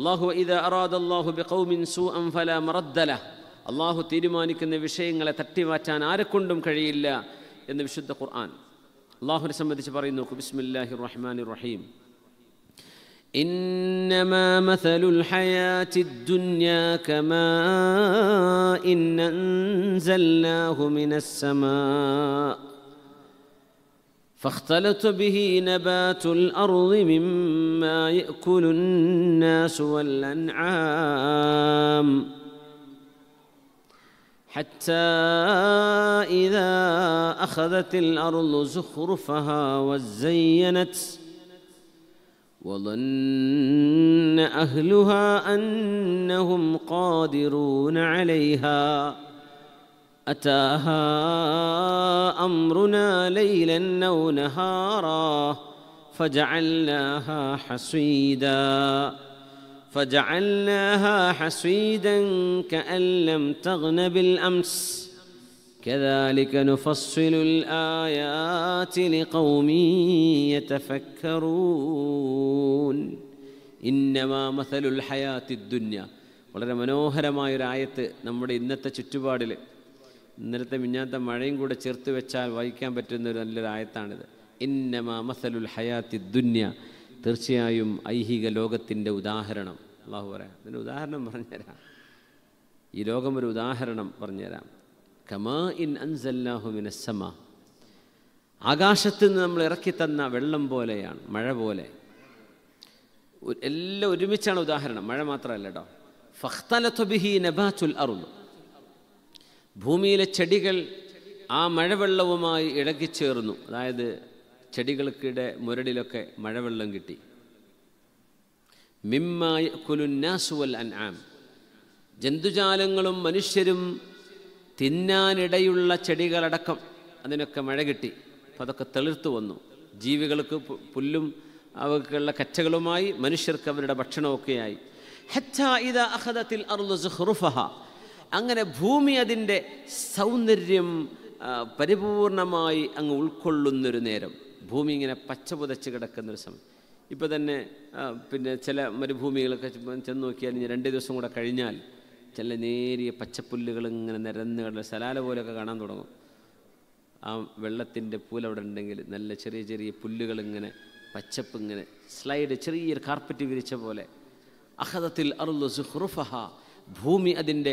അള്ളാഹു ഇത് അറാദ് അള്ളാഹു ബിഖൗമിൻ സു അം ഫല മറദ്ദല അള്ളാഹു തീരുമാനിക്കുന്ന വിഷയങ്ങളെ തട്ടിമാറ്റാൻ ആരെക്കൊണ്ടും കഴിയില്ല എന്ന് വിശുദ്ധ ഖുർആൻ അള്ളാഹുവിനെ സംബന്ധിച്ച് بسم الله الرحمن الرحيم إنما مثل الحياة الدنيا كما إن أنزلناه من السماء فاختلط به نبات الارض مما ياكل الناس والانعام حتى اذا اخذت الارض زخرفها وزينت وظن اهلها انهم قادرون عليها أتاها أمرنا ليلا أو نهارا فجعلناها حصيدا فجعلناها حصيدا كأن لم تغن بالأمس كذلك نفصل الآيات لقوم يتفكرون إنما مثل الحياة الدنيا വളരെ ما നമ്മുടെ نمرد ചുറ്റുപാടിൽ നിരത്തെ മിഞ്ഞാത്ത മഴയും കൂടെ ചേർത്ത് വെച്ചാൽ വഹിക്കാൻ പറ്റുന്ന ഒരു നല്ലൊരു ആയത്താണിത് ഇന്നമ മസലുൽ ഹയാത്തി ദുന്യ തീർച്ചയായും ഐഹിക ലോകത്തിൻ്റെ ഉദാഹരണം അള്ളാഹു പറയാം അതിൻ്റെ ഉദാഹരണം പറഞ്ഞുതരാം ഈ ലോകം ഒരു ഉദാഹരണം പറഞ്ഞുതരാം കമാ ഇൻ അൻസല്ലാഹു മിനസമ ആകാശത്ത് നിന്ന് നമ്മൾ ഇറക്കി തന്ന വെള്ളം പോലെയാണ് മഴ പോലെ എല്ലാം ഒരുമിച്ചാണ് ഉദാഹരണം മഴ മാത്രമല്ല കേട്ടോ ഫഖ്തലത്തൊബിഹി നബാച്ചുൽ അറുന്നു ഭൂമിയിലെ ചെടികൾ ആ മഴവെള്ളവുമായി ഇളകിച്ചേർന്നു അതായത് ചെടികൾക്കിടെ മുരടിലൊക്കെ മഴവെള്ളം കിട്ടി മിമ്മായ കുലുന്നാസുവൽ അൻആം ജന്തുജാലങ്ങളും മനുഷ്യരും തിന്നാനിടയുള്ള ചെടികളടക്കം അതിനൊക്കെ മഴ കിട്ടി അപ്പം അതൊക്കെ തെളിർത്തു വന്നു ജീവികൾക്ക് പുല്ലും അവക്കുള്ള കച്ചകളുമായി മനുഷ്യർക്ക് അവരുടെ ഭക്ഷണമൊക്കെയായി ഹെറ്റ ഇത അഹദത്തിൽ അറുലസ് ഹുറുഫഹ അങ്ങനെ ഭൂമി അതിൻ്റെ സൗന്ദര്യം പരിപൂർണമായി അങ്ങ് ഉൾക്കൊള്ളുന്നൊരു നേരം ഭൂമി ഇങ്ങനെ പച്ച പുതച്ച് കിടക്കുന്നൊരു സമയം ഇപ്പോൾ തന്നെ പിന്നെ ചില മരുഭൂമികളൊക്കെ ചെന്ന് നോക്കിയാൽ ഇനി രണ്ട് ദിവസം കൂടെ കഴിഞ്ഞാൽ ചില നേരിയ പച്ചപ്പുല്ലുകൾ ഇങ്ങനെ നിരന്ന് കിടന്ന് സലാല പോലെയൊക്കെ കാണാൻ തുടങ്ങും ആ വെള്ളത്തിൻ്റെ പൂല അവിടെ ഉണ്ടെങ്കിൽ നല്ല ചെറിയ ചെറിയ പുല്ലുകൾ ഇങ്ങനെ പച്ചപ്പ് ഇങ്ങനെ സ്ലൈഡ് ചെറിയൊരു കാർപ്പറ്റ് വിരിച്ച പോലെ അഹദത്തിൽ അറുലു സുഹ്റുഫഹ ഭൂമി അതിൻ്റെ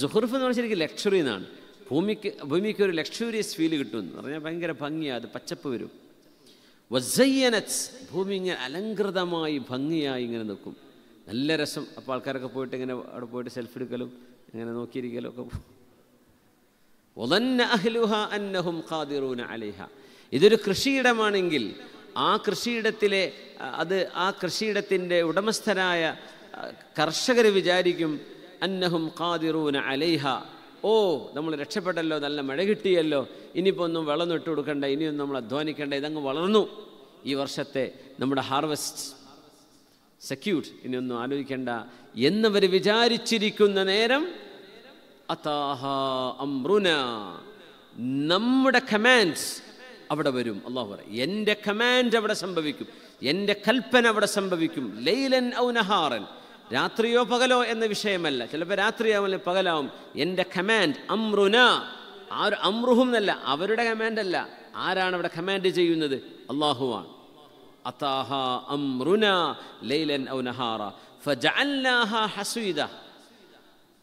ജുഹുർഫ് എന്ന് പറഞ്ഞാൽ ശരിക്കും ലക്ഷറി എന്നാണ് ഭൂമിക്ക് ഭൂമിക്ക് ഒരു ലക്ഷറിയസ് ഫീൽ കിട്ടും എന്ന് പറഞ്ഞാൽ ഭയങ്കര ഭംഗിയാണ് അത് പച്ചപ്പ് വരും വസയ്യനച്ച് ഭൂമി ഇങ്ങനെ അലങ്കൃതമായി ഭംഗിയായി ഇങ്ങനെ നിൽക്കും നല്ല രസം അപ്പോൾ ആൾക്കാരൊക്കെ പോയിട്ട് ഇങ്ങനെ അവിടെ പോയിട്ട് സെൽഫി എടുക്കലും ഇങ്ങനെ നോക്കിയിരിക്കലും ഒക്കെ അന്നഹും ഖാദിറൂന ഇതൊരു കൃഷിയിടമാണെങ്കിൽ ആ കൃഷിയിടത്തിലെ അത് ആ കൃഷിയിടത്തിൻ്റെ ഉടമസ്ഥരായ കർഷകർ വിചാരിക്കും അന്നഹും ഖാദിറൂന അലൈഹ ഓ നമ്മൾ രക്ഷപ്പെട്ടല്ലോ നല്ല മഴ കിട്ടിയല്ലോ ഇനിയിപ്പോൾ ഒന്നും വെള്ളം ഇട്ട് കൊടുക്കണ്ട ഇനിയൊന്നും നമ്മൾ അധ്വാനിക്കേണ്ട ഇതങ്ങ് വളർന്നു ഈ വർഷത്തെ നമ്മുടെ ഹാർവസ്റ്റ് സെക്യൂർഡ് ഇനിയൊന്നും ആലോചിക്കേണ്ട എന്നവർ വിചാരിച്ചിരിക്കുന്ന നേരം അതാഹ അമ്രുന നമ്മുടെ കമാൻഡ്സ് അവിടെ വരും അള്ളാഹു പറയും എൻ്റെ കമാൻഡ് അവിടെ സംഭവിക്കും എൻ്റെ കൽപ്പന അവിടെ സംഭവിക്കും ലൈലൻ ഔ നഹാറൻ രാത്രിയോ പകലോ എന്ന വിഷയമല്ല ചിലപ്പോൾ രാത്രിയാവും പകലാവും എൻ്റെ കമാൻഡ് അമ്രുന ആ ഒരു അമ്രുഹും എന്നല്ല അവരുടെ കമാൻഡ് അല്ല ആരാണ് അവിടെ കമാൻഡ് ചെയ്യുന്നത് അള്ളാഹുവാണ് അതാഹ അമ്രുന ലൈലൻ ഔനഹാറ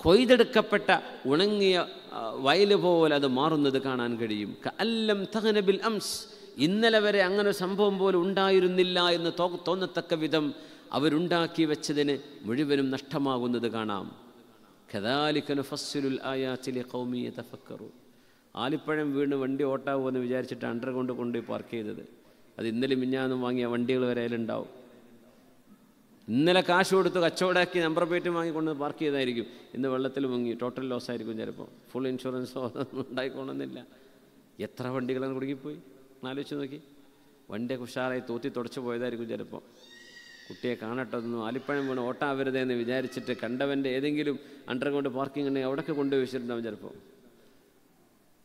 കൊയ്തെടുക്കപ്പെട്ട ഉണങ്ങിയ വയൽ പോലെ അത് മാറുന്നത് കാണാൻ കഴിയും അല്ലം തഹനബിൽ അംസ് ഇന്നലെ വരെ അങ്ങനെ സംഭവം പോലും ഉണ്ടായിരുന്നില്ല എന്ന് തോന്നത്തക്ക വിധം അവരുണ്ടാക്കി വെച്ചതിന് മുഴുവനും നഷ്ടമാകുന്നത് കാണാം ഖദാലിക്കനു ഫസ്സുലുൽ ആയാച്ചിലെ കൗമിയെ തഫക്കറു ആലിപ്പഴം വീണ് വണ്ടി ഓട്ടാവുമെന്ന് വിചാരിച്ചിട്ട് അണ്ടർഗ്രൗണ്ട് കൊണ്ടുപോയി പാർക്ക് ചെയ്തത് അത് ഇന്നലെ മിഞ്ഞാന്നും വാങ്ങിയ വണ്ടികൾ വരെ അതിലുണ്ടാവും ഇന്നലെ കാശ് കൊടുത്ത് കച്ചവടാക്കി നമ്പർ പ്ലേറ്റും വാങ്ങിക്കൊണ്ട് പാർക്ക് ചെയ്തായിരിക്കും ഇന്ന് വെള്ളത്തിൽ മുങ്ങി ടോട്ടൽ ലോസ് ആയിരിക്കും ചിലപ്പോൾ ഫുൾ ഇൻഷുറൻസോ അതൊന്നും ഉണ്ടായിക്കോണമെന്നില്ല എത്ര വണ്ടികളാണ് കുടുങ്ങിപ്പോയി ആലോചിച്ച് നോക്കി വണ്ടിയൊക്കെ ഉഷാറായി തോത്തി തുടച്ചു പോയതായിരിക്കും ചിലപ്പോൾ കുട്ടിയെ കാണട്ടതൊന്നും ആലിപ്പഴം വീണ് ഓട്ടാവരുതെന്ന് വിചാരിച്ചിട്ട് കണ്ടവൻ്റെ ഏതെങ്കിലും അണ്ടർഗ്രൗണ്ട് പാർക്കിംഗ് ഉണ്ടെങ്കിൽ അവിടെയൊക്കെ കൊണ്ടുപോയി വെച്ചിട്ടുണ്ടാവും ചിലപ്പോൾ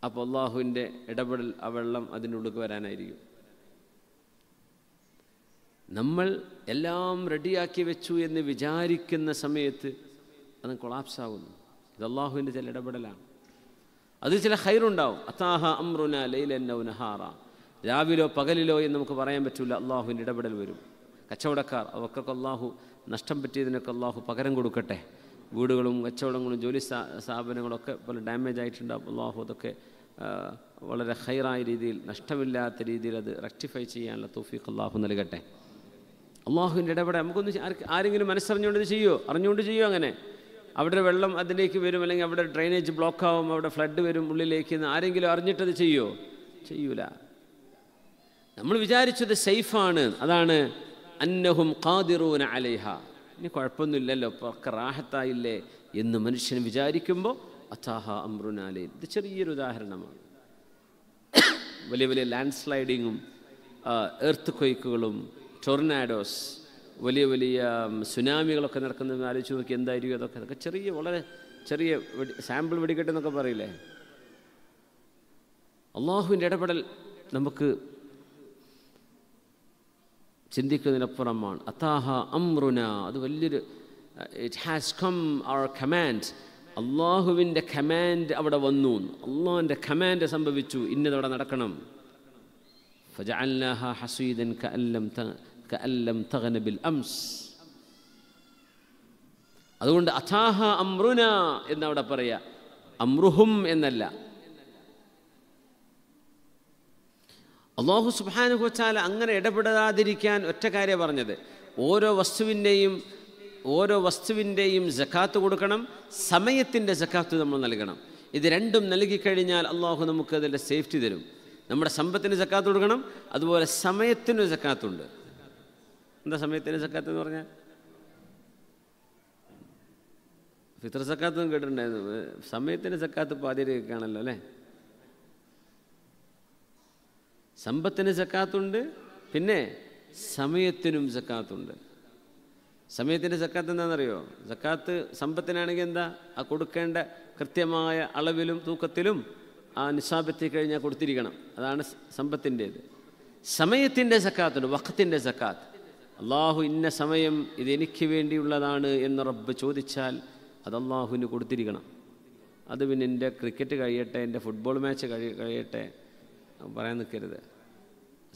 അപ്പോൾ അള്ളാഹുവിൻ്റെ ഇടപെടൽ ആ വെള്ളം അതിൻ്റെ ഉള്ളിൽ വരാനായിരിക്കും നമ്മൾ എല്ലാം റെഡിയാക്കി വെച്ചു എന്ന് വിചാരിക്കുന്ന സമയത്ത് അത് കൊളാപ്സ് ആകുന്നു ഇത് അള്ളാഹുവിൻ്റെ ചില ഇടപെടലാണ് അത് ചില ഹൈറുണ്ടാവും അത്താഹ അമ്രുന ലൈലന്നൗ നഹാറ രാവിലോ പകലിലോ എന്ന് നമുക്ക് പറയാൻ പറ്റില്ല അള്ളാഹുവിൻ്റെ ഇടപെടൽ വരും കച്ചവടക്കാർ അവർക്കൊക്കെ അള്ളാഹു നഷ്ടം പറ്റിയതിനൊക്കെ അള്ളാഹു പകരം കൊടുക്കട്ടെ വീടുകളും കച്ചവടങ്ങളും ജോലി സ്ഥാ സ്ഥാപനങ്ങളൊക്കെ പല ഡാമേജ് ആയിട്ടുണ്ടാകും അള്ളാഹു അതൊക്കെ വളരെ ഹൈറായ രീതിയിൽ നഷ്ടമില്ലാത്ത രീതിയിൽ അത് റെക്ടിഫൈ ചെയ്യാനുള്ള തോഫീഖ് അള്ളാഹു നൽകട്ടെ അള്ളാഹുവിൻ്റെ ഇടപെടെ നമുക്കൊന്ന് ആരെങ്കിലും മനസ്സറിഞ്ഞുകൊണ്ട് ചെയ്യുമോ അറിഞ്ഞുകൊണ്ട് ചെയ്യുമോ അങ്ങനെ അവിടെ വെള്ളം അതിലേക്ക് വരും അല്ലെങ്കിൽ അവിടെ ഡ്രെയിനേജ് ബ്ലോക്ക് ആവും അവിടെ ഫ്ലഡ് വരും ഉള്ളിലേക്ക് എന്ന് ആരെങ്കിലും അറിഞ്ഞിട്ടത് ചെയ്യുമോ ചെയ്യൂല നമ്മൾ വിചാരിച്ചത് സേഫാണ് അതാണ് അന്നഹും ഖാദിറൂന അലൈഹ ഇനി കുഴപ്പമൊന്നുമില്ലല്ലോ ഒക്കെ റാഹത്തായില്ലേ എന്ന് മനുഷ്യൻ വിചാരിക്കുമ്പോൾ അത്താഹ അമ്രുനാലയിൽ ഇത് ചെറിയൊരു ഉദാഹരണമാണ് വലിയ വലിയ ലാൻഡ് സ്ലൈഡിങ്ങും എർത്ത് കൊയ്ക്കുകളും ടൊർണാഡോസ് വലിയ വലിയ സുനാമികളൊക്കെ നടക്കുന്നത് ആലോചിച്ച് നോക്കി എന്തായിരിക്കും അതൊക്കെ അതൊക്കെ ചെറിയ വളരെ ചെറിയ സാമ്പിൾ വെടിക്കെട്ടെന്നൊക്കെ പറയില്ലേ അള്ളാഹുവിൻ്റെ ഇടപെടൽ നമുക്ക് ചിന്തിക്കുന്നതിനപ്പുറമാണ് അത്താഹ അമ്രുന അത് വലിയൊരു it has come our command അള്ളാഹുവിൻ്റെ കമാൻഡ് അവിടെ വന്നു അള്ളാഹുവിൻ്റെ കമാൻഡ് സംഭവിച്ചു ഇന്നതവിടെ നടക്കണം അതുകൊണ്ട് അഥാഹ അമ്രുന എന്നവിടെ പറയാ അമ്രുഹും എന്നല്ല അള്ളാഹു സുബാനുഹുച്ചാൽ അങ്ങനെ ഇടപെടാതിരിക്കാൻ ഒറ്റ കാര്യം പറഞ്ഞത് ഓരോ വസ്തുവിൻ്റെയും ഓരോ വസ്തുവിൻ്റെയും ജക്കാത്ത് കൊടുക്കണം സമയത്തിൻ്റെ ജക്കാത്ത് നമ്മൾ നൽകണം ഇത് രണ്ടും നൽകിക്കഴിഞ്ഞാൽ അള്ളാഹു നമുക്ക് അതിൻ്റെ സേഫ്റ്റി തരും നമ്മുടെ സമ്പത്തിന് ജക്കാത്ത് കൊടുക്കണം അതുപോലെ സമയത്തിന് ജക്കാത്തുണ്ട് എന്താ സമയത്തിന് ജക്കാത്ത് എന്ന് പറഞ്ഞാൽ ഫിത്ര സക്കാത്തും കേട്ടിട്ടുണ്ടായിരുന്നു സമയത്തിന് സക്കാത്ത് പാതിരി കാണല്ലോ അല്ലേ സമ്പത്തിന് സക്കാത്തുണ്ട് പിന്നെ സമയത്തിനും സക്കാത്തുണ്ട് സമയത്തിൻ്റെ സക്കാത്ത് എന്താണെന്നറിയോ സക്കാത്ത് സമ്പത്തിനാണെങ്കിൽ എന്താ ആ കൊടുക്കേണ്ട കൃത്യമായ അളവിലും തൂക്കത്തിലും ആ നിസാബെത്തി കഴിഞ്ഞാൽ കൊടുത്തിരിക്കണം അതാണ് സമ്പത്തിൻ്റേത് സമയത്തിൻ്റെ സക്കാത്തുണ്ട് വഖത്തിൻ്റെ സക്കാത്ത് അള്ളാഹു ഇന്ന സമയം ഇത് എനിക്ക് വേണ്ടിയുള്ളതാണ് എന്ന് റബ്ബ് ചോദിച്ചാൽ അത് അള്ളാഹുവിന് കൊടുത്തിരിക്കണം അത് പിന്നെ എൻ്റെ ക്രിക്കറ്റ് കഴിയട്ടെ എൻ്റെ ഫുട്ബോൾ മാച്ച് കഴി കഴിയട്ടെ പറയാൻ നിൽക്കരുത്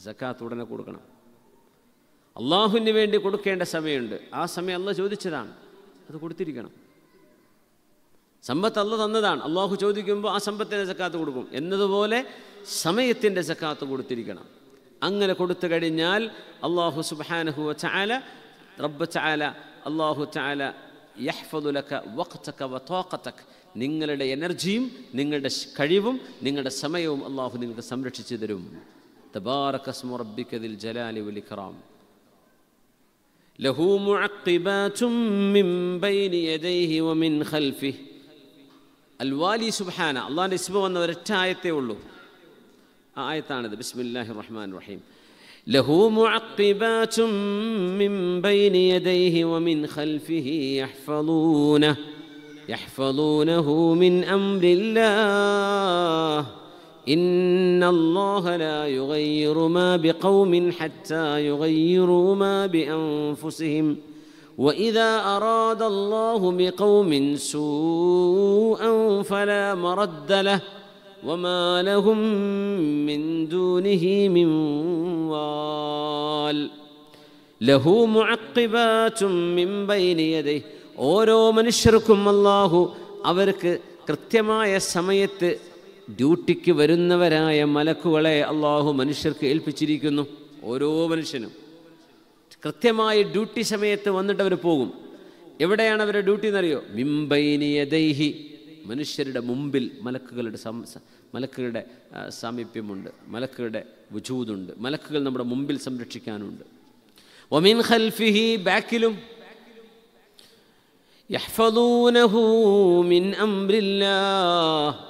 സക്കാത്ത് ഉടനെ കൊടുക്കണം അള്ളാഹുവിന് വേണ്ടി കൊടുക്കേണ്ട സമയമുണ്ട് ആ സമയം അല്ല ചോദിച്ചതാണ് അത് കൊടുത്തിരിക്കണം സമ്പത്ത് അല്ല തന്നതാണ് അള്ളാഹു ചോദിക്കുമ്പോൾ ആ സമ്പത്തിൻ്റെ സക്കാത്ത് കൊടുക്കും എന്നതുപോലെ സമയത്തിൻ്റെ സക്കാത്ത് കൊടുത്തിരിക്കണം അങ്ങനെ കൊടുത്തു കഴിഞ്ഞാൽ അള്ളാഹു സുബാനഹു ചാല റബ്ബ ചാല അള്ളാഹു ചാല യഹ്ഫദുലക്ക വഖ്തക വ തോക്കത്തക് നിങ്ങളുടെ എനർജിയും നിങ്ങളുടെ കഴിവും നിങ്ങളുടെ സമയവും അള്ളാഹു നിങ്ങൾക്ക് സംരക്ഷിച്ചു തരും തബാറക്കസ്മു ജലാലി വന്ന ഒരൊറ്റ ആയത്തേ ഉള്ളൂ ആ ആയത്താണിത് ബിസ്മില്ലാഹി റഹ്മാൻ റഹീം له يحفظونه من امر الله ان الله لا يغير ما بقوم حتى يغيروا ما بانفسهم واذا اراد الله بقوم سوءا فلا مرد له وما لهم من دونه من وال له معقبات من بين يديه ഓരോ മനുഷ്യർക്കും അള്ളാഹു അവർക്ക് കൃത്യമായ സമയത്ത് ഡ്യൂട്ടിക്ക് വരുന്നവരായ മലക്കുകളെ അള്ളാഹു മനുഷ്യർക്ക് ഏൽപ്പിച്ചിരിക്കുന്നു ഓരോ മനുഷ്യനും കൃത്യമായ ഡ്യൂട്ടി സമയത്ത് വന്നിട്ട് അവർ പോകും എവിടെയാണ് അവരുടെ ഡ്യൂട്ടി എന്നറിയോ മിംബൈനിയദൈഹി മനുഷ്യരുടെ മുമ്പിൽ മലക്കുകളുടെ മലക്കുകളുടെ സാമീപ്യമുണ്ട് മലക്കുകളുടെ വുജൂതുണ്ട് മലക്കുകൾ നമ്മുടെ മുമ്പിൽ സംരക്ഷിക്കാനുണ്ട് ഒമിൻ ഖൽഫിഹി ബാക്കിലും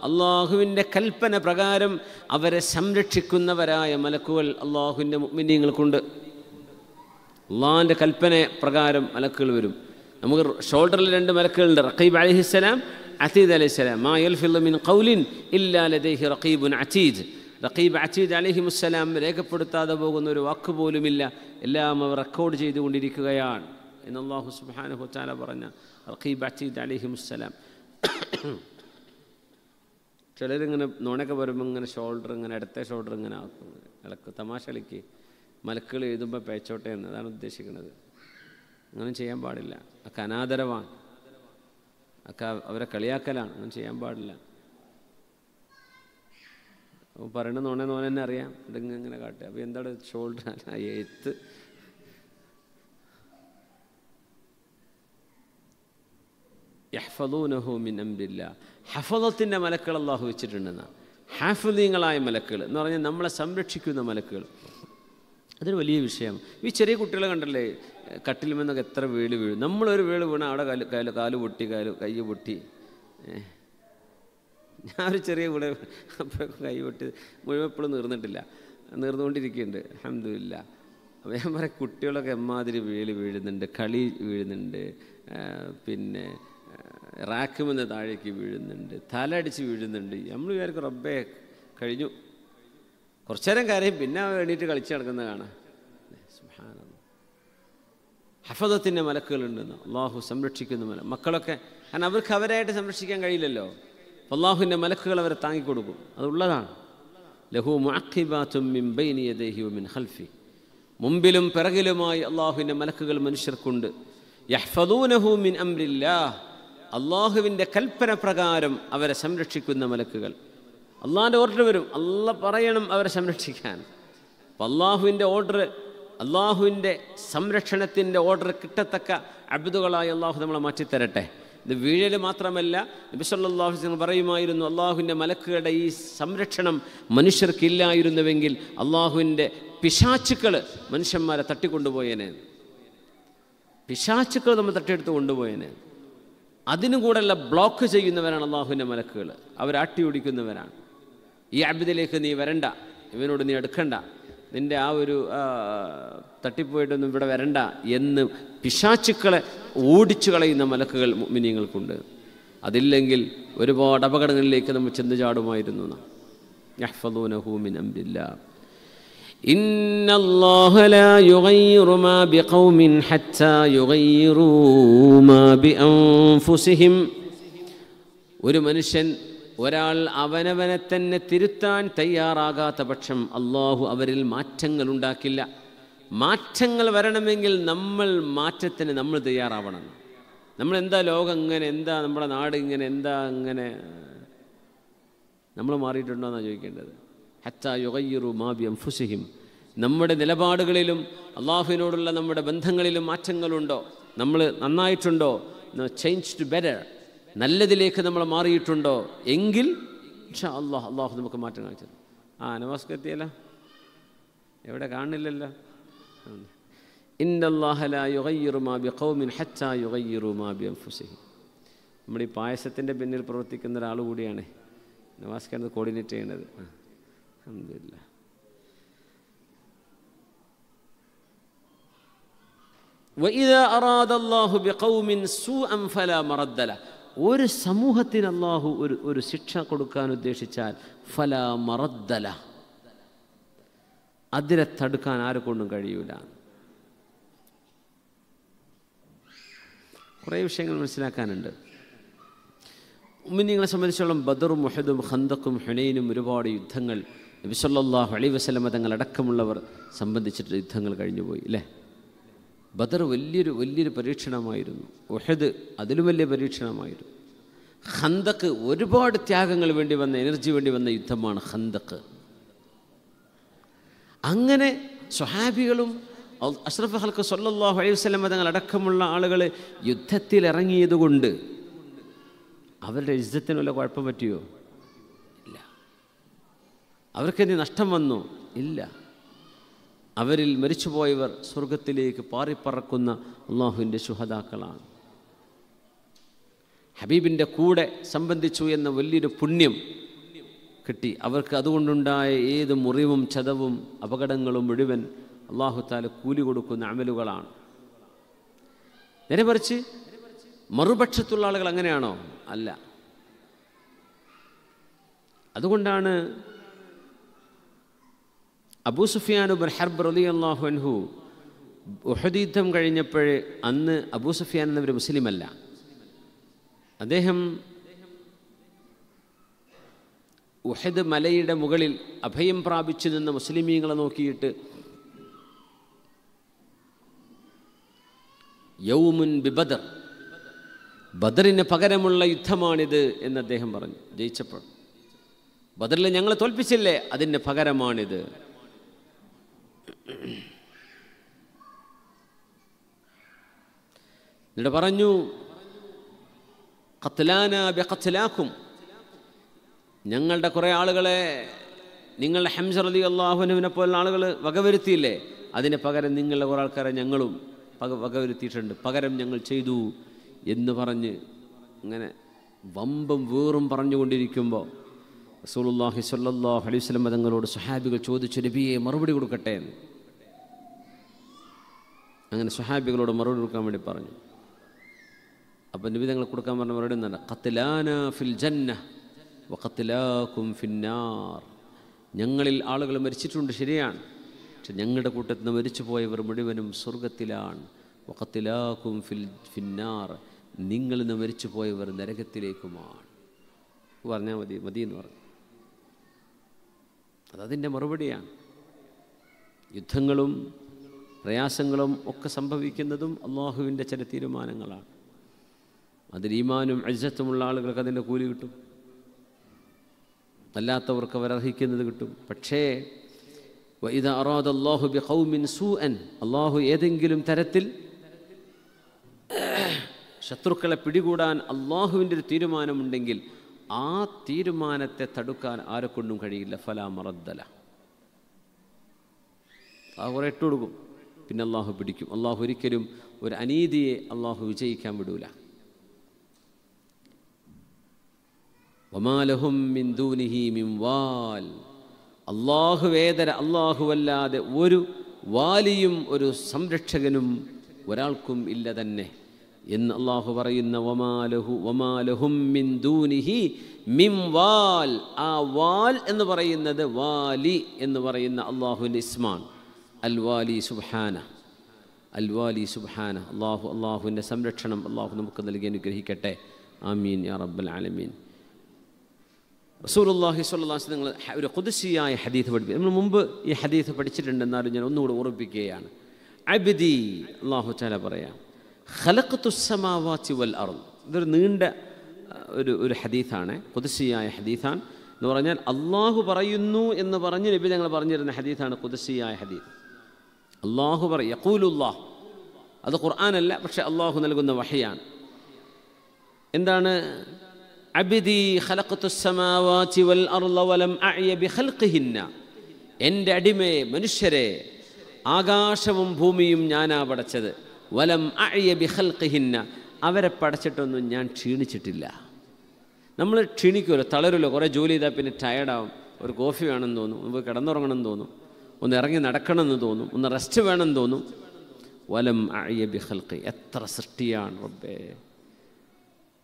അള്ളാഹുവിൻ്റെ കൽപ്പന പ്രകാരം അവരെ സംരക്ഷിക്കുന്നവരായ മലക്കുകൾ അള്ളാഹുവിൻ്റെ മുഗ്മിനീങ്ങൾക്കുണ്ട് അള്ളാഹിൻ്റെ കൽപ്പന പ്രകാരം മലക്കുകൾ വരും നമുക്ക് ഷോൾഡറിൽ രണ്ട് മലക്കുകളുണ്ട് റഖീബ് അലഹിസ്സലാം അസീദ് അലൈഹിസ്സലാം മാ യൽഫിൻ കൗലിൻ ഇല്ലാ ലദേഹി റഖീബുൻ അസീദ് റഖീബ് അസീദ് അലഹിമുസ്സലാം രേഖപ്പെടുത്താതെ പോകുന്ന ഒരു വാക്ക് പോലുമില്ല എല്ലാം അവർ റെക്കോർഡ് ചെയ്തുകൊണ്ടിരിക്കുകയാണ് എന്ന് അള്ളാഹു സുബാനുഹുത്താല പറഞ്ഞ അൽഖീബ് അത്തീദ് അലിഹിം സലാം ചിലരിങ്ങനെ നുണയൊക്കെ വരുമ്പോൾ ഇങ്ങനെ ഷോൾഡർ ഇങ്ങനെ അടുത്ത ഷോൾഡർ ഇങ്ങനെ ആക്കും ഇളക്ക് തമാശ കളിക്ക് മലക്കുകൾ എഴുതുമ്പോൾ പേച്ചോട്ടെ എന്ന് അതാണ് ഉദ്ദേശിക്കുന്നത് അങ്ങനെ ചെയ്യാൻ പാടില്ല അക്ക അനാദരവാണ് അക്ക അവരെ കളിയാക്കലാണ് അങ്ങനെ ചെയ്യാൻ പാടില്ല പറയണ നോണേ നോനെ അറിയാം ഇതിങ്ങനെ കാട്ടുക അപ്പോൾ എന്താണ് ഷോൾഡർ എഴുത്ത് യഹ്ഫലൂനഹു മിൻ അംരില്ല ഹഫലത്തിൻ്റെ മലക്കൾ അള്ളാഹു വെച്ചിട്ടുണ്ടെന്നാണ് ഹാഫുദീങ്ങളായ മലക്കുകൾ എന്ന് പറഞ്ഞാൽ നമ്മളെ സംരക്ഷിക്കുന്ന മലക്കുകൾ അതൊരു വലിയ വിഷയം ഈ ചെറിയ കുട്ടികളെ കണ്ടല്ലേ കട്ടിലുമെന്നൊക്കെ എത്ര വീള് വീഴും നമ്മളൊരു വീള് വീണ അവിടെ കാല് കാല് കാല് പൊട്ടി കാല് കൈ പൊട്ടി ഞാൻ ഒരു ചെറിയ വീട് കൈ പൊട്ടി മുഴുവൻ എപ്പോഴും നീർന്നിട്ടില്ല നീർന്നുകൊണ്ടിരിക്കുന്നുണ്ട് അഹമ്മദില്ല അപ്പോൾ ഞാൻ പറയാം കുട്ടികളൊക്കെ എമ്മാതിരി വീള് വീഴുന്നുണ്ട് കളി വീഴുന്നുണ്ട് പിന്നെ റാക്കുമെന്ന് താഴേക്ക് വീഴുന്നുണ്ട് തലടിച്ച് വീഴുന്നുണ്ട് നമ്മൾ വിചാരിക്കും റബ്ബേ കഴിഞ്ഞു നേരം കാര്യം പിന്നെ എണീറ്റ് കളിച്ച് നടക്കുന്ന കാണാം ഹഫദത്തിൻ്റെ മലക്കുകളുണ്ടെന്ന് അള്ളാഹു സംരക്ഷിക്കുന്ന മല മക്കളൊക്കെ കാരണം അവർക്ക് അവരായിട്ട് സംരക്ഷിക്കാൻ കഴിയില്ലല്ലോ അള്ളാഹുവിൻ്റെ മലക്കുകൾ അവരെ താങ്ങിക്കൊടുക്കും അതുള്ളതാണ് ലഹു മിൻ ഹൽഫി മുമ്പിലും പിറകിലുമായി അള്ളാഹുവിൻ്റെ മലക്കുകൾ മനുഷ്യർക്കുണ്ട് യഹ്ഫദൂനഹു മിൻ അംരില്ലാ അള്ളാഹുവിൻ്റെ കൽപ്പന പ്രകാരം അവരെ സംരക്ഷിക്കുന്ന മലക്കുകൾ അള്ളാഹിൻ്റെ ഓർഡർ വരും അല്ല പറയണം അവരെ സംരക്ഷിക്കാൻ അപ്പം അള്ളാഹുവിൻ്റെ ഓർഡർ അള്ളാഹുവിൻ്റെ സംരക്ഷണത്തിൻ്റെ ഓർഡർ കിട്ടത്തക്ക അബ്ദുകളായി അള്ളാഹു നമ്മളെ മാറ്റിത്തരട്ടെ ഇത് വീഴൽ മാത്രമല്ല നബിസല്ലാഹു വസ്ലം പറയുമായിരുന്നു അള്ളാഹുവിൻ്റെ മലക്കുകളുടെ ഈ സംരക്ഷണം മനുഷ്യർക്കില്ലായിരുന്നുവെങ്കിൽ അള്ളാഹുവിൻ്റെ പിശാച്ചുക്കൾ മനുഷ്യന്മാരെ തട്ടിക്കൊണ്ടുപോയേനെ പിശാച്ചുക്കൾ നമ്മൾ തട്ടിയെടുത്ത് കൊണ്ടുപോയേനെ അതിനും കൂടെയുള്ള ബ്ലോക്ക് ചെയ്യുന്നവരാണ് അള്ളാഹുവിൻ്റെ മലക്കുകൾ അവരാട്ടി ഓടിക്കുന്നവരാണ് ഈ അബിദിലേക്ക് നീ വരണ്ട ഇവനോട് നീ എടുക്കണ്ട നിൻ്റെ ആ ഒരു തട്ടിപ്പോയിട്ടൊന്നും ഇവിടെ വരണ്ട എന്ന് പിശാച്ചുക്കളെ ഓടിച്ചു കളയുന്ന മലക്കുകൾ മിനിയങ്ങൾക്കുണ്ട് അതില്ലെങ്കിൽ ഒരുപാട് അപകടങ്ങളിലേക്ക് നമ്മൾ ചെന്ന് ചാടുമായിരുന്നു നഹ്ഫദൂനഹൂമിൻ അംബില്ല ان الله لا يغير ما بقوم حتى يغيروا ما بانفسهم ഒരു മനുഷ്യൻ ഒരാൾ അവനവനെ തന്നെ തിരുത്താൻ തയ്യാറാകാത്ത പക്ഷം അള്ളാഹു അവരിൽ മാറ്റങ്ങൾ ഉണ്ടാക്കില്ല മാറ്റങ്ങൾ വരണമെങ്കിൽ നമ്മൾ മാറ്റത്തിന് നമ്മൾ തയ്യാറാവണം നമ്മൾ എന്താ ലോകം ഇങ്ങനെ എന്താ നമ്മുടെ നാട് ഇങ്ങനെ എന്താ അങ്ങനെ നമ്മൾ മാറിയിട്ടുണ്ടോ എന്നാണ് ചോദിക്കേണ്ടത് ഹത്ത മാബി അംഫുസിഹിം നമ്മുടെ നിലപാടുകളിലും അള്ളാഹുവിനോടുള്ള നമ്മുടെ ബന്ധങ്ങളിലും മാറ്റങ്ങളുണ്ടോ നമ്മൾ നന്നായിട്ടുണ്ടോ ചേഞ്ച് ടു ബെറ്റർ നല്ലതിലേക്ക് നമ്മൾ മാറിയിട്ടുണ്ടോ എങ്കിൽ അള്ളാഹ് അള്ളാഹു നമുക്ക് മാറ്റം കാണിച്ചത് ആ നമസ്കത്തിയല്ല എവിടെ കാണില്ലല്ലോ നമ്മുടെ ഈ പായസത്തിൻ്റെ പിന്നിൽ പ്രവർത്തിക്കുന്ന ഒരാൾ കൂടിയാണ് നവാസ്കാരത് കോർഡിനേറ്റ് ചെയ്യേണ്ടത് ആ അലഹമില്ല ഒരു സമൂഹത്തിന് അള്ളാഹു ഒരു ഒരു ശിക്ഷ കൊടുക്കാൻ ഉദ്ദേശിച്ചാൽ ഫല മറദ്ദല അതിനെ തടുക്കാൻ ആരെക്കൊണ്ടും കഴിയൂല കുറേ വിഷയങ്ങൾ മനസ്സിലാക്കാനുണ്ട് ഉമ്മിനിങ്ങളെ സംബന്ധിച്ചോളം ബദറും മുഹദും ഹന്തക്കും ഹുനൈനും ഒരുപാട് യുദ്ധങ്ങൾ നബിസല്ലാഹു അലൈ വസ്ലമ തങ്ങളടക്കമുള്ളവർ സംബന്ധിച്ചിട്ട് യുദ്ധങ്ങൾ കഴിഞ്ഞുപോയി അല്ലേ ബദർ വലിയൊരു വലിയൊരു പരീക്ഷണമായിരുന്നു ഒഹദ് അതിലും വലിയ പരീക്ഷണമായിരുന്നു ഹന്തക്ക് ഒരുപാട് ത്യാഗങ്ങൾ വേണ്ടി വന്ന എനർജി വേണ്ടി വന്ന യുദ്ധമാണ് ഹന്തക്ക് അങ്ങനെ സ്വഹാബികളും അഷ്റഫ് ഹൽക്ക് സൊല്ലാഹു അലൈഹി വസ്ലമ തങ്ങളടക്കമുള്ള ആളുകൾ യുദ്ധത്തിലിറങ്ങിയതുകൊണ്ട് അവരുടെ യുദ്ധത്തിന് വല്ല കുഴപ്പം പറ്റിയോ അവർക്കെന്തി നഷ്ടം വന്നു ഇല്ല അവരിൽ മരിച്ചുപോയവർ സ്വർഗത്തിലേക്ക് പാറിപ്പറക്കുന്ന അള്ളാഹുവിൻ്റെ ശുഹതാക്കളാണ് ഹബീബിൻ്റെ കൂടെ സംബന്ധിച്ചു എന്ന വലിയൊരു പുണ്യം കിട്ടി അവർക്ക് അതുകൊണ്ടുണ്ടായ ഏത് മുറിവും ചതവും അപകടങ്ങളും മുഴുവൻ താല് കൂലി കൊടുക്കുന്ന അമലുകളാണ് നേരെ മറിച്ച് മറുപക്ഷത്തുള്ള ആളുകൾ അങ്ങനെയാണോ അല്ല അതുകൊണ്ടാണ് അബൂ സുഫിയാനുബൻ ഹർബ് റലി അള്ളാഹുൻഹു ഉഹദീദ്ധം കഴിഞ്ഞപ്പോൾ അന്ന് അബൂ സുഫിയാൻ എന്നവർ മുസ്ലിമല്ല അദ്ദേഹം ഉഹദ് മലയുടെ മുകളിൽ അഭയം പ്രാപിച്ചു നിന്ന മുസ്ലിമീങ്ങളെ നോക്കിയിട്ട് യൗമുൻ ബിബദർ ബദറിന് പകരമുള്ള യുദ്ധമാണിത് എന്ന് അദ്ദേഹം പറഞ്ഞു ജയിച്ചപ്പോൾ ബദറിൽ ഞങ്ങളെ തോൽപ്പിച്ചില്ലേ അതിൻ്റെ പകരമാണിത് എന്നിട്ട് പറഞ്ഞു കത്ലാന ബെഖത്ലാക്കും ഞങ്ങളുടെ കുറേ ആളുകളെ നിങ്ങളുടെ ഹംസർ അലി അള്ളാഹുനുവിനെ പോലുള്ള ആളുകൾ വകവരുത്തിയില്ലേ അതിന് പകരം നിങ്ങളുടെ കുറേ ആൾക്കാരെ ഞങ്ങളും പക വകവരുത്തിയിട്ടുണ്ട് പകരം ഞങ്ങൾ ചെയ്തു എന്ന് പറഞ്ഞ് അങ്ങനെ വമ്പും വീറും പറഞ്ഞുകൊണ്ടിരിക്കുമ്പോൾ റസൂലുല്ലാഹി സ്വല്ലല്ലാഹു അലൈഹി വസല്ലം തങ്ങളോട് സഹാബികൾ ചോദിച്ചു നബിയെ മറുപടി കൊടുക്കട്ടെ എന്ന് അങ്ങനെ സ്വഹാബികളോട് മറുപടി കൊടുക്കാൻ വേണ്ടി പറഞ്ഞു അപ്പോൾ നബി തങ്ങൾ കൊടുക്കാൻ പറഞ്ഞ മറുപടി എന്നല്ല കത്തിലാന ഫിൽ ജന്ന വക്കത്തിലാക്കും ഫിന്നാർ ഞങ്ങളിൽ ആളുകൾ മരിച്ചിട്ടുണ്ട് ശരിയാണ് പക്ഷെ ഞങ്ങളുടെ കൂട്ടത്തിൽ നിന്ന് മരിച്ചു പോയവർ മുഴുവനും സ്വർഗത്തിലാണ് വഖത്തിലാക്കും ഫിൽ ഫിന്നാർ നിങ്ങളിൽ നിന്ന് മരിച്ചു പോയവർ നരകത്തിലേക്കുമാണ് പറഞ്ഞാൽ മതി മതി എന്ന് പറഞ്ഞു അതതിൻ്റെ മറുപടിയാണ് യുദ്ധങ്ങളും പ്രയാസങ്ങളും ഒക്കെ സംഭവിക്കുന്നതും അള്ളാഹുവിൻ്റെ ചില തീരുമാനങ്ങളാണ് അതിൽ ഈമാനും അജ്ജത്തുമുള്ള ആളുകൾക്ക് അതിൻ്റെ കൂലി കിട്ടും അല്ലാത്തവർക്ക് അവരർഹിക്കുന്നത് കിട്ടും പക്ഷേ ഇത് അറാദ് അള്ളാഹു ബി ഹൗമിൻ സു എൻ അള്ളാഹു ഏതെങ്കിലും തരത്തിൽ ശത്രുക്കളെ പിടികൂടാൻ അള്ളാഹുവിൻ്റെ ഒരു തീരുമാനമുണ്ടെങ്കിൽ ആ തീരുമാനത്തെ തടുക്കാൻ ആരെക്കൊണ്ടും കഴിയില്ല ഫലാ മറദ്ദല ആ ഇട്ട് കൊടുക്കും പിന്നെ അള്ളാഹു പിടിക്കും അള്ളാഹു ഒരിക്കലും ഒരു അനീതിയെ അള്ളാഹു വിജയിക്കാൻ വിടൂല ഒമാലഹും മിന്ദൂനിഹി മിംവാൽ അള്ളാഹുവേതര അല്ലാതെ ഒരു വാലിയും ഒരു സംരക്ഷകനും ഒരാൾക്കും ഇല്ല തന്നെ എന്ന് അള്ളാഹു പറയുന്ന വമാലഹു വമാലഹും മിൻ ദൂനിഹി മിം വാൽ ആ വാൽ എന്ന് പറയുന്നത് വാലി എന്ന് പറയുന്ന അള്ളാഹു ഇസ്മാൻ അൽ വാലി സുബാന അൽ വാലി സുബാന അള്ളാഹു അള്ളാഹുവിൻ്റെ സംരക്ഷണം അള്ളാഹു നമുക്ക് നൽകി അനുഗ്രഹിക്കട്ടെ ആമീൻ യാ റബ്ബൽ ആലമീൻ റസൂലുല്ലാഹി സ്വല്ലാസ് നിങ്ങൾ ഒരു കുതിശിയായ ഹദീത്ത് പഠിപ്പിക്കും നമ്മൾ മുമ്പ് ഈ ഹദീത്ത് പഠിച്ചിട്ടുണ്ടെന്നാലും ഞാൻ ഒന്നുകൂടെ ഓർപ്പിക്കുകയാണ് അബിദി അള്ളാഹു ചാല പറയാം ഖലഖത്തുസ്സമാവാത്തി വൽ അറു ഇതൊരു നീണ്ട ഒരു ഒരു ഹദീഥാണ് കുതിസിയായ ഹദീഥാൻ എന്ന് പറഞ്ഞാൽ അള്ളാഹു പറയുന്നു എന്ന് പറഞ്ഞ് നബി ഞങ്ങൾ പറഞ്ഞിരുന്ന ഹദീഥാണ് കുതിസിയായ ഹദീഫ് അള്ളാഹു പറ യക്കൂലുല്ലാഹ് അത് ഖുർആാനല്ല പക്ഷെ അള്ളാഹു നൽകുന്ന വഹയാണ് എന്താണ് അബിദി ഖലഖത്തുസ്സമാവാത്തി വൽ അർള വലം അഅ്യ എൻ്റെ അടിമയെ മനുഷ്യരെ ആകാശവും ഭൂമിയും ഞാനാ പടച്ചത് വലം അയ്യ ബിഹൽക്കിഹിന്ന അവരെ പഠിച്ചിട്ടൊന്നും ഞാൻ ക്ഷീണിച്ചിട്ടില്ല നമ്മൾ ക്ഷീണിക്കുമല്ലോ തളരുമല്ലോ കുറേ ജോലി ചെയ്താൽ പിന്നെ ടയർഡാവും ഒരു കോഫി വേണമെന്ന് തോന്നും ഒന്ന് കിടന്നുറങ്ങണമെന്ന് തോന്നും ഒന്ന് ഇറങ്ങി നടക്കണമെന്ന് തോന്നും ഒന്ന് റെസ്റ്റ് വേണമെന്ന് തോന്നും വലം അയ്യ ബിഹൽക്ക് എത്ര സൃഷ്ടിയാണ് റബ്ബേ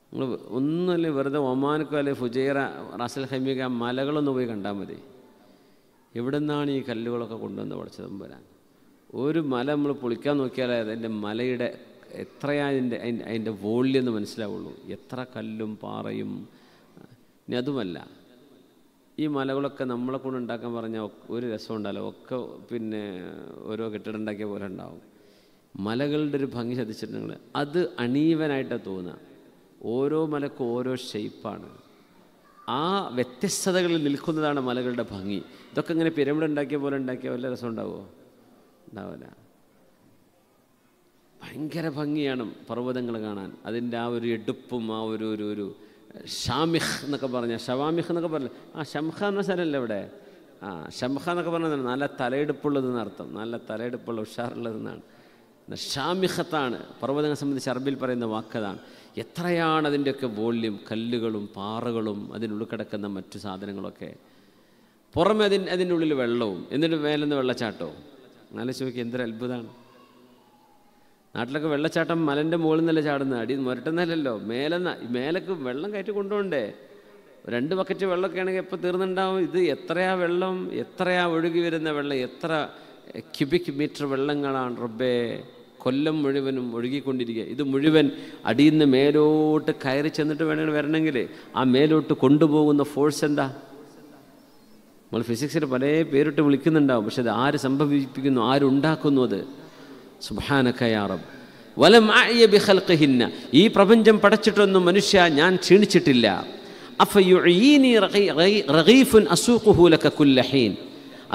നിങ്ങൾ ഒന്നല്ലേ വെറുതെ ഒമാനക്കോ അല്ലെ ഫുജൈറ റാസൽ ഹമീക മലകളൊന്ന് പോയി കണ്ടാൽ മതി എവിടെ നിന്നാണ് ഈ കല്ലുകളൊക്കെ കൊണ്ടുവന്ന് പഠിച്ചതും വരാൻ ഒരു മല നമ്മൾ പൊളിക്കാൻ നോക്കിയാൽ അതിൻ്റെ മലയുടെ എത്രയാ അതിൻ്റെ അതിൻ്റെ വോള്യെന്ന് മനസ്സിലാവുള്ളൂ എത്ര കല്ലും പാറയും ഇനി അതുമല്ല ഈ മലകളൊക്കെ നമ്മളെ കൊണ്ട് ഉണ്ടാക്കാൻ പറഞ്ഞാൽ ഒരു രസം ഉണ്ടല്ലോ ഒക്കെ പിന്നെ ഓരോ കെട്ടിടം ഉണ്ടാക്കിയ പോലെ ഉണ്ടാവും മലകളുടെ ഒരു ഭംഗി നിങ്ങൾ അത് അണീവനായിട്ടാണ് തോന്നുക ഓരോ മലക്കും ഓരോ ഷെയ്പ്പാണ് ആ വ്യത്യസ്തതകളിൽ നിൽക്കുന്നതാണ് മലകളുടെ ഭംഗി ഇതൊക്കെ ഇങ്ങനെ പിരമിഡ് ഉണ്ടാക്കിയ പോലെ ഉണ്ടാക്കിയ വല്ല രസം ഉണ്ടാവുമോ ഉണ്ടാവില്ല ഭയങ്കര ഭംഗിയാണ് പർവ്വതങ്ങൾ കാണാൻ അതിൻ്റെ ആ ഒരു എടുപ്പും ആ ഒരു ഒരു ഒരു ഷാമിഹ് എന്നൊക്കെ പറഞ്ഞ ഷവാമിഹ് എന്നൊക്കെ പറഞ്ഞു ആ ഷംഖ എന്ന സ്ഥലമല്ലേ ഇവിടെ ആ ഷംഖ എന്നൊക്കെ പറഞ്ഞാൽ നല്ല തലയെടുപ്പുള്ളതെന്ന് അർത്ഥം നല്ല തലയെടുപ്പുള്ള ഉഷാറുള്ളതെന്നാണ് ഷാമിഹത്താണ് പർവ്വതങ്ങളെ സംബന്ധിച്ച് അറബിൽ പറയുന്ന വാക്കതാണ് എത്രയാണ് അതിൻ്റെയൊക്കെ വോള്യം കല്ലുകളും പാറകളും അതിനുള്ളിൽ മറ്റു സാധനങ്ങളൊക്കെ പുറമെ അതിൻ അതിൻ്റെ ഉള്ളിൽ വെള്ളവും എന്നിട്ട് മേലെന്ന് വെള്ളച്ചാട്ടവും എന്നാലും ചോദിക്കുക എന്തൊരു അത്ഭുതമാണ് നാട്ടിലൊക്കെ വെള്ളച്ചാട്ടം മലൻ്റെ മുകളിൽ നിന്നല്ലേ ചാടുന്നത് അടി മുരട്ടുന്നല്ലോ മേലെ മേലേക്ക് വെള്ളം കയറ്റി കൊണ്ടുപോകണ്ടേ രണ്ട് ബക്കറ്റ് വെള്ളമൊക്കെ ആണെങ്കിൽ എപ്പോൾ തീർന്നുണ്ടാവും ഇത് എത്രയാ വെള്ളം എത്രയാ ഒഴുകി വരുന്ന വെള്ളം എത്ര ക്യൂബിക് മീറ്റർ വെള്ളങ്ങളാണ് റബ്ബേ കൊല്ലം മുഴുവനും ഒഴുകിക്കൊണ്ടിരിക്കുക ഇത് മുഴുവൻ അടിയിൽ നിന്ന് മേലോട്ട് കയറി ചെന്നിട്ട് വേണമെങ്കിൽ വരണമെങ്കിൽ ആ മേലോട്ട് കൊണ്ടുപോകുന്ന ഫോഴ്സ് എന്താ നമ്മൾ ഫിസിക്സിൽ പല പേരിട്ട് വിളിക്കുന്നുണ്ടാവും പക്ഷെ അത് ആര് സംഭവിപ്പിക്കുന്നു ആരുണ്ടാക്കുന്നു അത് സുബാനക്കയാറം വലം ആയ ബിഹൽക്കഹിന്ന ഈ പ്രപഞ്ചം പടച്ചിട്ടൊന്നും മനുഷ്യ ഞാൻ ക്ഷീണിച്ചിട്ടില്ല കുല്ലഹീൻ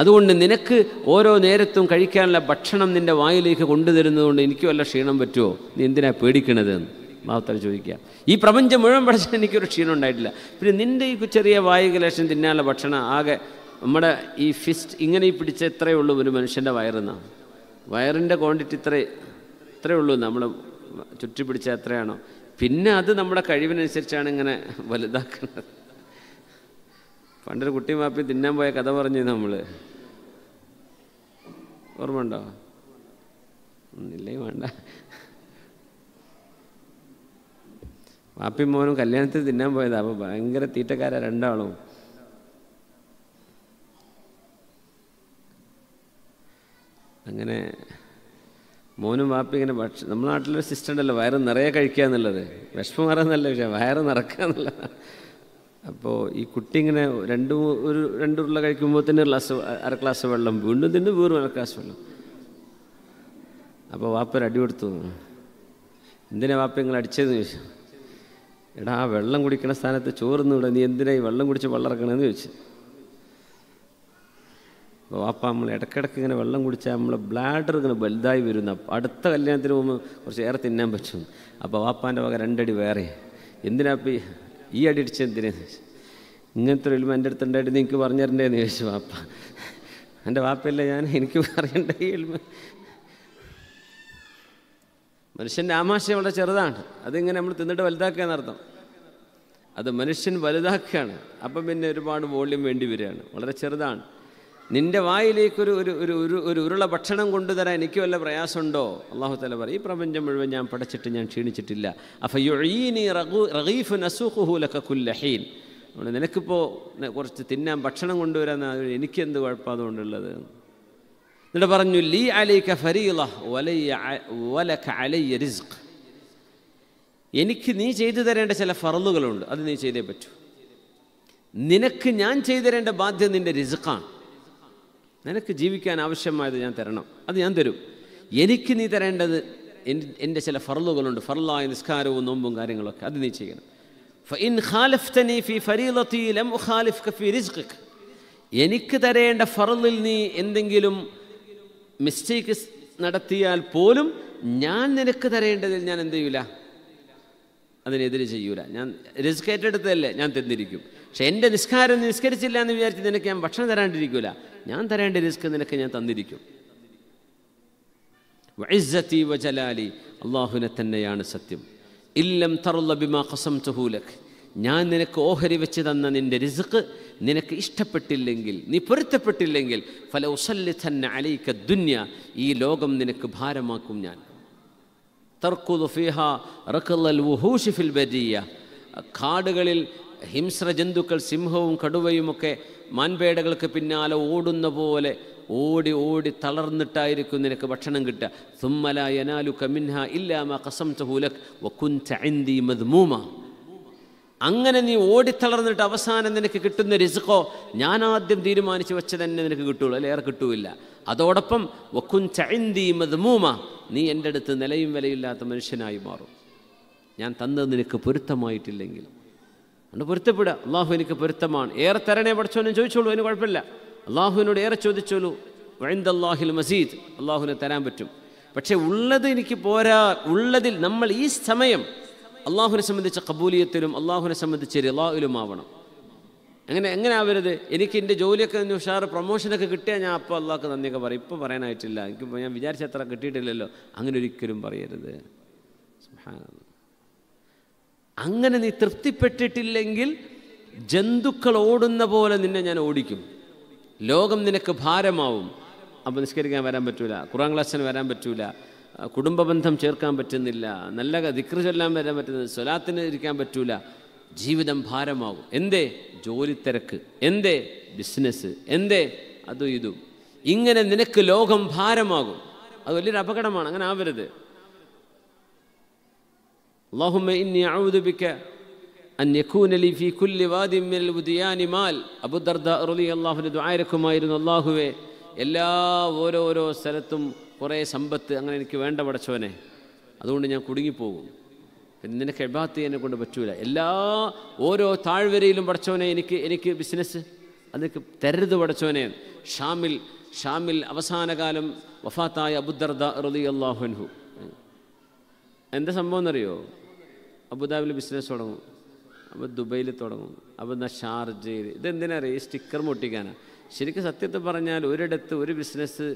അതുകൊണ്ട് നിനക്ക് ഓരോ നേരത്തും കഴിക്കാനുള്ള ഭക്ഷണം നിൻ്റെ വായിലേക്ക് കൊണ്ടുതരുന്നതുകൊണ്ട് എനിക്ക് വല്ല ക്ഷീണം പറ്റുമോ നീ എന്തിനാ പേടിക്കണത് എന്ന് മാത്രം ചോദിക്കുക ഈ പ്രപഞ്ചം മുഴുവൻ പഠിച്ചാൽ എനിക്കൊരു ക്ഷീണം ഉണ്ടായിട്ടില്ല പിന്നെ നിൻ്റെ ഈ ചെറിയ വായു തിന്നാനുള്ള ഭക്ഷണം ആകെ നമ്മുടെ ഈ ഫിസ്റ്റ് ഇങ്ങനെ ഈ പിടിച്ച എത്രയേ ഉള്ളൂ ഒരു മനുഷ്യൻ്റെ വയറെന്ന് വയറിൻ്റെ ക്വാണ്ടിറ്റി ഇത്രേ ഇത്രയേ ഉള്ളൂ നമ്മൾ ചുറ്റി പിടിച്ച എത്രയാണോ പിന്നെ അത് നമ്മുടെ കഴിവിനനുസരിച്ചാണ് ഇങ്ങനെ വലുതാക്കുന്നത് പണ്ടൊരു കുട്ടി മാപ്പി തിന്നാൻ പോയ കഥ പറഞ്ഞു നമ്മൾ ഓർമ്മ ഉണ്ടോ ഒന്നില്ലേ വേണ്ട മാപ്പി മോനും കല്യാണത്തിൽ തിന്നാൻ പോയതാ അപ്പോൾ ഭയങ്കര തീറ്റക്കാരാണ് രണ്ടാളും അങ്ങനെ മോനും വാപ്പി ഇങ്ങനെ ഭക്ഷണം നമ്മുടെ നാട്ടിലൊരു സിസ്റ്റം ഉണ്ടല്ലോ വയറ് നിറയെ കഴിക്കുക എന്നുള്ളത് വിഷമം മാറാന്നല്ല വിഷയം വയറ് നിറക്കുക അപ്പോൾ ഈ കുട്ടി ഇങ്ങനെ രണ്ട് ഒരു രണ്ട് ഉരുള കഴിക്കുമ്പോൾ തന്നെ ഒരു ഗ്ലാസ് അര ഗ്ലാസ് വെള്ളം വീണ്ടും തിന്ന് വീറും അര ഗ്ലാസ് വെള്ളം അപ്പോൾ വാപ്പ അടി കൊടുത്തു എന്തിനാ വാപ്പ നിങ്ങൾ അടിച്ചതെന്ന് ചോദിച്ചു എടാ ആ വെള്ളം കുടിക്കുന്ന സ്ഥാനത്ത് ചോറുന്നു നീ എന്തിനാ ഈ വെള്ളം കുടിച്ച് വെള്ളം ഇറക്കണമെന്ന് ചോദിച്ചു അപ്പം നമ്മൾ ഇടയ്ക്കിടയ്ക്ക് ഇങ്ങനെ വെള്ളം കുടിച്ചാൽ നമ്മൾ ബ്ലാഡർ ഇങ്ങനെ വലുതായി വരുന്ന അടുത്ത കല്യാണത്തിന് പോകുമ്പോൾ കുറച്ച് ഏറെ തിന്നാൻ പറ്റും അപ്പോൾ വാപ്പാൻ്റെ വക രണ്ടടി വേറെ എന്തിനാ അപ്പം ഈ അടി അടിച്ച് എന്തിനാന്ന് ചോദിച്ചു ഇങ്ങനത്തെ ഒരു എൽമ എൻ്റെ അടുത്ത് ഉണ്ടായിട്ട് നിനക്ക് പറഞ്ഞു ചോദിച്ചു വാപ്പ എൻ്റെ വാപ്പയല്ലേ ഞാൻ എനിക്ക് പറയണ്ട ഈ എൽമ മനുഷ്യൻ്റെ ആമാശയം വളരെ ചെറുതാണ് അതിങ്ങനെ നമ്മൾ തിന്നിട്ട് വലുതാക്കുക എന്നർത്ഥം അത് മനുഷ്യൻ വലുതാക്കുകയാണ് അപ്പം പിന്നെ ഒരുപാട് വോള്യം വേണ്ടി വരികയാണ് വളരെ ചെറുതാണ് നിൻ്റെ വായിലേക്കൊരു ഒരു ഒരു ഒരു ഒരു ഉരുള ഭക്ഷണം കൊണ്ടുതരാൻ എനിക്ക് വല്ല പ്രയാസമുണ്ടോ അള്ളാഹു തല പറയും ഈ പ്രപഞ്ചം മുഴുവൻ ഞാൻ പഠിച്ചിട്ട് ഞാൻ ക്ഷീണിച്ചിട്ടില്ല അഫയുഴീനി റഗു റഗീഫ് നസുഹുലക്കുല്ലഹീൻ അതുകൊണ്ട് നിനക്കിപ്പോൾ കുറച്ച് തിന്നാൻ ഭക്ഷണം കൊണ്ടുവരാൻ എനിക്കെന്ത് കുഴപ്പം അതുകൊണ്ടുള്ളത് എന്നിട്ട് പറഞ്ഞു ലീ അലൈക്ക ഫരീല വലയ്യ വലക്ക എനിക്ക് നീ ചെയ്തു തരേണ്ട ചില ഫറലുകളുണ്ട് അത് നീ ചെയ്തേ പറ്റൂ നിനക്ക് ഞാൻ ചെയ്തു തരേണ്ട ബാധ്യത നിൻ്റെ റിസ്ഖാണ് നിനക്ക് ജീവിക്കാൻ ആവശ്യമായത് ഞാൻ തരണം അത് ഞാൻ തരും എനിക്ക് നീ തരേണ്ടത് എൻ്റെ ചില ഫർലുകളുണ്ട് ഫർലായ നിസ്കാരവും നോമ്പും കാര്യങ്ങളൊക്കെ അത് നീ ചെയ്യണം എനിക്ക് തരേണ്ട ഫറലിൽ നീ എന്തെങ്കിലും മിസ്റ്റേക്ക് നടത്തിയാൽ പോലും ഞാൻ നിനക്ക് തരേണ്ടതിൽ ഞാൻ എന്ത് ചെയ്യൂല അതിനെതിരെ ചെയ്യൂല ഞാൻ റിസ്ക് ഏറ്റെടുത്തതല്ലേ ഞാൻ തന്നിരിക്കും പക്ഷെ എൻ്റെ നിസ്കാരം നിസ്കരിച്ചില്ല എന്ന് വിചാരിച്ച് നിനക്ക് ഞാൻ ഭക്ഷണം തരാണ്ടിരിക്കൂല ഞാൻ തരേണ്ട റിസ്ക് നിനക്ക് ഞാൻ തന്നിരിക്കും വൈസത്തി വജലാലി അള്ളാഹുവിനെ തന്നെയാണ് സത്യം ഇല്ലം തറുള്ള ബിമാ ഖസം ചുഹൂലഖ് ഞാൻ നിനക്ക് ഓഹരി വെച്ച് തന്ന നിന്റെ റിസ്ക് നിനക്ക് ഇഷ്ടപ്പെട്ടില്ലെങ്കിൽ നീ പൊരുത്തപ്പെട്ടില്ലെങ്കിൽ ഫല ഉസല്ലി തന്നെ അലയിക്ക ദുന്യ ഈ ലോകം നിനക്ക് ഭാരമാക്കും ഞാൻ ഫിൽ കാടുകളിൽ ഹിംസ്ര ജന്തുക്കൾ സിംഹവും കടുവയുമൊക്കെ മൺപേടകൾക്ക് പിന്നാലെ ഓടുന്ന പോലെ ഓടി ഓടി തളർന്നിട്ടായിരിക്കും നിനക്ക് ഭക്ഷണം കിട്ടുക തുമ്മല എനാലു കമിൻഹ ഇല്ലാമ കസം ചഹുലക് വക്കുൻ ചൈന്തി മദ്മൂമ അങ്ങനെ നീ ഓടിത്തളർന്നിട്ട് അവസാനം നിനക്ക് കിട്ടുന്ന റിസ്ക്കോ ഞാൻ ആദ്യം തീരുമാനിച്ചു വെച്ച തന്നെ നിനക്ക് കിട്ടുകയുള്ളൂ അല്ലേ ഏറെ കിട്ടൂല്ല അതോടൊപ്പം വക്കുൻ ചൈന്തി മദ്മൂമ നീ എൻ്റെ അടുത്ത് നിലയും വിലയില്ലാത്ത മനുഷ്യനായി മാറും ഞാൻ തന്നത് നിനക്ക് പൊരുത്തമായിട്ടില്ലെങ്കിലും അതുകൊണ്ട് പൊരുത്തപ്പെടുക അള്ളാഹു എനിക്ക് പൊരുത്തമാണ് ഏറെ തരണേ പഠിച്ചോനും ചോദിച്ചോളൂ അതിന് കുഴപ്പമില്ല അള്ളാഹുവിനോട് ഏറെ ചോദിച്ചോളൂ വഴിന്തല്ലാഹിൽ മസീദ് അള്ളാഹുവിനെ തരാൻ പറ്റും പക്ഷേ ഉള്ളത് എനിക്ക് പോരാ ഉള്ളതിൽ നമ്മൾ ഈ സമയം അള്ളാഹുവിനെ സംബന്ധിച്ച കബൂലിയത്തിലും അള്ളാഹുവിനെ സംബന്ധിച്ച് റിലാവിലും ആവണം അങ്ങനെ എങ്ങനെ ആവരുത് എനിക്ക് എൻ്റെ ജോലിയൊക്കെ നിന്ന് ഉഷാറ് പ്രൊമോഷനൊക്കെ കിട്ടിയാൽ ഞാൻ അപ്പോൾ അള്ളാഹ്ക്ക് നന്ദിയൊക്കെ പറയും ഇപ്പോൾ പറയാനായിട്ടില്ല എനിക്ക് ഞാൻ വിചാരിച്ച അത്ര കിട്ടിയിട്ടില്ലല്ലോ അങ്ങനെ ഒരിക്കലും പറയരുത് സുഹാനുള്ള അങ്ങനെ നീ തൃപ്തിപ്പെട്ടിട്ടില്ലെങ്കിൽ ജന്തുക്കൾ ഓടുന്ന പോലെ നിന്നെ ഞാൻ ഓടിക്കും ലോകം നിനക്ക് ഭാരമാവും അപ്പോൾ നിസ്കരിക്കാൻ വരാൻ പറ്റൂല ഖുറാൻ ക്ലാസ്സിന് വരാൻ പറ്റൂല കുടുംബ ബന്ധം ചേർക്കാൻ പറ്റുന്നില്ല നല്ല ദിക്ര ചൊല്ലാൻ വരാൻ പറ്റുന്നില്ല സ്വലാത്തിന് ഇരിക്കാൻ പറ്റൂല ജീവിതം ഭാരമാവും എന്തേ ജോലി തിരക്ക് എന്തേ ബിസിനസ് എന്തേ അതും ഇതും ഇങ്ങനെ നിനക്ക് ലോകം ഭാരമാകും അത് വലിയൊരു അപകടമാണ് അങ്ങനെ ആവരുത് اللهم إني أعوذ بك أن يكون لي في كل واد من الوديان مال أبو الدرداء رضي الله عنه دعائكم آيرنا الله എല്ലാ ഓരോ ഓരോ സ്ഥലത്തും കുറേ സമ്പത്ത് അങ്ങനെ എനിക്ക് വേണ്ട പടച്ചവനെ അതുകൊണ്ട് ഞാൻ കുടുങ്ങിപ്പോകും പിന്നെ നിനക്ക് എബാത്ത് എന്നെ കൊണ്ട് പറ്റൂല എല്ലാ ഓരോ താഴ്വരയിലും പടച്ചവനെ എനിക്ക് എനിക്ക് ബിസിനസ് അതൊക്കെ തരരുത് പടച്ചവനെ ഷാമിൽ ഷാമിൽ അവസാനകാലം വഫാത്തായ അബുദർദ റതി അള്ളാഹുൻഹു എന്താ സംഭവം എന്നറിയോ അബുദാബിൽ ബിസിനസ് തുടങ്ങും അപ്പോൾ ദുബൈയിൽ തുടങ്ങും അപ്പോൾ എന്നാൽ ഷാർജയിൽ ഇതെന്തിനാണ് ഈ സ്റ്റിക്കർ മുട്ടിക്കാനാണ് ശരിക്കും സത്യത്തെ പറഞ്ഞാൽ ഒരിടത്ത് ഒരു ബിസിനസ്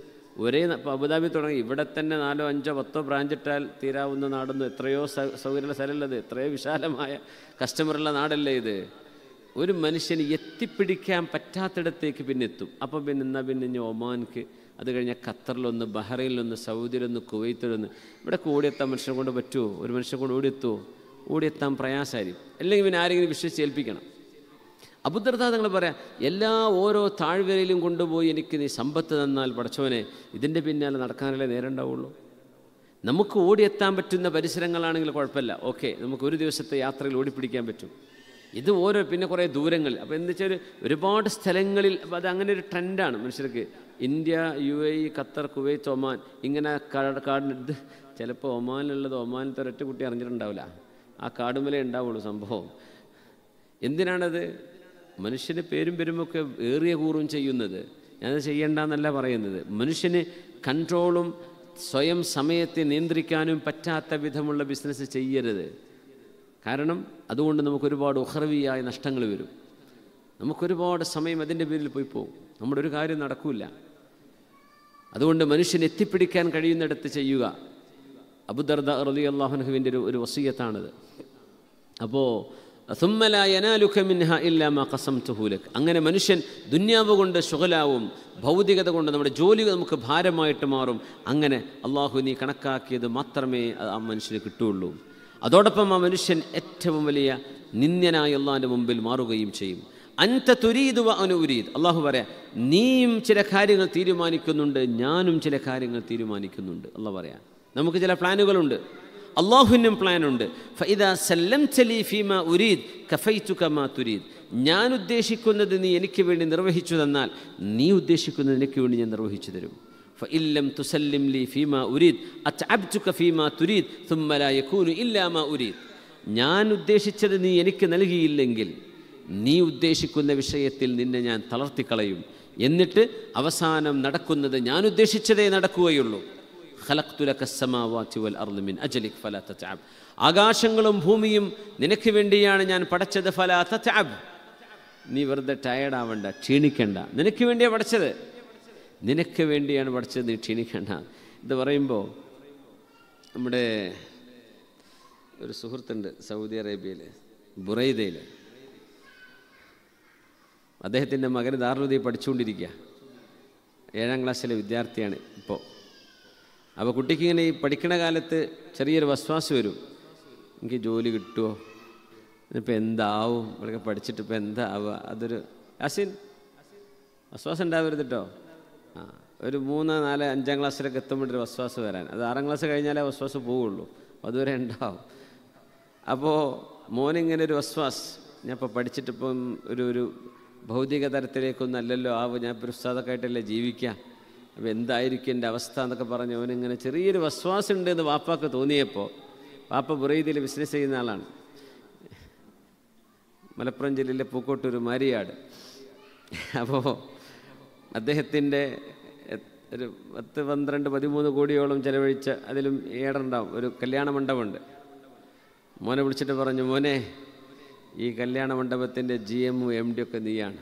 ഒരേ അബുദാബി തുടങ്ങി ഇവിടെ തന്നെ നാലോ അഞ്ചോ പത്തോ ബ്രാഞ്ച് ഇട്ടാൽ തീരാവുന്ന നാടൊന്നും എത്രയോ സൗകര്യമുള്ള സ്ഥലമല്ലത് എത്രയോ വിശാലമായ കസ്റ്റമറുള്ള നാടല്ലേ ഇത് ഒരു മനുഷ്യന് എത്തിപ്പിടിക്കാൻ പറ്റാത്തിടത്തേക്ക് പിന്നെ എത്തും അപ്പം പിന്നെ എന്നാൽ പിന്നെ ഇനി ഒമാൻക്ക് അത് കഴിഞ്ഞാൽ ഖത്തറിലൊന്ന് ബഹ്റൈനിലൊന്ന് സൗദിയിലൊന്ന് കുവൈത്തിലൊന്ന് ഇവിടെ കൂടിയെത്താൻ മനുഷ്യനെ കൊണ്ട് പറ്റുമോ ഒരു മനുഷ്യനെ കൊണ്ട് ഓടിയെത്തുമോ എത്താൻ പ്രയാസമായിരിക്കും അല്ലെങ്കിൽ പിന്നെ ആരെങ്കിലും വിശ്വസിച്ചേൽപ്പിക്കണം അബുദ്ധർത്താ നിങ്ങൾ പറയാം എല്ലാ ഓരോ താഴ്വരയിലും കൊണ്ടുപോയി എനിക്ക് നീ സമ്പത്ത് തന്നാൽ പഠിച്ചവനെ ഇതിൻ്റെ പിന്നാലെ നടക്കാനല്ലേ നേരണ്ടാവുള്ളൂ നമുക്ക് ഓടിയെത്താൻ പറ്റുന്ന പരിസരങ്ങളാണെങ്കിൽ കുഴപ്പമില്ല ഓക്കെ നമുക്ക് ഒരു ദിവസത്തെ യാത്രയിൽ ഓടിപ്പിടിക്കാൻ പറ്റും ഇത് ഓരോ പിന്നെ കുറേ ദൂരങ്ങൾ അപ്പോൾ എന്ന് വെച്ചാൽ ഒരുപാട് സ്ഥലങ്ങളിൽ അപ്പോൾ അത് അങ്ങനെ ഒരു ട്രെൻഡാണ് മനുഷ്യർക്ക് India U A Qatar Kuwait Oman ഇങ്ങനെ കാട് കാടിനെടുത്ത് ചിലപ്പോൾ ഒമാനിലുള്ളത് ഒമാനത്തെ ഒരൊറ്റ കുട്ടി അറിഞ്ഞിട്ടുണ്ടാവില്ല ആ കാടുമലേ ഉണ്ടാവുള്ളൂ സംഭവം എന്തിനാണത് മനുഷ്യന് പേരും പെരുമൊക്കെ ഏറിയ കൂറും ചെയ്യുന്നത് ഞാനത് ചെയ്യണ്ടെന്നല്ല പറയുന്നത് മനുഷ്യന് കൺട്രോളും സ്വയം സമയത്തെ നിയന്ത്രിക്കാനും പറ്റാത്ത വിധമുള്ള ബിസിനസ് ചെയ്യരുത് കാരണം അതുകൊണ്ട് നമുക്കൊരുപാട് ഉഹർവിയായ നഷ്ടങ്ങൾ വരും നമുക്കൊരുപാട് സമയം അതിൻ്റെ പേരിൽ പോയി പോകും നമ്മുടെ ഒരു കാര്യം നടക്കില്ല അതുകൊണ്ട് മനുഷ്യന് എത്തിപ്പിടിക്കാൻ കഴിയുന്നിടത്ത് ചെയ്യുക അബുദർദ റലി അള്ളാഹുനഹുവിൻ്റെ ഒരു ഒരു വസീയത്താണിത് അപ്പോൾ അങ്ങനെ മനുഷ്യൻ ദുന്യാവ് കൊണ്ട് ശുഖലാവും ഭൗതികത കൊണ്ട് നമ്മുടെ ജോലി നമുക്ക് ഭാരമായിട്ട് മാറും അങ്ങനെ അള്ളാഹു നീ കണക്കാക്കിയത് മാത്രമേ ആ മനുഷ്യന് കിട്ടുകയുള്ളൂ അതോടൊപ്പം ആ മനുഷ്യൻ ഏറ്റവും വലിയ നിന്ദനായ അള്ളാഹിൻ്റെ മുമ്പിൽ മാറുകയും ചെയ്യും അൻത തുരീദ് അനുരീത് അള്ളാഹു പറയാം നീയും ചില കാര്യങ്ങൾ തീരുമാനിക്കുന്നുണ്ട് ഞാനും ചില കാര്യങ്ങൾ തീരുമാനിക്കുന്നുണ്ട് അള്ളാഹ് പറയാം നമുക്ക് ചില പ്ലാനുകളുണ്ട് അള്ളാഹുവിനും പ്ലാനുണ്ട് ഫൈദ സല്ലം ചലി ഉരീദ് കഫൈ കമാ തുരീദ് ഞാൻ ഉദ്ദേശിക്കുന്നത് നീ എനിക്ക് വേണ്ടി നിർവഹിച്ചു തന്നാൽ നീ ഉദ്ദേശിക്കുന്നത് എനിക്ക് വേണ്ടി ഞാൻ നിർവഹിച്ചു തരും ഫഇല്ലം തുസല്ലിം ലി ഫീമ ഉരീദ് അച്ഛബ്ചുക്ക ഫീമ തുരീദ് തുമ്മല യക്കൂനു ഇല്ലാമ ഉരീദ് ഞാൻ ഉദ്ദേശിച്ചത് നീ എനിക്ക് നൽകിയില്ലെങ്കിൽ നീ ഉദ്ദേശിക്കുന്ന വിഷയത്തിൽ നിന്നെ ഞാൻ തളർത്തിക്കളയും എന്നിട്ട് അവസാനം നടക്കുന്നത് ഞാൻ ഉദ്ദേശിച്ചതേ നടക്കുകയുള്ളൂ മിൻ ഫലാ ആകാശങ്ങളും ഭൂമിയും നിനക്ക് വേണ്ടിയാണ് ഞാൻ പടച്ചത് ഫലാ തത്അബ് നീ വെറുതെ ആവണ്ട ക്ഷീണിക്കണ്ട നിനക്ക് വേണ്ടിയാണ് പഠിച്ചത് നിനക്ക് വേണ്ടിയാണ് പഠിച്ചത് നീ ക്ഷീണിക്കണ്ട ഇത് പറയുമ്പോൾ നമ്മുടെ ഒരു സുഹൃത്തുണ്ട് സൗദി അറേബ്യയിൽ ബുറൈദയിൽ അദ്ദേഹത്തിൻ്റെ മകന് ദാർലുദി പഠിച്ചുകൊണ്ടിരിക്കുക ഏഴാം ക്ലാസ്സിലെ വിദ്യാർത്ഥിയാണ് ഇപ്പോൾ അപ്പോൾ കുട്ടിക്കിങ്ങനെ ഈ പഠിക്കണ കാലത്ത് ചെറിയൊരു വസ്വാസ് വരും എനിക്ക് ജോലി കിട്ടുമോ ഇതിപ്പോൾ എന്താവും ഇവിടെ പഠിച്ചിട്ട് ഇപ്പോൾ എന്താവുക അതൊരു അസിൻ വസ്വാസം ഉണ്ടാവരുത് കേട്ടോ ആ ഒരു മൂന്ന് നാല് അഞ്ചാം ക്ലാസ്സിലൊക്കെ എത്തുമ്പോഴൊരു വസ്വാസ് വരാൻ അത് ആറാം ക്ലാസ് കഴിഞ്ഞാലേ വസ്വാസ് പോവുള്ളൂ അതുവരെ ഉണ്ടാവും അപ്പോൾ മോനിങ്ങനെ ഒരു വസ്വാസ് ഞാൻ ഇപ്പോൾ പഠിച്ചിട്ടിപ്പം ഒരു ഒരു ഭൗതിക തരത്തിലേക്കൊന്നും അല്ലല്ലോ ആവും ഞാൻ ഇപ്പോൾ ഉസ്താദൊക്കെ ആയിട്ടല്ലേ അപ്പോൾ എന്തായിരിക്കും എൻ്റെ അവസ്ഥ എന്നൊക്കെ പറഞ്ഞ് അവനിങ്ങനെ ചെറിയൊരു ഉണ്ട് എന്ന് വാപ്പാക്ക് തോന്നിയപ്പോൾ വാപ്പ ബുറൈദിൽ ബിസിനസ് ചെയ്യുന്ന ആളാണ് മലപ്പുറം ജില്ലയിലെ പൂക്കോട്ടൂർ മാരിയാട് അപ്പോൾ അദ്ദേഹത്തിൻ്റെ ഒരു പത്ത് പന്ത്രണ്ട് പതിമൂന്ന് കോടിയോളം ചിലവഴിച്ച അതിലും ഏടുണ്ടാവും ഒരു കല്യാണ മണ്ഡപമുണ്ട് മോനെ വിളിച്ചിട്ട് പറഞ്ഞു മോനെ ഈ കല്യാണ മണ്ഡപത്തിൻ്റെ ജി എമ്മും എം ഡി ഒക്കെ നീയാണ്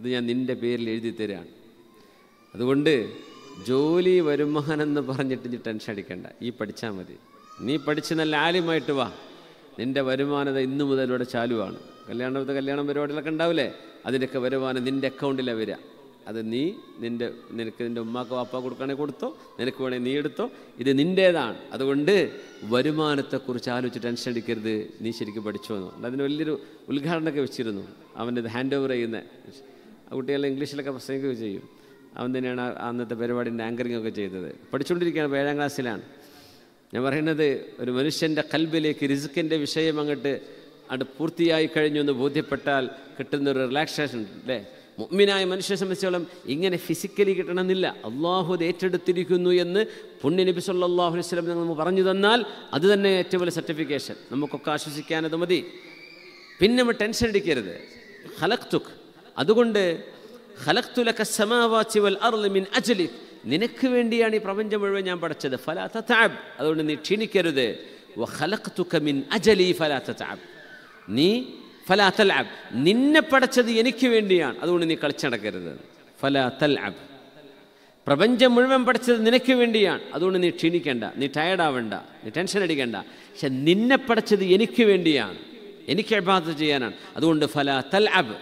ഇത് ഞാൻ നിൻ്റെ പേരിൽ എഴുതി തരാണ് അതുകൊണ്ട് ജോലി വരുമാനെന്ന് പറഞ്ഞിട്ട് നീ ടെൻഷൻ അടിക്കണ്ട ഈ പഠിച്ചാൽ മതി നീ പഠിച്ച് നല്ല ആലിമായിട്ട് വാ നിൻ്റെ വരുമാനത ഇന്നു മുതൽ ഇവിടെ ചാലുവാണ് കല്യാണത്തെ കല്യാണം പരിപാടികളൊക്കെ ഉണ്ടാവില്ലേ അതിൻ്റെയൊക്കെ വരുമാനം നിൻ്റെ അക്കൗണ്ടിലാണ് വരിക അത് നീ നിൻ്റെ നിനക്ക് നിൻ്റെ ഉമ്മാക്കോ വാപ്പ കൊടുക്കുകയാണെങ്കിൽ കൊടുത്തോ നിനക്ക് വേണമെങ്കിൽ നീ എടുത്തോ ഇത് നിൻ്റേതാണ് അതുകൊണ്ട് വരുമാനത്തെക്കുറിച്ച് ആലോചിച്ച് ടെൻഷൻ അടിക്കരുത് നീ ശരിക്കും പഠിച്ചു വന്നു അതിന് വലിയൊരു ഉദ്ഘാടനമൊക്കെ വെച്ചിരുന്നു അവൻ്റെ ഹാൻഡ് ഓവർ ചെയ്യുന്ന കുട്ടികളെ ഇംഗ്ലീഷിലൊക്കെ പ്രസംഗിക്കുകയും ചെയ്യും അവൻ തന്നെയാണ് അന്നത്തെ പരിപാടിൻ്റെ ആങ്കറിംഗ് ഒക്കെ ചെയ്തത് പഠിച്ചുകൊണ്ടിരിക്കുകയാണ് ഏഴാം ക്ലാസ്സിലാണ് ഞാൻ പറയുന്നത് ഒരു മനുഷ്യൻ്റെ കൽബിലേക്ക് റിസ്ക്കിൻ്റെ വിഷയം അങ്ങോട്ട് അത് പൂർത്തിയായി കഴിഞ്ഞു എന്ന് ബോധ്യപ്പെട്ടാൽ കിട്ടുന്ന ഒരു റിലാക്സേഷൻ അല്ലേ മുമ്മിനായ മനുഷ്യനെ സംബന്ധിച്ചോളം ഇങ്ങനെ ഫിസിക്കലി കിട്ടണമെന്നില്ല അള്ളാഹു ഏറ്റെടുത്തിരിക്കുന്നു എന്ന് പുണ്യ നബി സല്ലാഹു വസ്ലം നമ്മൾ പറഞ്ഞു തന്നാൽ അത് തന്നെ ഏറ്റവും വലിയ സർട്ടിഫിക്കേഷൻ നമുക്കൊക്കെ ആശ്വസിക്കാനത് മതി പിന്നെ നമ്മൾ ടെൻഷൻ അടിക്കരുത് ഹലക്തുക് അതുകൊണ്ട് ഹലക്തുലക സമാവാച്ചി വൽ അർല് മിൻ അജലിക് നിനക്ക് വേണ്ടിയാണ് ഈ പ്രപഞ്ചം മുഴുവൻ ഞാൻ പഠിച്ചത് ഫലാത്ത താബ് അതുകൊണ്ട് നീ ക്ഷീണിക്കരുത് മിൻ അജലി ഫലാത്ത താബ് നീ ഫലാത്തൽ ആബ് നിന്നെ പഠിച്ചത് എനിക്ക് വേണ്ടിയാണ് അതുകൊണ്ട് നീ നടക്കരുത് ഫലാത്തൽ ആബ് പ്രപഞ്ചം മുഴുവൻ പഠിച്ചത് നിനക്ക് വേണ്ടിയാണ് അതുകൊണ്ട് നീ ക്ഷീണിക്കേണ്ട നീ ആവണ്ട നീ ടെൻഷൻ അടിക്കേണ്ട പക്ഷെ നിന്നെ പഠിച്ചത് എനിക്ക് വേണ്ടിയാണ് എനിക്ക് അബാധ ചെയ്യാനാണ് അതുകൊണ്ട് ഫല തൽഅബ്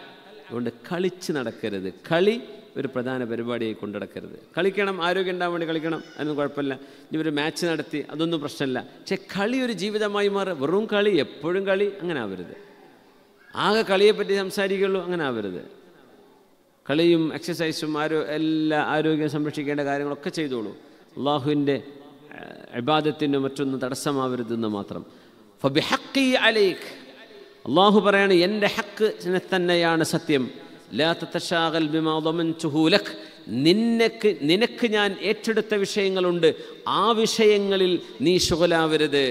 അതുകൊണ്ട് കളിച്ച് നടക്കരുത് കളി ഒരു പ്രധാന പരിപാടിയായി കൊണ്ടു നടക്കരുത് കളിക്കണം ആരോഗ്യം ഉണ്ടാകാൻ വേണ്ടി കളിക്കണം അതൊന്നും കുഴപ്പമില്ല ഇനി ഒരു മാച്ച് നടത്തി അതൊന്നും പ്രശ്നമില്ല പക്ഷേ കളി ഒരു ജീവിതമായി മാറി വെറും കളി എപ്പോഴും കളി അങ്ങനെ ആവരുത് ആകെ കളിയെപ്പറ്റി സംസാരിക്കുള്ളൂ അങ്ങനെ ആവരുത് കളിയും എക്സസൈസും ആരോ എല്ലാ ആരോഗ്യം സംരക്ഷിക്കേണ്ട കാര്യങ്ങളൊക്കെ ചെയ്തോളൂ അള്ളാഹുവിൻ്റെ അബാദത്തിനും മറ്റൊന്നും തടസ്സമാവരുതെന്ന് മാത്രം ഫബിഹക്കി അലൈഖ് അള്ളാഹു പറയാണ് എൻ്റെ ഹക്ക് തന്നെയാണ് സത്യം ലാത്തശാകൽ നിന്നക്ക് നിനക്ക് ഞാൻ ഏറ്റെടുത്ത വിഷയങ്ങളുണ്ട് ആ വിഷയങ്ങളിൽ നീ ശുഗലാവരുത്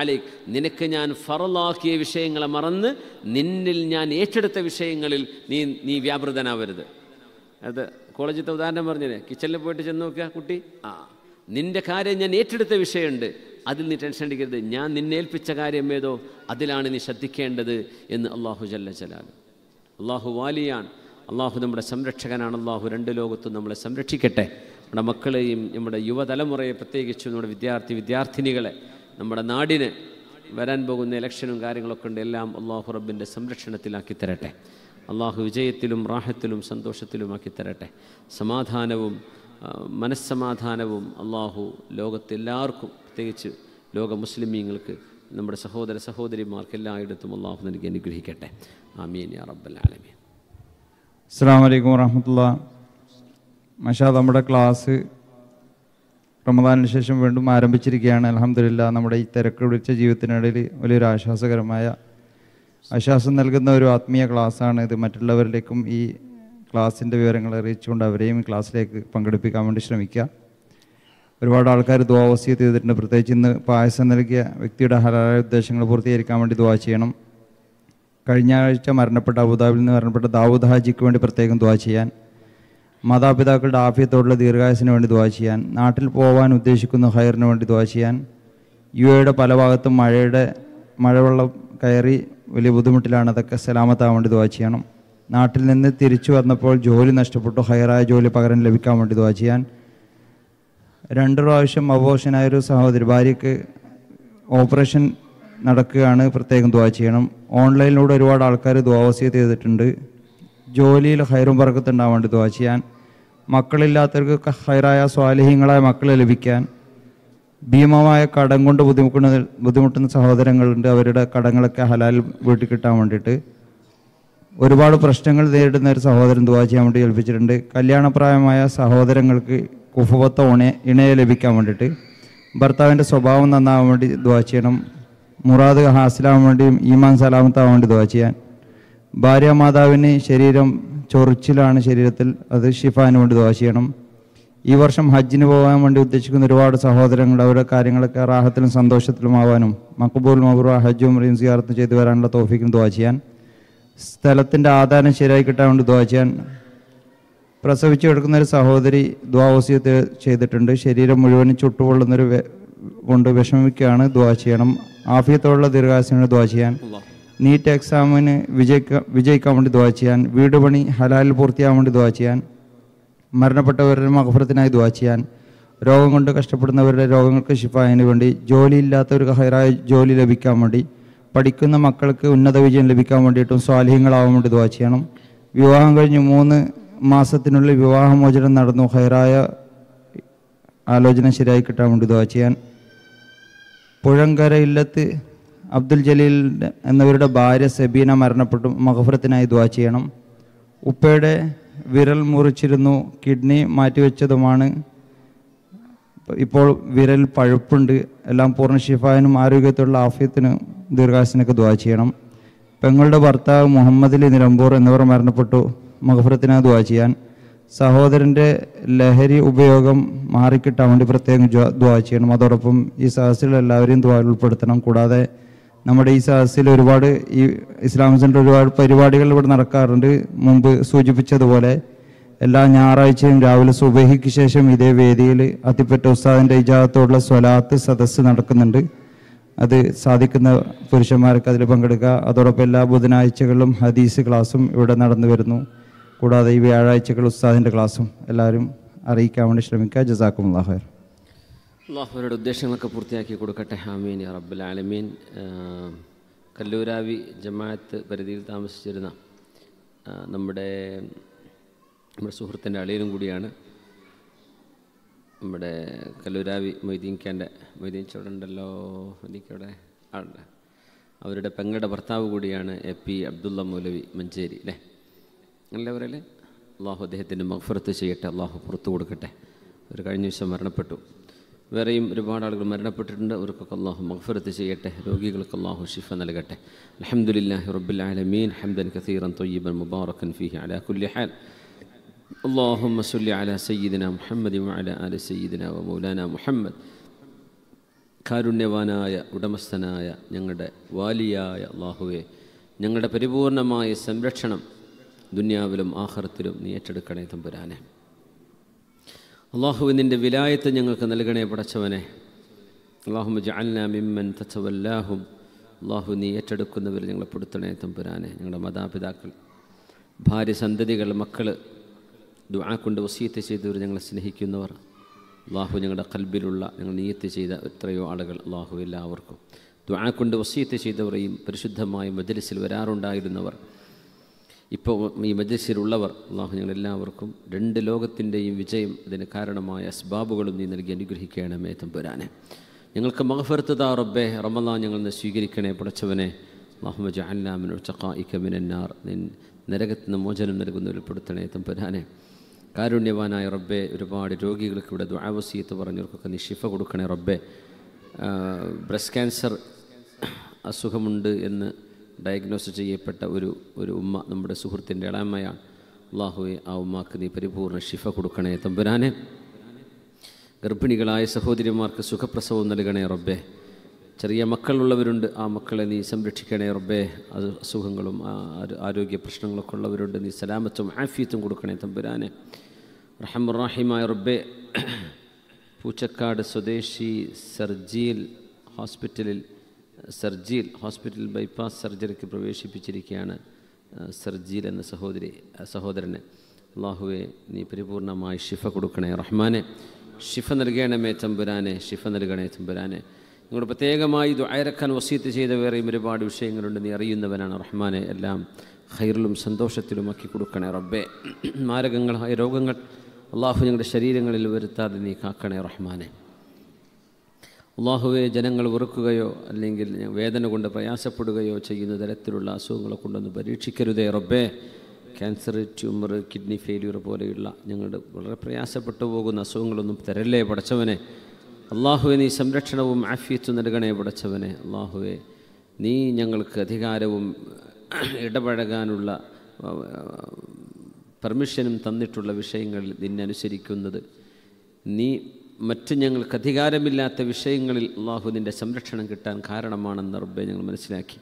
അലൈക് നിനക്ക് ഞാൻ ഫറലാക്കിയ വിഷയങ്ങളെ മറന്ന് നിന്നിൽ ഞാൻ ഏറ്റെടുത്ത വിഷയങ്ങളിൽ നീ നീ വ്യാപൃതനാവരുത് അത് കോളേജിലത്തെ ഉദാഹരണം പറഞ്ഞില്ലേ കിച്ചണിൽ പോയിട്ട് ചെന്ന് നോക്കുക കുട്ടി ആ നിൻ്റെ കാര്യം ഞാൻ ഏറ്റെടുത്ത വിഷയമുണ്ട് അതിൽ നീ ടെൻഷൻ അടിക്കരുത് ഞാൻ നിന്നേൽപ്പിച്ച കാര്യം ഏതോ അതിലാണ് നീ ശ്രദ്ധിക്കേണ്ടത് എന്ന് അള്ളാഹു ജല്ല ജലാൽ അള്ളാഹു വാലിയാണ് അള്ളാഹു നമ്മുടെ സംരക്ഷകനാണ് അള്ളാഹു രണ്ട് ലോകത്തും നമ്മളെ സംരക്ഷിക്കട്ടെ നമ്മുടെ മക്കളെയും നമ്മുടെ യുവതലമുറയെ പ്രത്യേകിച്ച് നമ്മുടെ വിദ്യാർത്ഥി വിദ്യാർത്ഥിനികളെ നമ്മുടെ നാടിന് വരാൻ പോകുന്ന ഇലക്ഷനും കാര്യങ്ങളൊക്കെ ഉണ്ട് എല്ലാം അള്ളാഹു റബ്ബിൻ്റെ സംരക്ഷണത്തിലാക്കി തരട്ടെ അള്ളാഹു വിജയത്തിലും റാഹത്തിലും സന്തോഷത്തിലുമാക്കി തരട്ടെ സമാധാനവും മനസ്സമാധാനവും അള്ളാഹു ലോകത്തെല്ലാവർക്കും പ്രത്യേകിച്ച് ലോക മുസ്ലിമീങ്ങൾക്ക് നമ്മുടെ സഹോദര സഹോദരിമാർക്ക് എല്ലായിടത്തും അള്ളാഹു നൽകി അനുഗ്രഹിക്കട്ടെ ആമീൻ യാ റബ്ബൽ ആലമീൻ അസ്സാം വലൈക്കും വറഹമത്തുള്ള മഷാ നമ്മുടെ ക്ലാസ് റമദാനിന് ശേഷം വീണ്ടും ആരംഭിച്ചിരിക്കുകയാണ് അലഹമില്ല നമ്മുടെ ഈ തിരക്ക് പിടിച്ച ജീവിതത്തിനിടയിൽ വലിയൊരു ആശ്വാസകരമായ ആശ്വാസം നൽകുന്ന ഒരു ആത്മീയ ക്ലാസ്സാണ് ഇത് മറ്റുള്ളവരിലേക്കും ഈ ക്ലാസിൻ്റെ വിവരങ്ങൾ അറിയിച്ചുകൊണ്ട് അവരെയും ക്ലാസ്സിലേക്ക് പങ്കെടുപ്പിക്കാൻ വേണ്ടി ശ്രമിക്കുക ഒരുപാട് ആൾക്കാർ ദ്വാവസ്യ ചെയ്തിട്ടുണ്ട് പ്രത്യേകിച്ച് ഇന്ന് പായസം നൽകിയ വ്യക്തിയുടെ ഹലാല ഉദ്ദേശങ്ങൾ പൂർത്തീകരിക്കാൻ വേണ്ടി ദ്വാ ചെയ്യണം കഴിഞ്ഞ ആഴ്ച മരണപ്പെട്ട അബുദാബിൽ നിന്ന് മരണപ്പെട്ട ദാവൂദ് ഹാജിക്ക് വേണ്ടി പ്രത്യേകം ദ്വാ ചെയ്യാൻ മാതാപിതാക്കളുടെ ആഫിയത്തോടുള്ള ദീർഘായസിന് വേണ്ടി ദ്വാ ചെയ്യാൻ നാട്ടിൽ പോകാൻ ഉദ്ദേശിക്കുന്ന ഹയറിന് വേണ്ടി ദ്വാ ചെയ്യാൻ യു എയുടെ പല ഭാഗത്തും മഴയുടെ മഴവെള്ളം കയറി വലിയ ബുദ്ധിമുട്ടിലാണ് അതൊക്കെ സലാമത്താൻ വേണ്ടി ദ്വാ ചെയ്യണം നാട്ടിൽ നിന്ന് തിരിച്ചു വന്നപ്പോൾ ജോലി നഷ്ടപ്പെട്ടു ഹയറായ ജോലി പകരം ലഭിക്കാൻ വേണ്ടി ദ്വാ ചെയ്യാൻ രണ്ട് പ്രാവശ്യം അബോഷനായ ഒരു സഹോദരി ഭാര്യയ്ക്ക് ഓപ്പറേഷൻ നടക്കുകയാണ് പ്രത്യേകം ദുവാ ചെയ്യണം ഓൺലൈനിലൂടെ ഒരുപാട് ആൾക്കാർ ദ്വാവസ്യ ചെയ്തിട്ടുണ്ട് ജോലിയിൽ ഹൈറും വേണ്ടി ദുവാ ചെയ്യാൻ മക്കളില്ലാത്തവർക്ക് ഹൈറായ സ്വാലഹ്യങ്ങളായ മക്കളെ ലഭിക്കാൻ ഭീമമായ കടം കൊണ്ട് ബുദ്ധിമുട്ടുന്ന ബുദ്ധിമുട്ടുന്ന സഹോദരങ്ങളുണ്ട് അവരുടെ കടങ്ങളൊക്കെ ഹലാൽ വീട്ടിൽ കിട്ടാൻ വേണ്ടിയിട്ട് ഒരുപാട് പ്രശ്നങ്ങൾ നേരിടുന്ന ഒരു സഹോദരൻ ദുവാ ചെയ്യാൻ വേണ്ടി ഏൽപ്പിച്ചിട്ടുണ്ട് കല്യാണപ്രായമായ സഹോദരങ്ങൾക്ക് കുഫുവത്തോ ഉണ ഇണയെ ലഭിക്കാൻ വേണ്ടിയിട്ട് ഭർത്താവിൻ്റെ സ്വഭാവം നന്നാവാൻ വേണ്ടി ദുവാ ചെയ്യണം മുറാദ് ഹാസിലാവാൻ വേണ്ടിയും ഈമാൻ സലാമത്താവാൻ വേണ്ടി ദുവാ ചെയ്യാൻ ഭാര്യ മാതാവിന് ശരീരം ചൊറിച്ചിലാണ് ശരീരത്തിൽ അത് ഷിഫാന് വേണ്ടി ദുവാ ചെയ്യണം ഈ വർഷം ഹജ്ജിന് പോകാൻ വേണ്ടി ഉദ്ദേശിക്കുന്ന ഒരുപാട് സഹോദരങ്ങൾ അവരുടെ കാര്യങ്ങളൊക്കെ റാഹത്തിലും സന്തോഷത്തിലുമാവാനും മക്ബൂൽ മബുറ ഹജ്ജും റീൻസിയാർത്തും ചെയ്തു വരാനുള്ള തോഫിക്കും ദുവാ ചെയ്യാൻ സ്ഥലത്തിൻ്റെ ആധാരം ശരിയായി കിട്ടാൻ വേണ്ടി ദുവാ ചെയ്യാൻ പ്രസവിച്ചു കിടക്കുന്ന ഒരു സഹോദരി ദ്വാവസ്യത്തെ ചെയ്തിട്ടുണ്ട് ശരീരം മുഴുവനും ചുട്ടുകൊള്ളുന്നൊരു കൊണ്ട് വിഷമിക്കുകയാണ് ദ്വാ ചെയ്യണം ആഫിയത്തോടുള്ള ദീർഘാസനത്തിന് ദ്വാ ചെയ്യാൻ നീറ്റ് എക്സാമിന് വിജയിക്കാൻ വിജയിക്കാൻ വേണ്ടി ദ്വാ ചെയ്യാൻ വീട് പണി ഹലാലിൽ പൂർത്തിയാകാൻ വേണ്ടി ദ്വാ ചെയ്യാൻ മരണപ്പെട്ടവരുടെ മകഫുറത്തിനായി ദ്വാ ചെയ്യാൻ രോഗം കൊണ്ട് കഷ്ടപ്പെടുന്നവരുടെ രോഗങ്ങൾക്ക് ശിഫായതിനു വേണ്ടി ജോലിയില്ലാത്ത ഒരു ഹൈറായ ജോലി ലഭിക്കാൻ വേണ്ടി പഠിക്കുന്ന മക്കൾക്ക് ഉന്നത വിജയം ലഭിക്കാൻ വേണ്ടിയിട്ടും സ്വാലിഹ്യങ്ങളാവാൻ വേണ്ടി ദ്വാ ചെയ്യണം വിവാഹം കഴിഞ്ഞ് മൂന്ന് മാസത്തിനുള്ളിൽ വിവാഹമോചനം നടന്നു ഹൈറായ ആലോചന ശരിയായി കിട്ടാൻ വേണ്ടി ദുവാ ചെയ്യാൻ പുഴങ്കര ഇല്ലത്ത് അബ്ദുൽ ജലീൽ എന്നവരുടെ ഭാര്യ സെബീന മരണപ്പെട്ടു മഹഫുരത്തിനായി ദ്വാ ചെയ്യണം ഉപ്പയുടെ വിരൽ മുറിച്ചിരുന്നു കിഡ്നി മാറ്റിവെച്ചതുമാണ് ഇപ്പോൾ വിരൽ പഴുപ്പുണ്ട് എല്ലാം പൂർണ്ണ ഷിഫായനും ആരോഗ്യത്തിലുള്ള ആഫിയത്തിനും ദീർഘാസിനൊക്കെ ദ്വാ ചെയ്യണം പെങ്ങളുടെ ഭർത്താവ് മുഹമ്മദ് അലി നിലമ്പൂർ എന്നിവർ മരണപ്പെട്ടു മഹഫുറത്തിനെ ദുവാ ചെയ്യാൻ സഹോദരൻ്റെ ലഹരി ഉപയോഗം മാറിക്കിട്ടാൻ വേണ്ടി പ്രത്യേകം ദുവാ ചെയ്യണം അതോടൊപ്പം ഈ സഹസിൽ എല്ലാവരെയും ഉൾപ്പെടുത്തണം കൂടാതെ നമ്മുടെ ഈ സഹസിൽ ഒരുപാട് ഈ ഇസ്ലാം സെൻ്റർ ഒരുപാട് പരിപാടികൾ ഇവിടെ നടക്കാറുണ്ട് മുമ്പ് സൂചിപ്പിച്ചതുപോലെ എല്ലാ ഞായറാഴ്ചയും രാവിലെ സുബഹിക്ക് ശേഷം ഇതേ വേദിയിൽ അത്തിപ്പറ്റ ഉസ്താദിൻ്റെ ഇജാദത്തോടുള്ള സ്വലാത്ത് സദസ്സ് നടക്കുന്നുണ്ട് അത് സാധിക്കുന്ന പുരുഷന്മാർക്ക് അതിൽ പങ്കെടുക്കുക അതോടൊപ്പം എല്ലാ ബുധനാഴ്ചകളിലും ഹദീസ് ക്ലാസ്സും ഇവിടെ നടന്നു വരുന്നു കൂടാതെ ഈ വ്യാഴാഴ്ചകൾ ഉസ്താദിൻ്റെ ക്ലാസ്സും എല്ലാവരും അറിയിക്കാൻ വേണ്ടി ശ്രമിക്കുക ജസാക്കും അള്ളാഹുർ അള്ളാഹുരുടെ ഉദ്ദേശങ്ങളൊക്കെ പൂർത്തിയാക്കി കൊടുക്കട്ടെ ഹാമീൻ അറബുൽ ആലമീൻ കല്ലൂരാവി ജമാഅത്ത് പരിധിയിൽ താമസിച്ചിരുന്ന നമ്മുടെ നമ്മുടെ സുഹൃത്തിൻ്റെ അളിയനും കൂടിയാണ് നമ്മുടെ കല്ലൂരാവി മൊയ്തീൻഖാൻ്റെ മൊയ്തീൻ ചോടുണ്ടല്ലോ മൊയ്തീക്കവിടെ ആളുണ്ട് അവരുടെ പെങ്ങളുടെ ഭർത്താവ് കൂടിയാണ് എ പി അബ്ദുള്ള മൗലവി മഞ്ചേരി അല്ലേ എല്ലാവരിൽ അള്ളാഹു അദ്ദേഹത്തിൻ്റെ മഫ്രത്ത് ചെയ്യട്ടെ അള്ളാഹു പുറത്തു കൊടുക്കട്ടെ ഒരു കഴിഞ്ഞ ദിവസം മരണപ്പെട്ടു വേറെയും ഒരുപാട് ആളുകൾ മരണപ്പെട്ടിട്ടുണ്ട് അവർക്കൊക്കെ അള്ളാഹു മഫ്രത്ത് ചെയ്യട്ടെ രോഗികൾക്ക് അള്ളാഹു ഷിഫ നൽകട്ടെ അലഹമുല്ലാഹി റബ്ബുലാലമീൻ ഹംദൻ കസീറൻ തൊയ്യബൻ മുബാറക്കൻ ഫിഹി അലാ കുല്ലി ഹാൽ അല صل മുഹമ്മദ് അല അല وعلى آل سيدنا ومولانا കാരുണ്യവാനായ ഉടമസ്ഥനായ ഞങ്ങളുടെ വാലിയായ അള്ളാഹുവെ ഞങ്ങളുടെ പരിപൂർണമായ സംരക്ഷണം ദുന്യാവിലും ആഹ്റത്തിലും നീ ഏറ്റെടുക്കണേ തമ്പുരാനെ അള്ളാഹുവിൻ്റെ വിലായത്ത് ഞങ്ങൾക്ക് നൽകണേ പടച്ചവനെ അള്ളാഹു മിമ്മൻ തച്ചവല്ലാഹും അള്ളാഹു നീ ഏറ്റെടുക്കുന്നവർ ഞങ്ങളെ പെടുത്തണേ തമ്പുരാനെ ഞങ്ങളുടെ മാതാപിതാക്കൾ ഭാര്യ സന്തതികൾ മക്കൾ ദുആ കൊണ്ട് വസീത്ത് ചെയ്തവർ ഞങ്ങളെ സ്നേഹിക്കുന്നവർ അള്ളാഹു ഞങ്ങളുടെ കൽബിലുള്ള ഞങ്ങൾ നീയത്ത് ചെയ്ത എത്രയോ ആളുകൾ അള്ളാഹു എല്ലാവർക്കും ദുആ കൊണ്ട് വസീത്ത് ചെയ്തവരെയും പരിശുദ്ധമായ മജലിസിൽ വരാറുണ്ടായിരുന്നവർ ഇപ്പോൾ ഈ മജസ്സിലുള്ളവർ അള്ളാഹു ഞങ്ങളെല്ലാവർക്കും രണ്ട് ലോകത്തിൻ്റെയും വിജയം അതിന് കാരണമായ അസ്ബാബുകളും നീ നൽകി അനുഗ്രഹിക്കണമേ പുരാനെ ഞങ്ങൾക്ക് മഹഫർത്തതാ റബ്ബെ റമദാൻ ഞങ്ങൾ സ്വീകരിക്കണേ പുടച്ചവനെ മഹമ്മദ് അല്ലാമിൻ ഉച്ചക്കായിക്കമിനാർ നിൻ നരകത്തിന് മോചനം നൽകുന്ന ഉൾപ്പെടുത്തണേ പുരാനെ കാരുണ്യവാനായ റബ്ബെ ഒരുപാട് രോഗികൾക്ക് ഇവിടെ ദ്വാവസീത്ത് പറഞ്ഞവർക്കൊക്കെ നീ ശിഫ കൊടുക്കണേ റബ്ബെ ബ്രസ്റ്റ് ക്യാൻസർ അസുഖമുണ്ട് എന്ന് ഡയഗ്നോസ് ചെയ്യപ്പെട്ട ഒരു ഒരു ഉമ്മ നമ്മുടെ സുഹൃത്തിൻ്റെ ഇളയമ്മയാണ് അള്ളാഹുവെ ആ ഉമ്മാക്ക് നീ പരിപൂർണ്ണ ശിഫ കൊടുക്കണേ തമ്പുരാനെ ഗർഭിണികളായ സഹോദരിമാർക്ക് സുഖപ്രസവം നൽകണേ റബ്ബെ ചെറിയ മക്കളുള്ളവരുണ്ട് ആ മക്കളെ നീ സംരക്ഷിക്കണേ റബ്ബെ അത് അസുഖങ്ങളും ആരോഗ്യ പ്രശ്നങ്ങളൊക്കെ ഉള്ളവരുണ്ട് നീ സലാമത്തും ആഫിയത്തും കൊടുക്കണേ തമ്പുരാനെ റഹമുറാഹിമായ റബ്ബെ പൂച്ചക്കാട് സ്വദേശി സർജീൽ ഹോസ്പിറ്റലിൽ സർജീൽ ഹോസ്പിറ്റൽ ബൈപ്പാസ് സർജറിക്ക് പ്രവേശിപ്പിച്ചിരിക്കുകയാണ് സർജീൽ എന്ന സഹോദരി സഹോദരന് അള്ളാഹുവെ നീ പരിപൂർണമായി ഷിഫ കൊടുക്കണേ റഹ്മാനെ ഷിഫ നൽകണമേ ചമ്പുരാനെ ഷിഫ നൽകണേ ചമ്പുരാനെ നിങ്ങളുടെ പ്രത്യേകമായി ദുആരക്കാൻ വസീത്ത് ചെയ്ത വേറെയും ഒരുപാട് വിഷയങ്ങളുണ്ട് നീ അറിയുന്നവനാണ് റഹ്മാനെ എല്ലാം ഹൈറിലും സന്തോഷത്തിലുമാക്കി കൊടുക്കണേ റബ്ബെ <clears throat> മാരകങ്ങളായ രോഗങ്ങൾ അള്ളാഹു ഞങ്ങളുടെ ശരീരങ്ങളിൽ വരുത്താതെ നീ കാക്കണേ റഹ്മാനെ അള്ളാഹുവെ ജനങ്ങൾ വെറുക്കുകയോ അല്ലെങ്കിൽ വേദന കൊണ്ട് പ്രയാസപ്പെടുകയോ ചെയ്യുന്ന തരത്തിലുള്ള അസുഖങ്ങളെ കൊണ്ടൊന്ന് പരീക്ഷിക്കരുതേ റബ്ബേ ക്യാൻസർ ട്യൂമർ കിഡ്നി ഫെയിലിയർ പോലെയുള്ള ഞങ്ങളുടെ വളരെ പ്രയാസപ്പെട്ടു പോകുന്ന അസുഖങ്ങളൊന്നും തരല്ലേ പടച്ചവനെ അള്ളാഹുവെ നീ സംരക്ഷണവും ആഫിയത്തും നൽകണേ പടച്ചവനെ അള്ളാഹുവെ നീ ഞങ്ങൾക്ക് അധികാരവും ഇടപഴകാനുള്ള പെർമിഷനും തന്നിട്ടുള്ള വിഷയങ്ങളിൽ നിന്നെ നീ മറ്റ് ഞങ്ങൾക്ക് അധികാരമില്ലാത്ത വിഷയങ്ങളിൽ അള്ളാഹു നിൻ്റെ സംരക്ഷണം കിട്ടാൻ കാരണമാണെന്ന് റബ്ബെ ഞങ്ങൾ മനസ്സിലാക്കി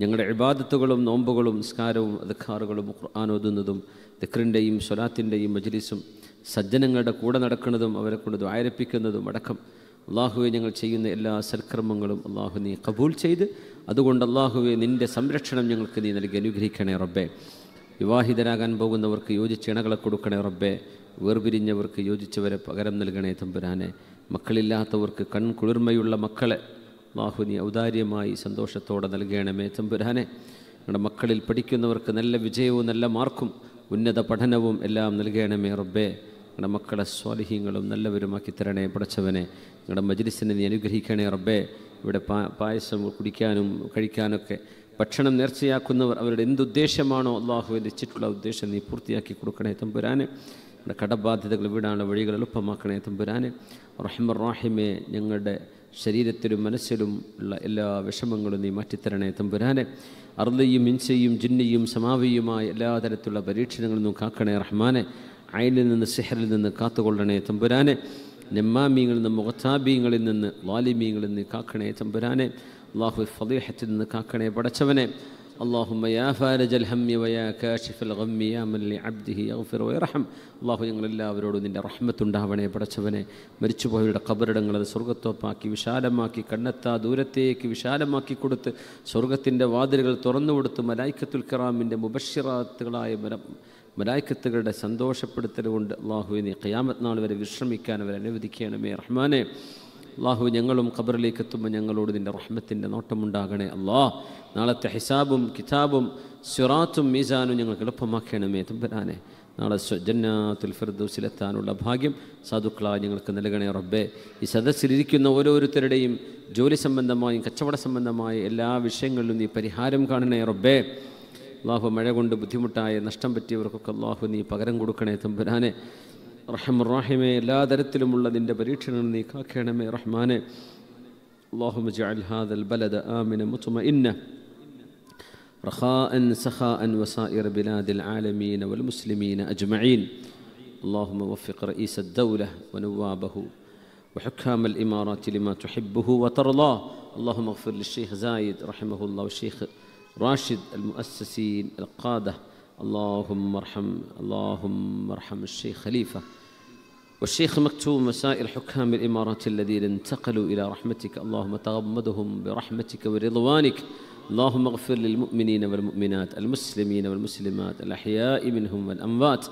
ഞങ്ങളുടെ ഇബാദത്തുകളും നോമ്പുകളും നിസ്കാരവും അധികാറുകളും ഖുർആാനോതുന്നതും ദിക്റിൻ്റെയും സ്വലാത്തിൻ്റെയും മജ്ലിസും സജ്ജനങ്ങളുടെ കൂടെ നടക്കുന്നതും അവരെ കൊണ്ട് ആയിരപ്പിക്കുന്നതും അടക്കം അള്ളാഹുവെ ഞങ്ങൾ ചെയ്യുന്ന എല്ലാ സൽക്രമങ്ങളും അള്ളാഹു നീ കബൂൽ ചെയ്ത് അതുകൊണ്ട് അള്ളാഹുവെ നിൻ്റെ സംരക്ഷണം ഞങ്ങൾക്ക് നീ നൽകി അനുഗ്രഹിക്കണേ റബ്ബേ വിവാഹിതരാകാൻ പോകുന്നവർക്ക് യോജിച്ച് ഇണകളെ കൊടുക്കണേ റബ്ബേ വേർപിരിഞ്ഞവർക്ക് യോജിച്ചവരെ പകരം നൽകണേ തമ്പുരാനെ മക്കളില്ലാത്തവർക്ക് കൺകുളിർമയുള്ള മക്കളെ ബാഹുനി ഔദാര്യമായി സന്തോഷത്തോടെ നൽകണമേ തമ്പുരാനെ ഞങ്ങളുടെ മക്കളിൽ പഠിക്കുന്നവർക്ക് നല്ല വിജയവും നല്ല മാർക്കും ഉന്നത പഠനവും എല്ലാം നൽകണമേ റബ്ബേ ഞങ്ങളുടെ മക്കളെ സ്വാലിഹ്യങ്ങളും നല്ലവരുമാക്കി തരണേ പഠിച്ചവനെ ഞങ്ങളുടെ മജിലിസിനെ നീ അനുഗ്രഹിക്കണേ റബ്ബേ ഇവിടെ പാ പായസം കുടിക്കാനും കഴിക്കാനൊക്കെ ഭക്ഷണം നേർച്ചയാക്കുന്നവർ അവരുടെ എന്തുദ്ദേശമാണോ അള്ളാഹു വെച്ചിട്ടുള്ള ഉദ്ദേശം നീ പൂർത്തിയാക്കി കൊടുക്കണേ തമ്പുരാന് ഞങ്ങളുടെ കടബാധ്യതകൾ വീടാണ് വഴികൾ എളുപ്പമാക്കണേ തമ്പുരാനെ റഹിമർ റാഹിമെ ഞങ്ങളുടെ ശരീരത്തിലും മനസ്സിലും ഉള്ള എല്ലാ വിഷമങ്ങളും നീ മാറ്റിത്തരണേ തമ്പുരാനെ അർദയും ഇൻസയും ജിന്നയും സമാവിയുമായ എല്ലാ തരത്തിലുള്ള പരീക്ഷണങ്ങളിൽ നിന്നും കാക്കണേ റഹ്മാനെ അയലിൽ നിന്ന് സിഹറിൽ നിന്ന് കാത്തുകൊള്ളണേ തമ്പുരാനെ നെമ്മാമീങ്ങളിൽ നിന്ന് മുഖത്താബീങ്ങളിൽ നിന്ന് വാലിമീങ്ങളിൽ നിന്ന് കാക്കണേ തമ്പുരാനെ അള്ളാഹു ഫതേഹത്തിൽ നിന്ന് കാക്കണേ പടച്ചവനെ അള്ളാഹുമ്മ യാ ഫാരജൽ ഹമ്മി വയാ കാഷിഫൽ ഗമ്മി യാ മല്ലി അബ്ദിഹി യഗ്ഫിർ വയർഹം അള്ളാഹു ഞങ്ങളെല്ലാവരോടും നിൻ്റെ റഹ്മത്തുണ്ടാവണേ പടച്ചവനെ മരിച്ചുപോയവരുടെ കബറിടങ്ങളത് സ്വർഗത്തോപ്പാക്കി വിശാലമാക്കി കണ്ണെത്താ ദൂരത്തേക്ക് വിശാലമാക്കി കൊടുത്ത് സ്വർഗത്തിൻ്റെ വാതിലുകൾ തുറന്നു കൊടുത്ത് മലായിക്കത്തുൽ കറാമിൻ്റെ മുബഷിറാത്തുകളായ മരം മലായിക്കത്തുകളുടെ കൊണ്ട് അള്ളാഹുവിനെ ഖിയാമത് നാൾ വരെ വിശ്രമിക്കാൻ അനുവദിക്കുകയാണ് മേ റഹ്മാനെ അള്ളാഹു ഞങ്ങളും ഖബറിലേക്ക് എത്തുമ്പോൾ ഞങ്ങളോട് നിൻ്റെ റഹ്മത്തിൻ്റെ നോട്ടമുണ്ടാകണേ അള്ളാ നാളത്തെ ഹിസാബും കിതാബും സുറാത്തും മീസാനും ഞങ്ങൾക്ക് എളുപ്പമാക്കണമേ തമ്പരാനെ നാളെ സ്വജന്നാത്തുൽ ഫിർദൂസിലെത്താനുള്ള ഭാഗ്യം സാധുക്കളായി ഞങ്ങൾക്ക് നൽകണേ റബ്ബെ ഈ സദസ്സിലിരിക്കുന്ന ഓരോരുത്തരുടെയും ജോലി സംബന്ധമായും കച്ചവട സംബന്ധമായ എല്ലാ വിഷയങ്ങളിലും നീ പരിഹാരം കാണണേ റബ്ബേ അള്ളാഹു മഴ കൊണ്ട് ബുദ്ധിമുട്ടായ നഷ്ടം പറ്റിയവർക്കൊക്കെ അള്ളാഹു നീ പകരം കൊടുക്കണേ തമ്പുരാനെ റഹമുറാഹിമെ എല്ലാ തരത്തിലുമുള്ള നിൻ്റെ പരീക്ഷണം നീ കാക്കണമേ റഹ്മാനെ اللهم اجعل هذا البلد آمنا مطمئنا رخاء سخاء وسائر بلاد العالمين والمسلمين أجمعين اللهم وفق رئيس الدولة ونوابه وحكام الإمارات لما تحبه وترضاه اللهم اغفر للشيخ زايد رحمه الله والشيخ راشد المؤسسين القادة اللهم ارحم اللهم ارحم الشيخ خليفه والشيخ مكتوم مسائل حكام الإمارات الذين انتقلوا إلى رحمتك اللهم تغمدهم برحمتك ورضوانك اللهم اغفر للمؤمنين والمؤمنات المسلمين والمسلمات الأحياء منهم والأموات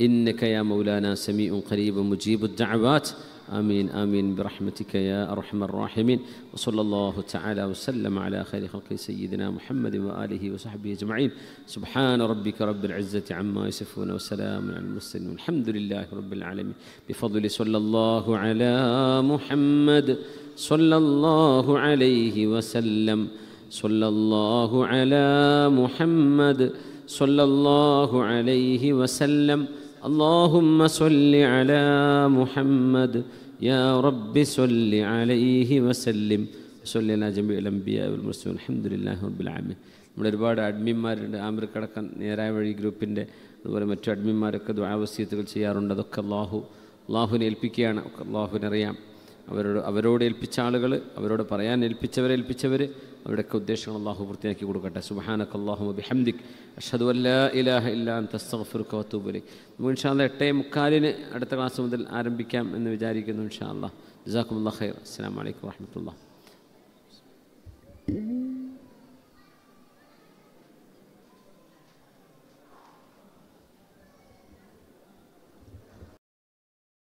إنك يا مولانا سميع قريب مجيب الدعوات آمين آمين برحمتك يا أرحم الراحمين وصلى الله تعالى وسلم على خير خلق سيدنا محمد وآله وصحبه أجمعين سبحان ربك رب العزة عما يصفون وسلام على المرسلين والحمد لله رب العالمين بفضل صلى الله على محمد صلى الله عليه وسلم صلى الله على محمد صلى الله عليه وسلم اللهم صل على محمد يا رب صل عليه وسلم صل على جميع الانبياء والمرسلين الحمد لله رب العالمين നമ്മുടെ ഒരുപാട് അഡ്മിന്മാരുണ്ട് ആമിർ കടക്കൻ നേരായ വഴി ഗ്രൂപ്പിൻ്റെ അതുപോലെ മറ്റു അഡ്മിന്മാരൊക്കെ ദ്വാവസ്യത്തുകൾ ചെയ്യാറുണ്ട് അതൊക്കെ അള്ളാഹു അള്ളാഹുവിനെ ഏൽപ്പിക്കുകയാണ് ഒക്കെ അള്ളാഹുവിനറിയാം അവരോട് അവരോട് ഏൽപ്പിച്ച ആളുകൾ അവരോട് പറയാൻ ഏൽപ്പിച്ചവരെ ഏൽപ്പിച്ചവർ അവരുടെയൊക്കെ ഉദ്ദേശങ്ങൾ അള്ളാഹു വൃത്തിയാക്കി കൊടുക്കട്ടെ സുബഹാനക്ക് അള്ളാഹു ബിഹംദിക് അഷദ് അല്ലാ ഇലാഹ ഇല്ലാ തസ്തഫുർക്ക് നമുക്ക് ഇൻഷാല്ല എട്ടേ മുക്കാലിന് അടുത്ത ക്ലാസ് മുതൽ ആരംഭിക്കാം എന്ന് വിചാരിക്കുന്നു ഇൻഷാ അള്ളാഹ് ജസാഖുമുല്ലാ ഖൈർ അസ്സാം വലൈക്കും വാഹമത്തല്ലാ